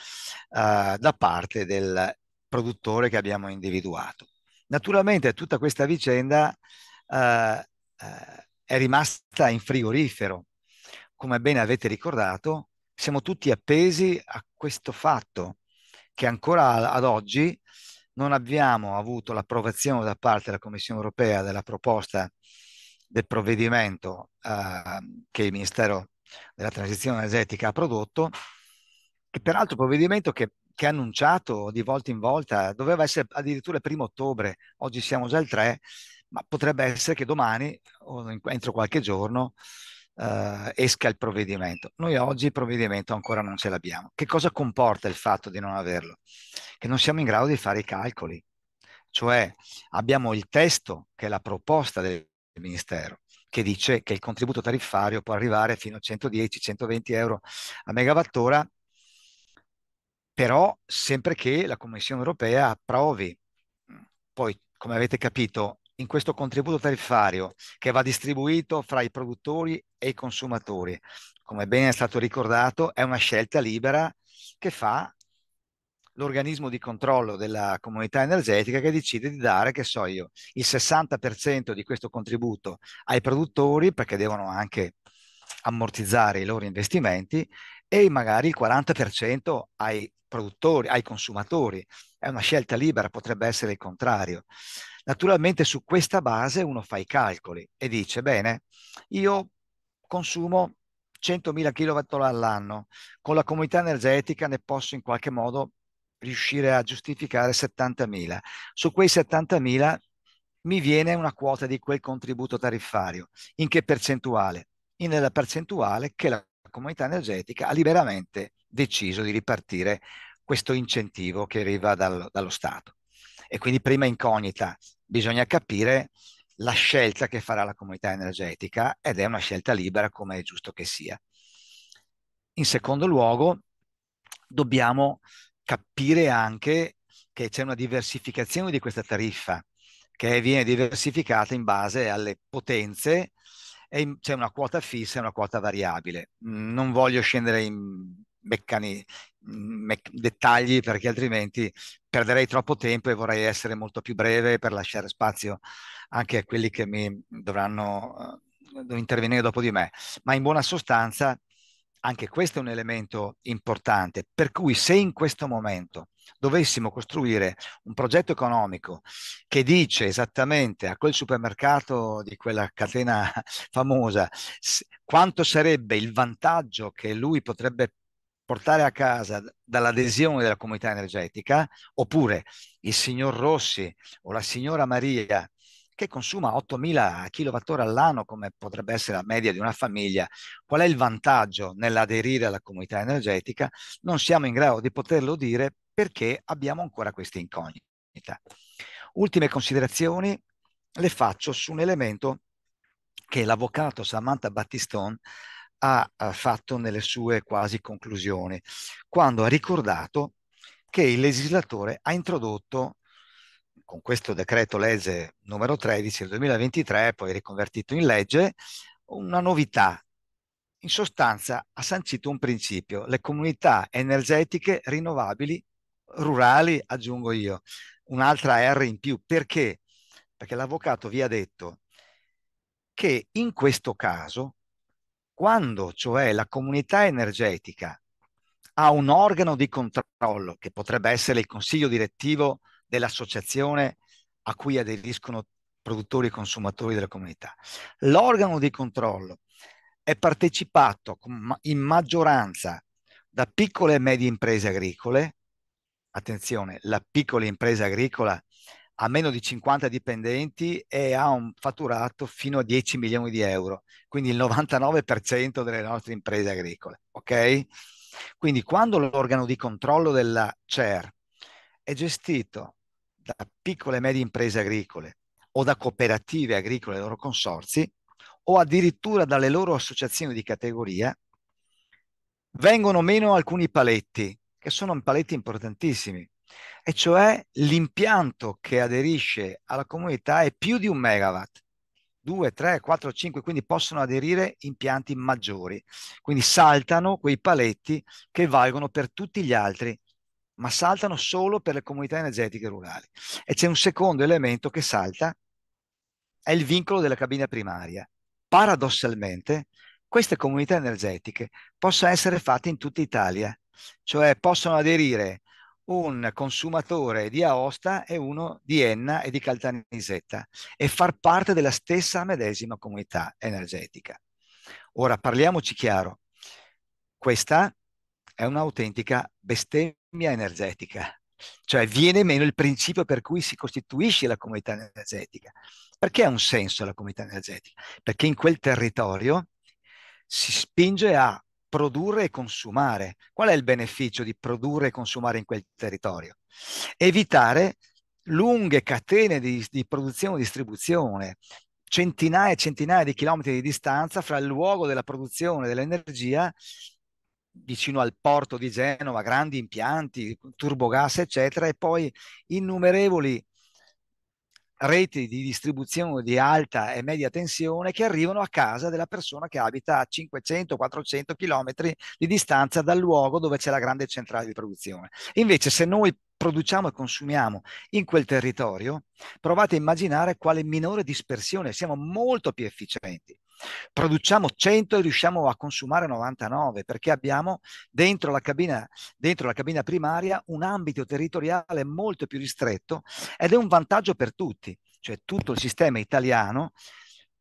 uh, da parte del produttore che abbiamo individuato. Naturalmente tutta questa vicenda uh, uh, è rimasta in frigorifero. Come bene avete ricordato, siamo tutti appesi a questo fatto che ancora ad oggi non abbiamo avuto l'approvazione da parte della Commissione europea della proposta del provvedimento eh, che il Ministero della Transizione Energetica ha prodotto, che peraltro provvedimento che, che ha annunciato di volta in volta, doveva essere addirittura il primo ottobre, oggi siamo già il 3, ma potrebbe essere che domani o entro qualche giorno eh, esca il provvedimento. Noi oggi il provvedimento ancora non ce l'abbiamo. Che cosa comporta il fatto di non averlo? Che non siamo in grado di fare i calcoli, cioè abbiamo il testo che è la proposta del Ministero che dice che il contributo tariffario può arrivare fino a 110-120 euro a megawattora, però sempre che la Commissione europea approvi. Poi, come avete capito, in questo contributo tariffario che va distribuito fra i produttori e i consumatori. Come bene è stato ricordato, è una scelta libera che fa l'organismo di controllo della comunità energetica che decide di dare, che so io, il 60% di questo contributo ai produttori perché devono anche ammortizzare i loro investimenti e magari il 40% ai produttori, ai consumatori. È una scelta libera, potrebbe essere il contrario. Naturalmente su questa base uno fa i calcoli e dice, bene, io consumo 100.000 kWh all'anno, con la comunità energetica ne posso in qualche modo riuscire a giustificare 70.000. Su quei 70.000 mi viene una quota di quel contributo tariffario. In che percentuale? In nella percentuale che la comunità energetica ha liberamente deciso di ripartire questo incentivo che arriva dal, dallo Stato. E quindi prima incognita, bisogna capire la scelta che farà la comunità energetica ed è una scelta libera come è giusto che sia. In secondo luogo, dobbiamo capire anche che c'è una diversificazione di questa tariffa che viene diversificata in base alle potenze e c'è una quota fissa e una quota variabile. Non voglio scendere in meccani, mec- dettagli perché altrimenti perderei troppo tempo e vorrei essere molto più breve per lasciare spazio anche a quelli che mi dovranno uh, intervenire dopo di me. Ma in buona sostanza anche questo è un elemento importante, per cui se in questo momento dovessimo costruire un progetto economico che dice esattamente a quel supermercato di quella catena famosa quanto sarebbe il vantaggio che lui potrebbe portare a casa dall'adesione della comunità energetica, oppure il signor Rossi o la signora Maria che consuma 8.000 kWh all'anno, come potrebbe essere la media di una famiglia, qual è il vantaggio nell'aderire alla comunità energetica? Non siamo in grado di poterlo dire perché abbiamo ancora queste incognite. Ultime considerazioni le faccio su un elemento che l'avvocato Samantha Battiston ha fatto nelle sue quasi conclusioni, quando ha ricordato che il legislatore ha introdotto con questo decreto legge numero 13 del 2023, poi riconvertito in legge, una novità. In sostanza ha sancito un principio, le comunità energetiche rinnovabili rurali, aggiungo io, un'altra R in più. Perché? Perché l'avvocato vi ha detto che in questo caso quando cioè la comunità energetica ha un organo di controllo, che potrebbe essere il consiglio direttivo dell'associazione a cui aderiscono produttori e consumatori della comunità, l'organo di controllo è partecipato in maggioranza da piccole e medie imprese agricole, attenzione, la piccola impresa agricola ha meno di 50 dipendenti e ha un fatturato fino a 10 milioni di euro, quindi il 99% delle nostre imprese agricole. Ok? Quindi quando l'organo di controllo della CER è gestito da piccole e medie imprese agricole o da cooperative agricole e loro consorzi o addirittura dalle loro associazioni di categoria, vengono meno alcuni paletti, che sono paletti importantissimi e cioè l'impianto che aderisce alla comunità è più di un megawatt. 2, 3, 4, 5, quindi possono aderire impianti maggiori. Quindi saltano quei paletti che valgono per tutti gli altri, ma saltano solo per le comunità energetiche rurali. E c'è un secondo elemento che salta, è il vincolo della cabina primaria. Paradossalmente, queste comunità energetiche possono essere fatte in tutta Italia, cioè possono aderire un consumatore di Aosta e uno di Enna e di Caltanissetta e far parte della stessa medesima comunità energetica. Ora parliamoci chiaro, questa è un'autentica bestemmia energetica, cioè viene meno il principio per cui si costituisce la comunità energetica. Perché ha un senso la comunità energetica? Perché in quel territorio si spinge a produrre e consumare. Qual è il beneficio di produrre e consumare in quel territorio? Evitare lunghe catene di, di produzione e distribuzione, centinaia e centinaia di chilometri di distanza fra il luogo della produzione dell'energia vicino al porto di Genova, grandi impianti, turbogas, eccetera, e poi innumerevoli reti di distribuzione di alta e media tensione che arrivano a casa della persona che abita a 500-400 km di distanza dal luogo dove c'è la grande centrale di produzione. Invece se noi produciamo e consumiamo in quel territorio, provate a immaginare quale minore dispersione, siamo molto più efficienti. Produciamo 100 e riusciamo a consumare 99 perché abbiamo dentro la cabina, dentro la cabina primaria un ambito territoriale molto più ristretto ed è un vantaggio per tutti, cioè tutto il sistema italiano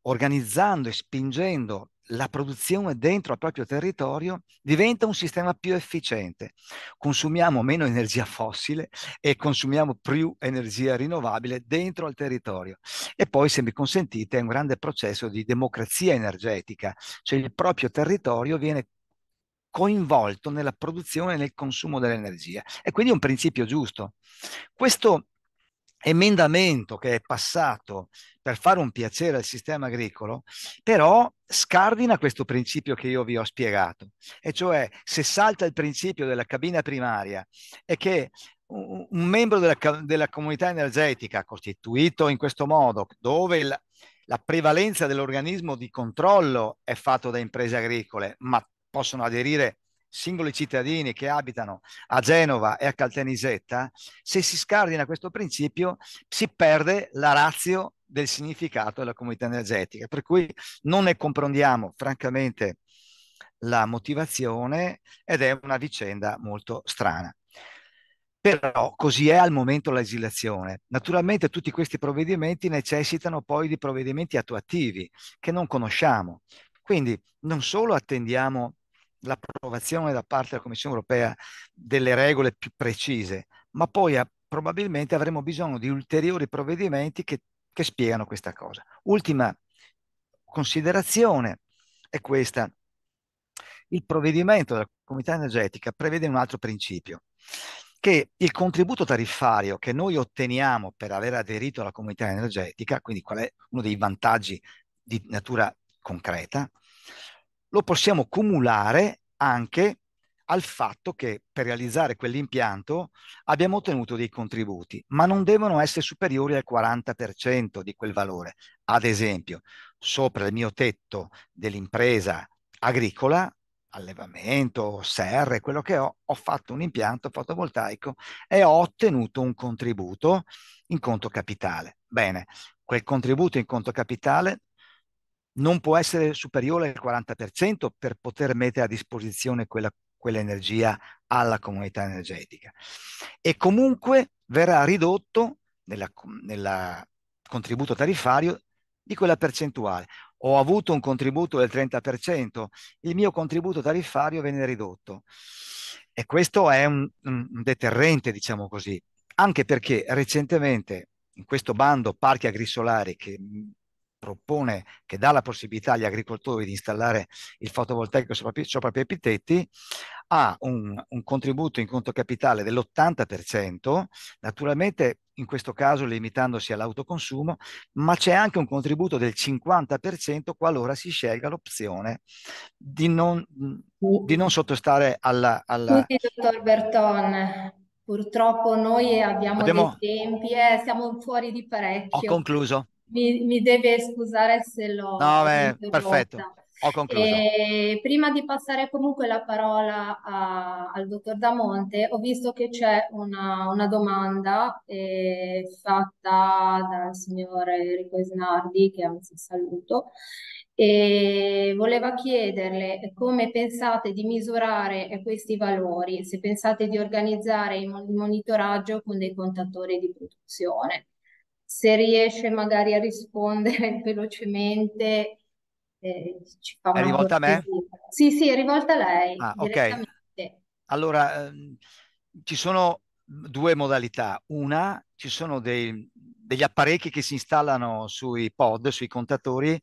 organizzando e spingendo la produzione dentro al proprio territorio diventa un sistema più efficiente. Consumiamo meno energia fossile e consumiamo più energia rinnovabile dentro al territorio. E poi, se mi consentite, è un grande processo di democrazia energetica, cioè il proprio territorio viene coinvolto nella produzione e nel consumo dell'energia. E quindi è un principio giusto. Questo emendamento che è passato per fare un piacere al sistema agricolo, però scardina questo principio che io vi ho spiegato, e cioè se salta il principio della cabina primaria e che un membro della, della comunità energetica costituito in questo modo, dove il, la prevalenza dell'organismo di controllo è fatto da imprese agricole, ma possono aderire singoli cittadini che abitano a Genova e a Caltanisetta, se si scardina questo principio si perde la razio del significato della comunità energetica, per cui non ne comprendiamo francamente la motivazione ed è una vicenda molto strana. Però così è al momento la legislazione. Naturalmente tutti questi provvedimenti necessitano poi di provvedimenti attuativi che non conosciamo. Quindi non solo attendiamo l'approvazione da parte della Commissione europea delle regole più precise, ma poi a, eh, probabilmente avremo bisogno di ulteriori provvedimenti che, che spiegano questa cosa. Ultima considerazione è questa. Il provvedimento della comunità energetica prevede un altro principio, che il contributo tariffario che noi otteniamo per aver aderito alla comunità energetica, quindi qual è uno dei vantaggi di natura concreta, lo possiamo cumulare anche al fatto che per realizzare quell'impianto abbiamo ottenuto dei contributi, ma non devono essere superiori al 40% di quel valore. Ad esempio, sopra il mio tetto dell'impresa agricola, allevamento, serre, quello che ho, ho fatto un impianto fotovoltaico e ho ottenuto un contributo in conto capitale. Bene, quel contributo in conto capitale non può essere superiore al 40% per poter mettere a disposizione quella, quell'energia alla comunità energetica. E comunque verrà ridotto nel contributo tariffario di quella percentuale. Ho avuto un contributo del 30%, il mio contributo tariffario viene ridotto. E questo è un, un deterrente, diciamo così, anche perché recentemente in questo bando Parchi Agrisolari che propone, che dà la possibilità agli agricoltori di installare il fotovoltaico sopra, sopra i tetti, ha un, un contributo in conto capitale dell'80%, naturalmente in questo caso limitandosi all'autoconsumo, ma c'è anche un contributo del 50% qualora si scelga l'opzione di non, di non sottostare alla... alla... dottor Berton, purtroppo noi abbiamo Abbiamo... dei tempi e eh, siamo fuori di parecchio. Ho concluso mi, mi, deve scusare se l'ho No, beh, perfetto. Ho concluso. E eh, prima di passare comunque la parola a, al dottor Damonte, ho visto che c'è una, una domanda eh, fatta dal signor Enrico Esnardi, che anzi saluto, e voleva chiederle come pensate di misurare questi valori, se pensate di organizzare il monitoraggio con dei contatori di produzione se riesce magari a rispondere velocemente, eh, ci fa È rivolta a me? Sì, sì, è rivolta a lei. Ah, ok. Allora, ehm, ci sono due modalità. Una, ci sono dei, degli apparecchi che si installano sui pod, sui contatori,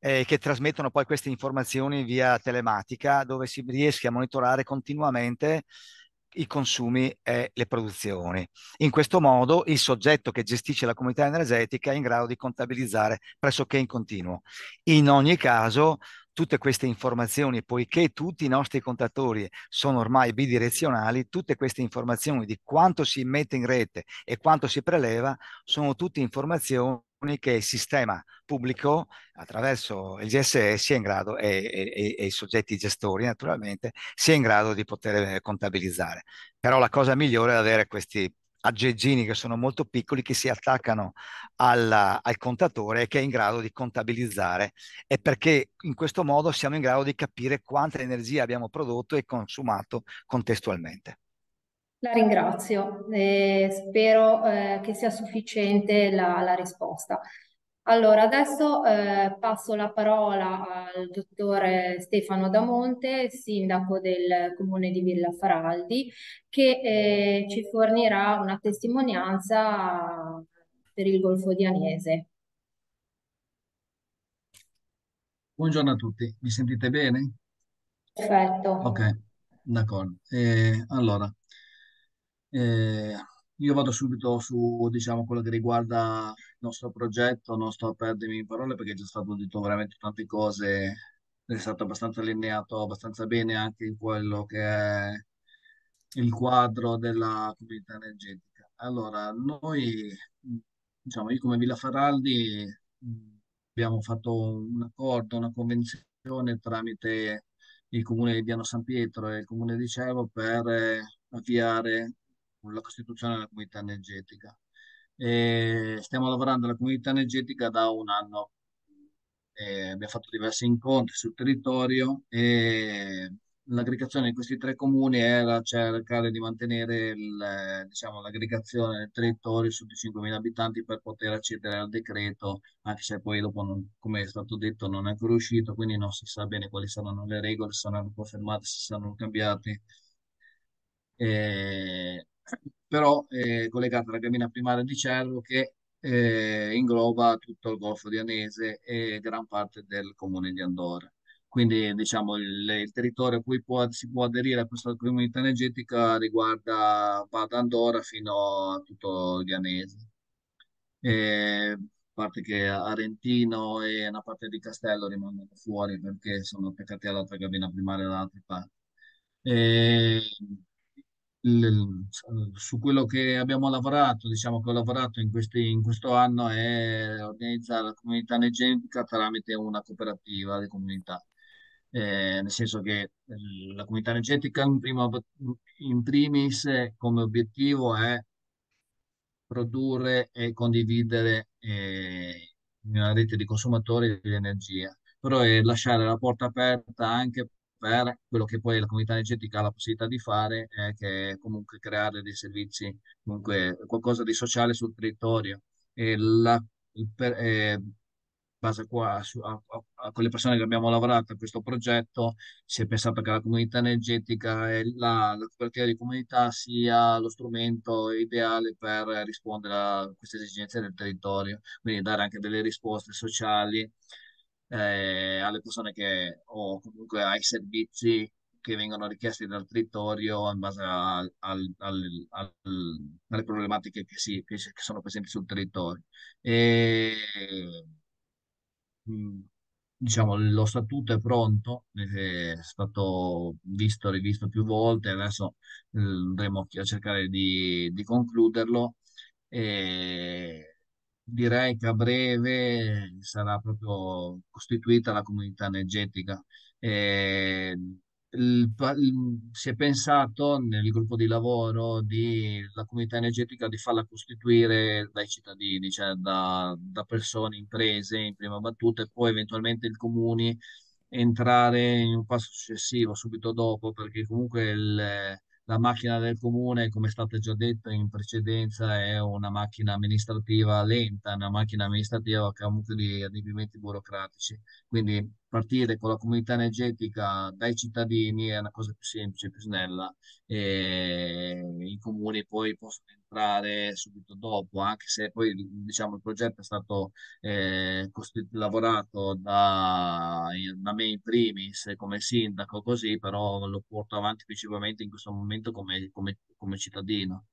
eh, che trasmettono poi queste informazioni via telematica, dove si riesce a monitorare continuamente i consumi e le produzioni. In questo modo il soggetto che gestisce la comunità energetica è in grado di contabilizzare pressoché in continuo. In ogni caso, tutte queste informazioni, poiché tutti i nostri contatori sono ormai bidirezionali, tutte queste informazioni di quanto si mette in rete e quanto si preleva sono tutte informazioni che il sistema pubblico attraverso il GSE sia in grado e, e, e, i soggetti gestori naturalmente sia in grado di poter eh, contabilizzare. Però la cosa migliore è avere questi aggeggini che sono molto piccoli che si attaccano alla, al contatore che è in grado di contabilizzare e perché in questo modo siamo in grado di capire quanta energia abbiamo prodotto e consumato contestualmente. La ringrazio e spero eh, che sia sufficiente la, la risposta. Allora, adesso eh, passo la parola al dottore Stefano Damonte, sindaco del comune di Villa Faraldi, che eh, ci fornirà una testimonianza per il Golfo di Anese. Buongiorno a tutti, mi sentite bene? Perfetto. Ok, d'accordo. Eh, allora, eh, io vado subito su diciamo, quello che riguarda il nostro progetto, non sto a perdermi in parole perché è già stato detto veramente tante cose, è stato abbastanza allineato abbastanza bene anche in quello che è il quadro della comunità energetica. Allora, noi, diciamo, io come Villa Faraldi mm, abbiamo fatto un accordo, una convenzione tramite il comune di Piano San Pietro e il comune di Cervo per avviare con la costituzione della comunità energetica. E stiamo lavorando alla comunità energetica da un anno. E abbiamo fatto diversi incontri sul territorio e l'aggregazione di questi tre comuni era cercare di mantenere il, diciamo, l'aggregazione del territorio su di 5.000 abitanti per poter accedere al decreto, anche se poi dopo, non, come è stato detto, non è ancora uscito, quindi non si sa bene quali saranno le regole, se saranno confermate, se saranno cambiate. E però è eh, collegata alla cabina primaria di Cervo che eh, ingloba tutto il Golfo di Anese e gran parte del comune di Andorra. Quindi diciamo il, il territorio a cui può, si può aderire a questa comunità energetica riguarda va da Andorra fino a tutto il Anese. E, eh, parte che Arentino e una parte di Castello rimangono fuori perché sono attaccati all'altra cabina primaria dall'altra parte. E, eh, eh, su quello che abbiamo lavorato, diciamo che ho lavorato in, questi, in questo anno è organizzare la comunità energetica tramite una cooperativa di comunità. Eh, nel senso che eh, la comunità energetica in, prima, in primis come obiettivo è produrre e condividere eh, una rete di consumatori di però è lasciare la porta aperta anche per quello che poi la comunità energetica ha la possibilità di fare, è che è comunque creare dei servizi, comunque qualcosa di sociale sul territorio. E la, per, eh, base qua su, a, a, con le persone che abbiamo lavorato a questo progetto si è pensato che la comunità energetica e la, la cooperativa di comunità sia lo strumento ideale per rispondere a queste esigenze del territorio, quindi dare anche delle risposte sociali eh, alle persone che, o comunque ai servizi che vengono richiesti dal territorio in base a, al, al, al, alle problematiche che, si, che, che, sono presenti sul territorio. E, mm, diciamo, lo statuto è pronto, eh, è stato visto e rivisto più volte, adesso eh, andremo a cercare di, di concluderlo. E, direi che a breve sarà proprio costituita la comunità energetica. Eh, il, il, si è pensato nel gruppo di lavoro della comunità energetica di farla costituire dai cittadini, cioè da, da persone, imprese in prima battuta e poi eventualmente il comuni entrare in un passo successivo subito dopo perché comunque il, la macchina del comune, come è stato già detto in precedenza, è una macchina amministrativa lenta, una macchina amministrativa che ha comunque di adempimenti burocratici. Quindi partire con la comunità energetica dai cittadini è una cosa più semplice, più snella. E I comuni poi possono entrare subito dopo, anche se poi diciamo, il progetto è stato eh, costi- lavorato da, da, me in primis come sindaco, così però lo porto avanti principalmente in questo momento come, come, come cittadino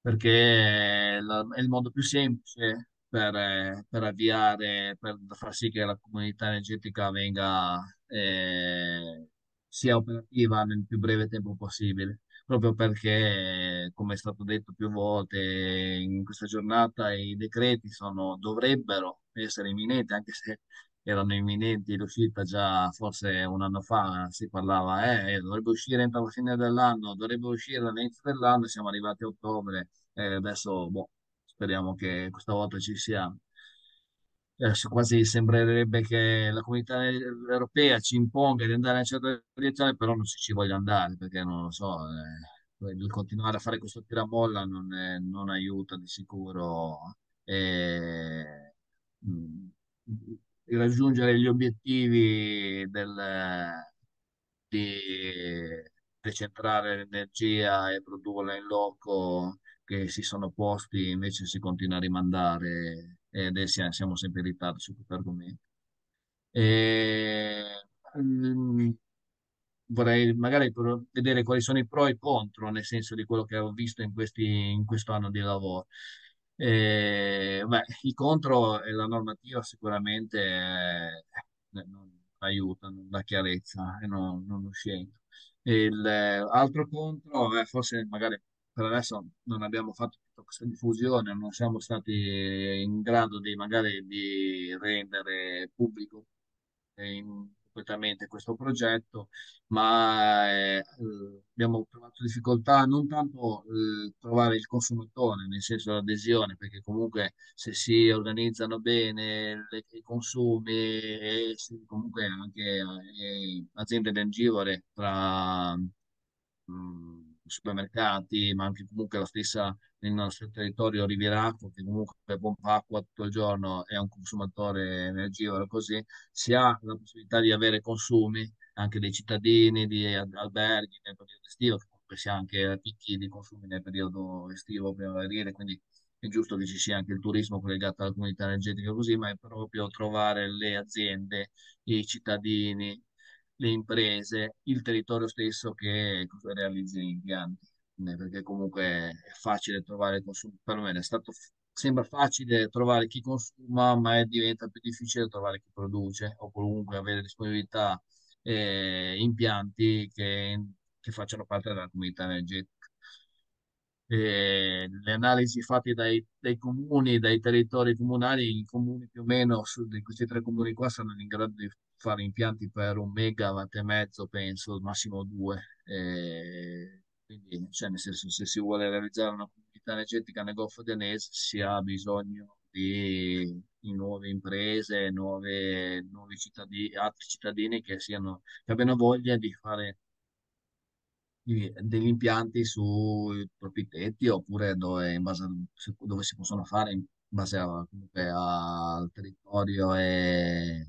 perché è il modo più semplice per, per avviare, per far sì che la comunità energetica venga, eh, sia operativa nel più breve tempo possibile, proprio perché, come è stato detto più volte in questa giornata, i decreti sono, dovrebbero essere imminenti, anche se erano imminenti l'uscita già forse un anno fa si parlava eh, eh, dovrebbe uscire entro la fine dell'anno dovrebbe uscire all'inizio dell'anno siamo arrivati a ottobre eh, adesso boh, Speriamo che questa volta ci sia. Adesso eh, quasi sembrerebbe che la comunità europea ci imponga di andare in una certa direzione, però non si ci voglia andare perché non lo so. Eh, il continuare a fare questo tiramolla non, è, non aiuta di sicuro. Eh, mh, mm, raggiungere gli obiettivi del, di decentrare l'energia e produrla in loco che si sono posti invece si continua a rimandare ed è, siamo sempre in ritardo su questo argomento. E, mm, vorrei magari vedere quali sono i pro e i contro, nel senso di quello che ho visto in, questi, in questo anno di lavoro. E, beh, I contro e la normativa sicuramente eh, non aiuta, non chiarezza e non, non uscendo. Il eh, altro contro, eh, forse magari per adesso non abbiamo fatto tutta questa diffusione, non siamo stati in grado di magari di rendere pubblico eh, completamente questo progetto, ma eh, abbiamo trovato difficoltà non tanto eh, trovare il consumatore, nel senso l'adesione, perché comunque se si organizzano bene le, i consumi, e eh, comunque anche eh, aziende energivore tra... Mh, mm, supermercati, ma anche comunque la stessa nel nostro territorio rivieracco, che comunque pompa acqua tutto il giorno è un consumatore energivoro così, si ha la possibilità di avere consumi anche dei cittadini, di alberghi nel periodo estivo, che comunque si ha anche picchi di consumi nel periodo estivo, primaverile, quindi è giusto che ci sia anche il turismo collegato alla comunità energetica così, ma è proprio trovare le aziende, i cittadini, le imprese, il territorio stesso che realizza gli impianti, perché comunque è facile trovare consumi, perlomeno è stato, sembra facile trovare chi consuma, ma è, diventa più difficile trovare chi produce o comunque avere disponibilità eh, impianti che, che facciano parte della comunità energetica. Eh, le analisi fatte dai, dai, comuni, dai territori comunali, i comuni più o meno su, di questi tre comuni qua sono in grado di fare impianti per un megawatt e mezzo, penso, massimo due. E quindi, cioè, nel senso, se si vuole realizzare una comunità energetica nel Golfo d'Enese si ha bisogno di, di nuove imprese, nuove, nuovi cittadini, altri cittadini che, siano, che abbiano voglia di fare degli impianti sui propri tetti oppure dove, in base a, dove si possono fare in base a, comunque al territorio e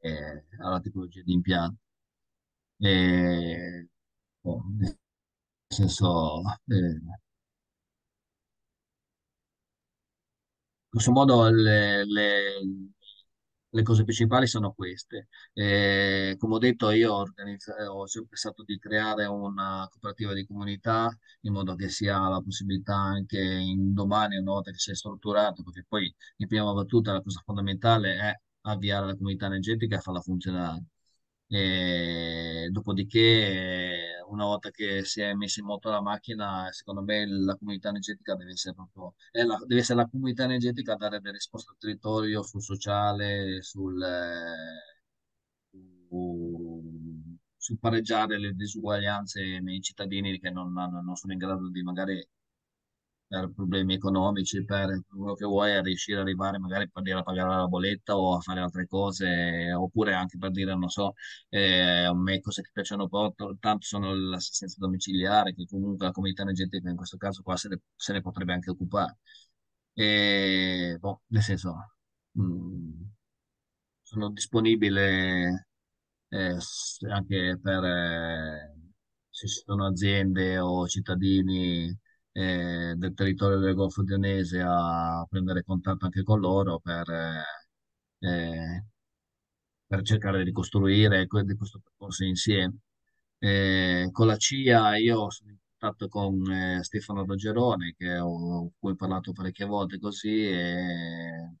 eh, alla tipologia di impianto. E, boh, nel senso, eh, grosso modo le, le, le, cose principali sono queste. Eh, come ho detto, io organizzo, ho pensato di creare una cooperativa di comunità in modo che si ha la possibilità anche in domani, una volta che si è strutturato, perché poi in prima battuta la cosa fondamentale è avviare la comunità energetica e farla funzionare. E dopodiché, eh, una volta che si è messa in moto la macchina, secondo me la comunità energetica deve essere proprio eh, la, deve essere la comunità energetica a dare delle risposte al territorio sul sociale, sul, eh, sul pareggiare le disuguaglianze nei cittadini che non, non sono in grado di magari per problemi economici, per quello che vuoi, a riuscire ad arrivare magari per dire a pagare la bolletta o a fare altre cose, oppure anche per dire, non so, eh, a me cose che piacciono poco, tanto sono l'assistenza domiciliare, che comunque la comunità energetica in questo caso qua se ne, se ne potrebbe anche occupare. E, boh, nel senso, mh, mm, sono disponibile eh, anche per eh, se ci sono aziende o cittadini eh, del territorio del Golfo Dionese a prendere contatto anche con loro per, eh, eh per cercare di costruire questo percorso insieme. Eh, con la CIA io sono in contatto con eh, Stefano Rogerone, che ho, cui ho parlato parecchie volte così, e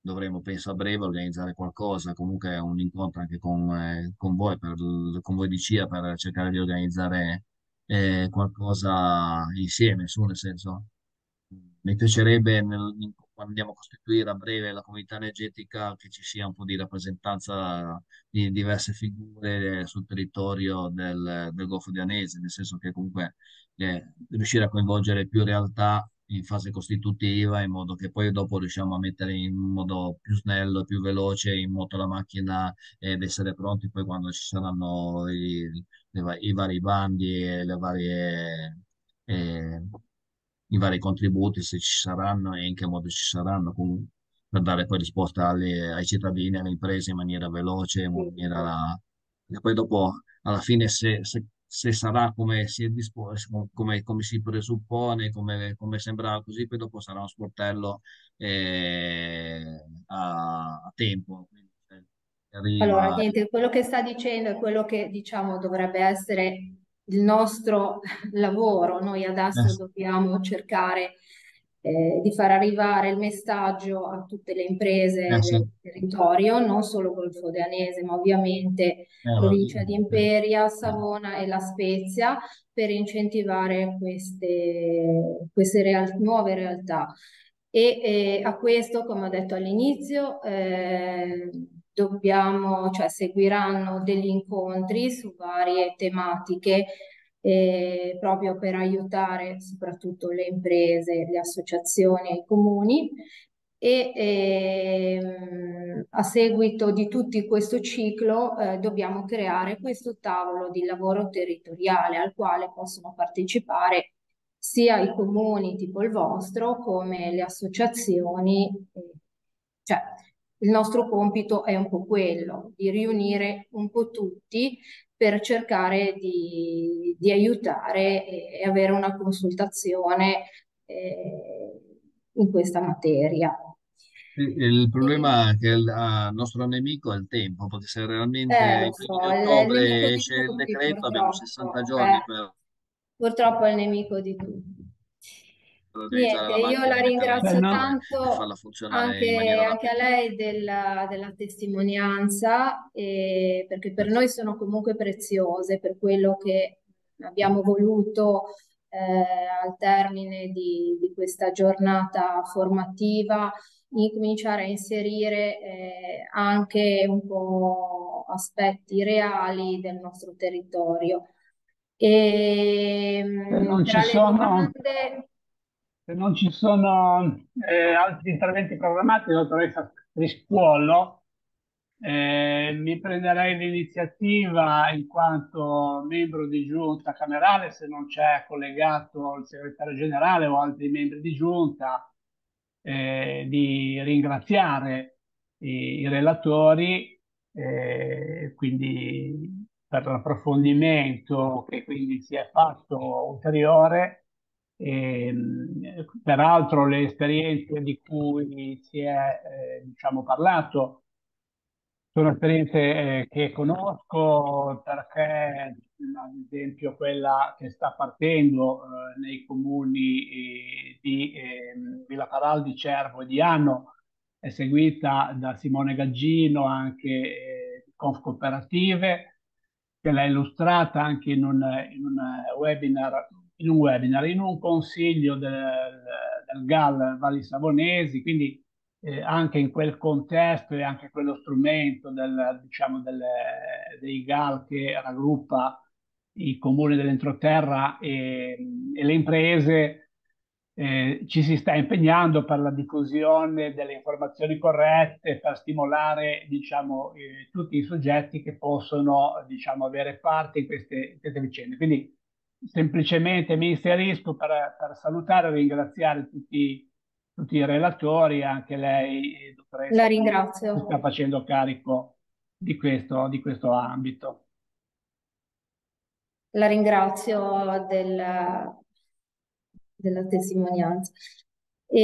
dovremo, penso a breve, organizzare qualcosa, comunque un incontro anche con, eh, con voi, per, con voi di CIA, per cercare di organizzare eh, qualcosa insieme, su, nel senso, mi piacerebbe nel, quando andiamo a costituire a breve la comunità energetica che ci sia un po' di rappresentanza di diverse figure sul territorio del, del Golfo di Anese, nel senso che comunque eh, riuscire a coinvolgere più realtà in fase costitutiva in modo che poi dopo riusciamo a mettere in modo più snello, più veloce in moto la macchina ed essere pronti poi quando ci saranno i, i vari bandi e le varie... E, i vari contributi se ci saranno e in che modo ci saranno comunque per dare poi risposta alle, ai cittadini, alle imprese in maniera veloce, in maniera... E poi dopo, alla fine, se, se se sarà come si, dispo- come, come si presuppone, come, come sembrava così, poi dopo sarà uno sportello eh, a, a, tempo. Cioè, arriva... Allora, niente, quello che sta dicendo è quello che diciamo dovrebbe essere il nostro lavoro. Noi adesso eh. dobbiamo cercare eh, di far arrivare il messaggio a tutte le imprese eh sì. del territorio, non solo col Fodeanese, ma ovviamente eh, provincia di Imperia, eh. Savona e La Spezia, per incentivare queste, queste real- nuove realtà. E a questo, come ho detto all'inizio, eh, dobbiamo, cioè, seguiranno degli incontri su varie tematiche eh, proprio per aiutare soprattutto le imprese, le associazioni e i comuni. E ehm, a seguito di tutto questo ciclo eh, dobbiamo creare questo tavolo di lavoro territoriale al quale possono partecipare sia i comuni tipo il vostro come le associazioni. Eh, cioè, il nostro compito è un po' quello, di riunire un po' tutti per cercare di, di aiutare e, e, avere una consultazione eh, in questa materia. Il problema è che ah, il nostro nemico è il tempo, perché se realmente eh, in so, ottobre esce il decreto abbiamo 60 giorni eh, per... Purtroppo è il nemico di tutti. Niente, io la ringrazio eh, no. tanto anche, anche, a lei della, della testimonianza eh, perché per noi sono comunque preziose per quello che abbiamo voluto eh, al termine di, di, questa giornata formativa incominciare a inserire eh, anche un po' aspetti reali del nostro territorio. E, eh, non ci sono... Domande, se non ci sono eh, altri interventi programmati, dottoressa Riscuolo, eh, mi prenderei l'iniziativa in quanto membro di giunta camerale, se non c'è collegato il segretario generale o altri membri di giunta, eh, di ringraziare i, i relatori, eh, quindi per l'approfondimento che quindi si è fatto ulteriore e, ehm, peraltro le esperienze di cui si è eh, diciamo, parlato sono esperienze eh, che conosco perché ad esempio quella che sta partendo eh, nei comuni eh, di ehm, Villa Paral di Cervo e di Anno è seguita da Simone Gaggino anche eh, di cooperative che l'ha illustrata anche in un, in un webinar in un webinar, in un consiglio del, del GAL Valli Savonesi, quindi eh, anche in quel contesto e anche quello strumento del, diciamo, del, dei GAL che raggruppa i comuni dell'entroterra e, e le imprese, eh, ci si sta impegnando per la diffusione delle informazioni corrette, per stimolare diciamo, eh, tutti i soggetti che possono diciamo, avere parte in queste, in queste vicende. Quindi semplicemente mi inserisco per, per salutare e ringraziare tutti, tutti, i relatori, anche lei, dottoressa, La ringrazio. che sta facendo carico di questo, di questo ambito. La ringrazio del, della testimonianza. E,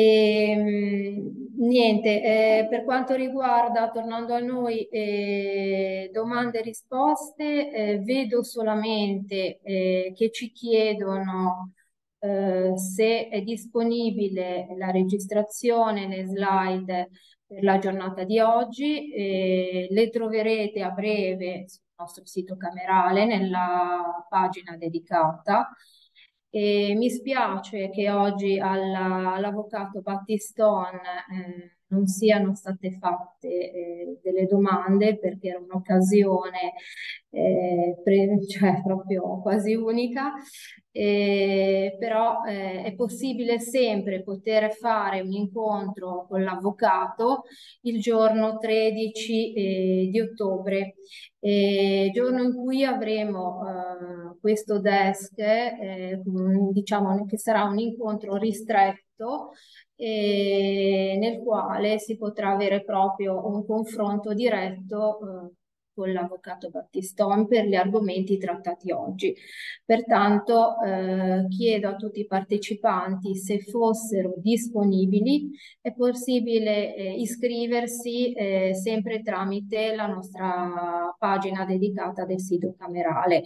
ehm, niente, eh, per quanto riguarda, tornando a noi, eh, domande e risposte, eh, vedo solamente eh, che ci chiedono eh, se è disponibile la registrazione, le slide per la giornata di oggi, eh, le troverete a breve sul nostro sito camerale nella pagina dedicata. E mi spiace che oggi all'avvocato Battiston eh, non siano state fatte eh, delle domande perché era un'occasione eh, pre- cioè proprio quasi unica, eh, però eh, è possibile sempre poter fare un incontro con l'avvocato il giorno 13 eh, di ottobre, eh, giorno in cui avremo eh, questo desk, diciamo che sarà un incontro ristretto nel quale si potrà avere proprio un confronto diretto eh, con l'avvocato Battiston per gli argomenti trattati oggi. Pertanto eh, chiedo a tutti i partecipanti se fossero disponibili, è possibile eh, iscriversi eh, sempre tramite la nostra pagina dedicata del sito camerale.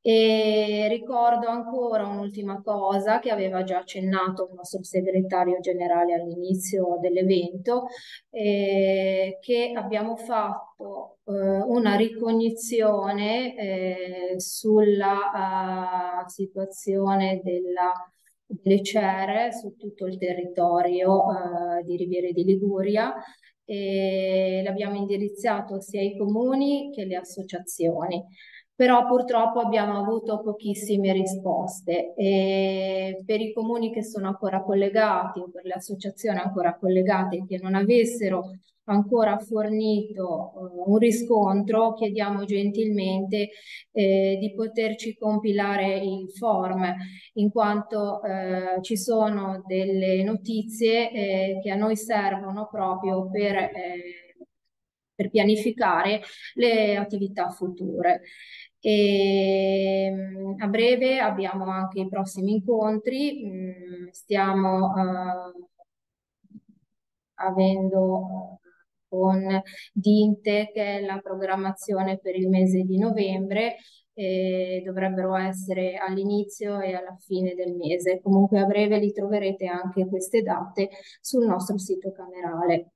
E ricordo ancora un'ultima cosa che aveva già accennato il nostro segretario generale all'inizio dell'evento, eh, che abbiamo fatto eh, una ricognizione eh, sulla uh, situazione della, delle cere su tutto il territorio uh, di Riviere di Liguria e l'abbiamo indirizzato sia ai comuni che alle associazioni però purtroppo abbiamo avuto pochissime risposte. E eh, per i comuni che sono ancora collegati o per le associazioni ancora collegate che non avessero ancora fornito uh, un riscontro, chiediamo gentilmente eh, di poterci compilare il form, in quanto eh, ci sono delle notizie eh, che a noi servono proprio per eh, per pianificare le attività future. E ehm, a breve abbiamo anche i prossimi incontri, mm, stiamo eh, avendo eh, con Dinte che è la programmazione per il mese di novembre dovrebbero essere all'inizio e alla fine del mese. Comunque a breve li troverete anche queste date sul nostro sito camerale.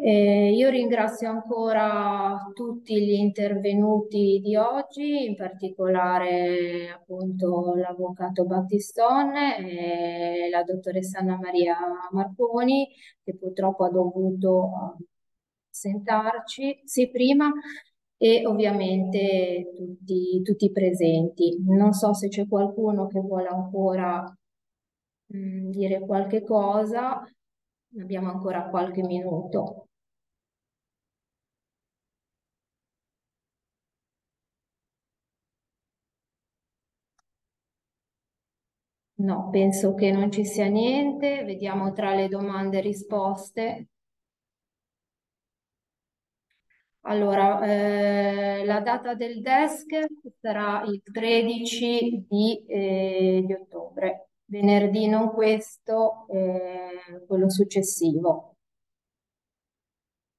Eh, io ringrazio ancora tutti gli intervenuti di oggi, in particolare appunto l'avvocato Battistone e la dottoressa Anna Maria Marconi, che purtroppo ha dovuto eh, sentarci sì, prima, e ovviamente tutti, i presenti. Non so se c'è qualcuno che vuole ancora mh, mm, dire qualche cosa, abbiamo ancora qualche minuto. No, penso che non ci sia niente. Vediamo tra le domande e risposte. Allora, eh, la data del desk sarà il 13 di, eh, di ottobre, venerdì non questo, eh, quello successivo.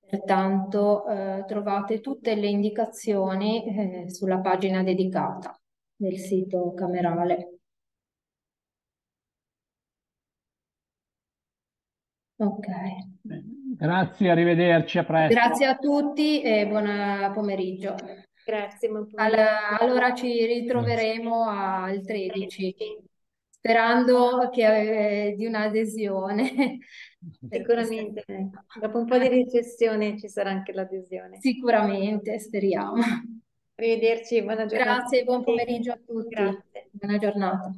Pertanto eh, trovate tutte le indicazioni eh, sulla pagina dedicata del sito camerale. Ok. Grazie, arrivederci, a presto. Grazie a tutti e buon eh, pomeriggio. Grazie. Buon pomeriggio. Alla, allora ci ritroveremo al 13, sperando che, eh, di un'adesione. Sicuramente. Dopo un po' di recessione ci sarà anche l'adesione. Sicuramente, speriamo. Arrivederci, buona giornata. Grazie, buon pomeriggio a tutti. Grazie. Buona giornata.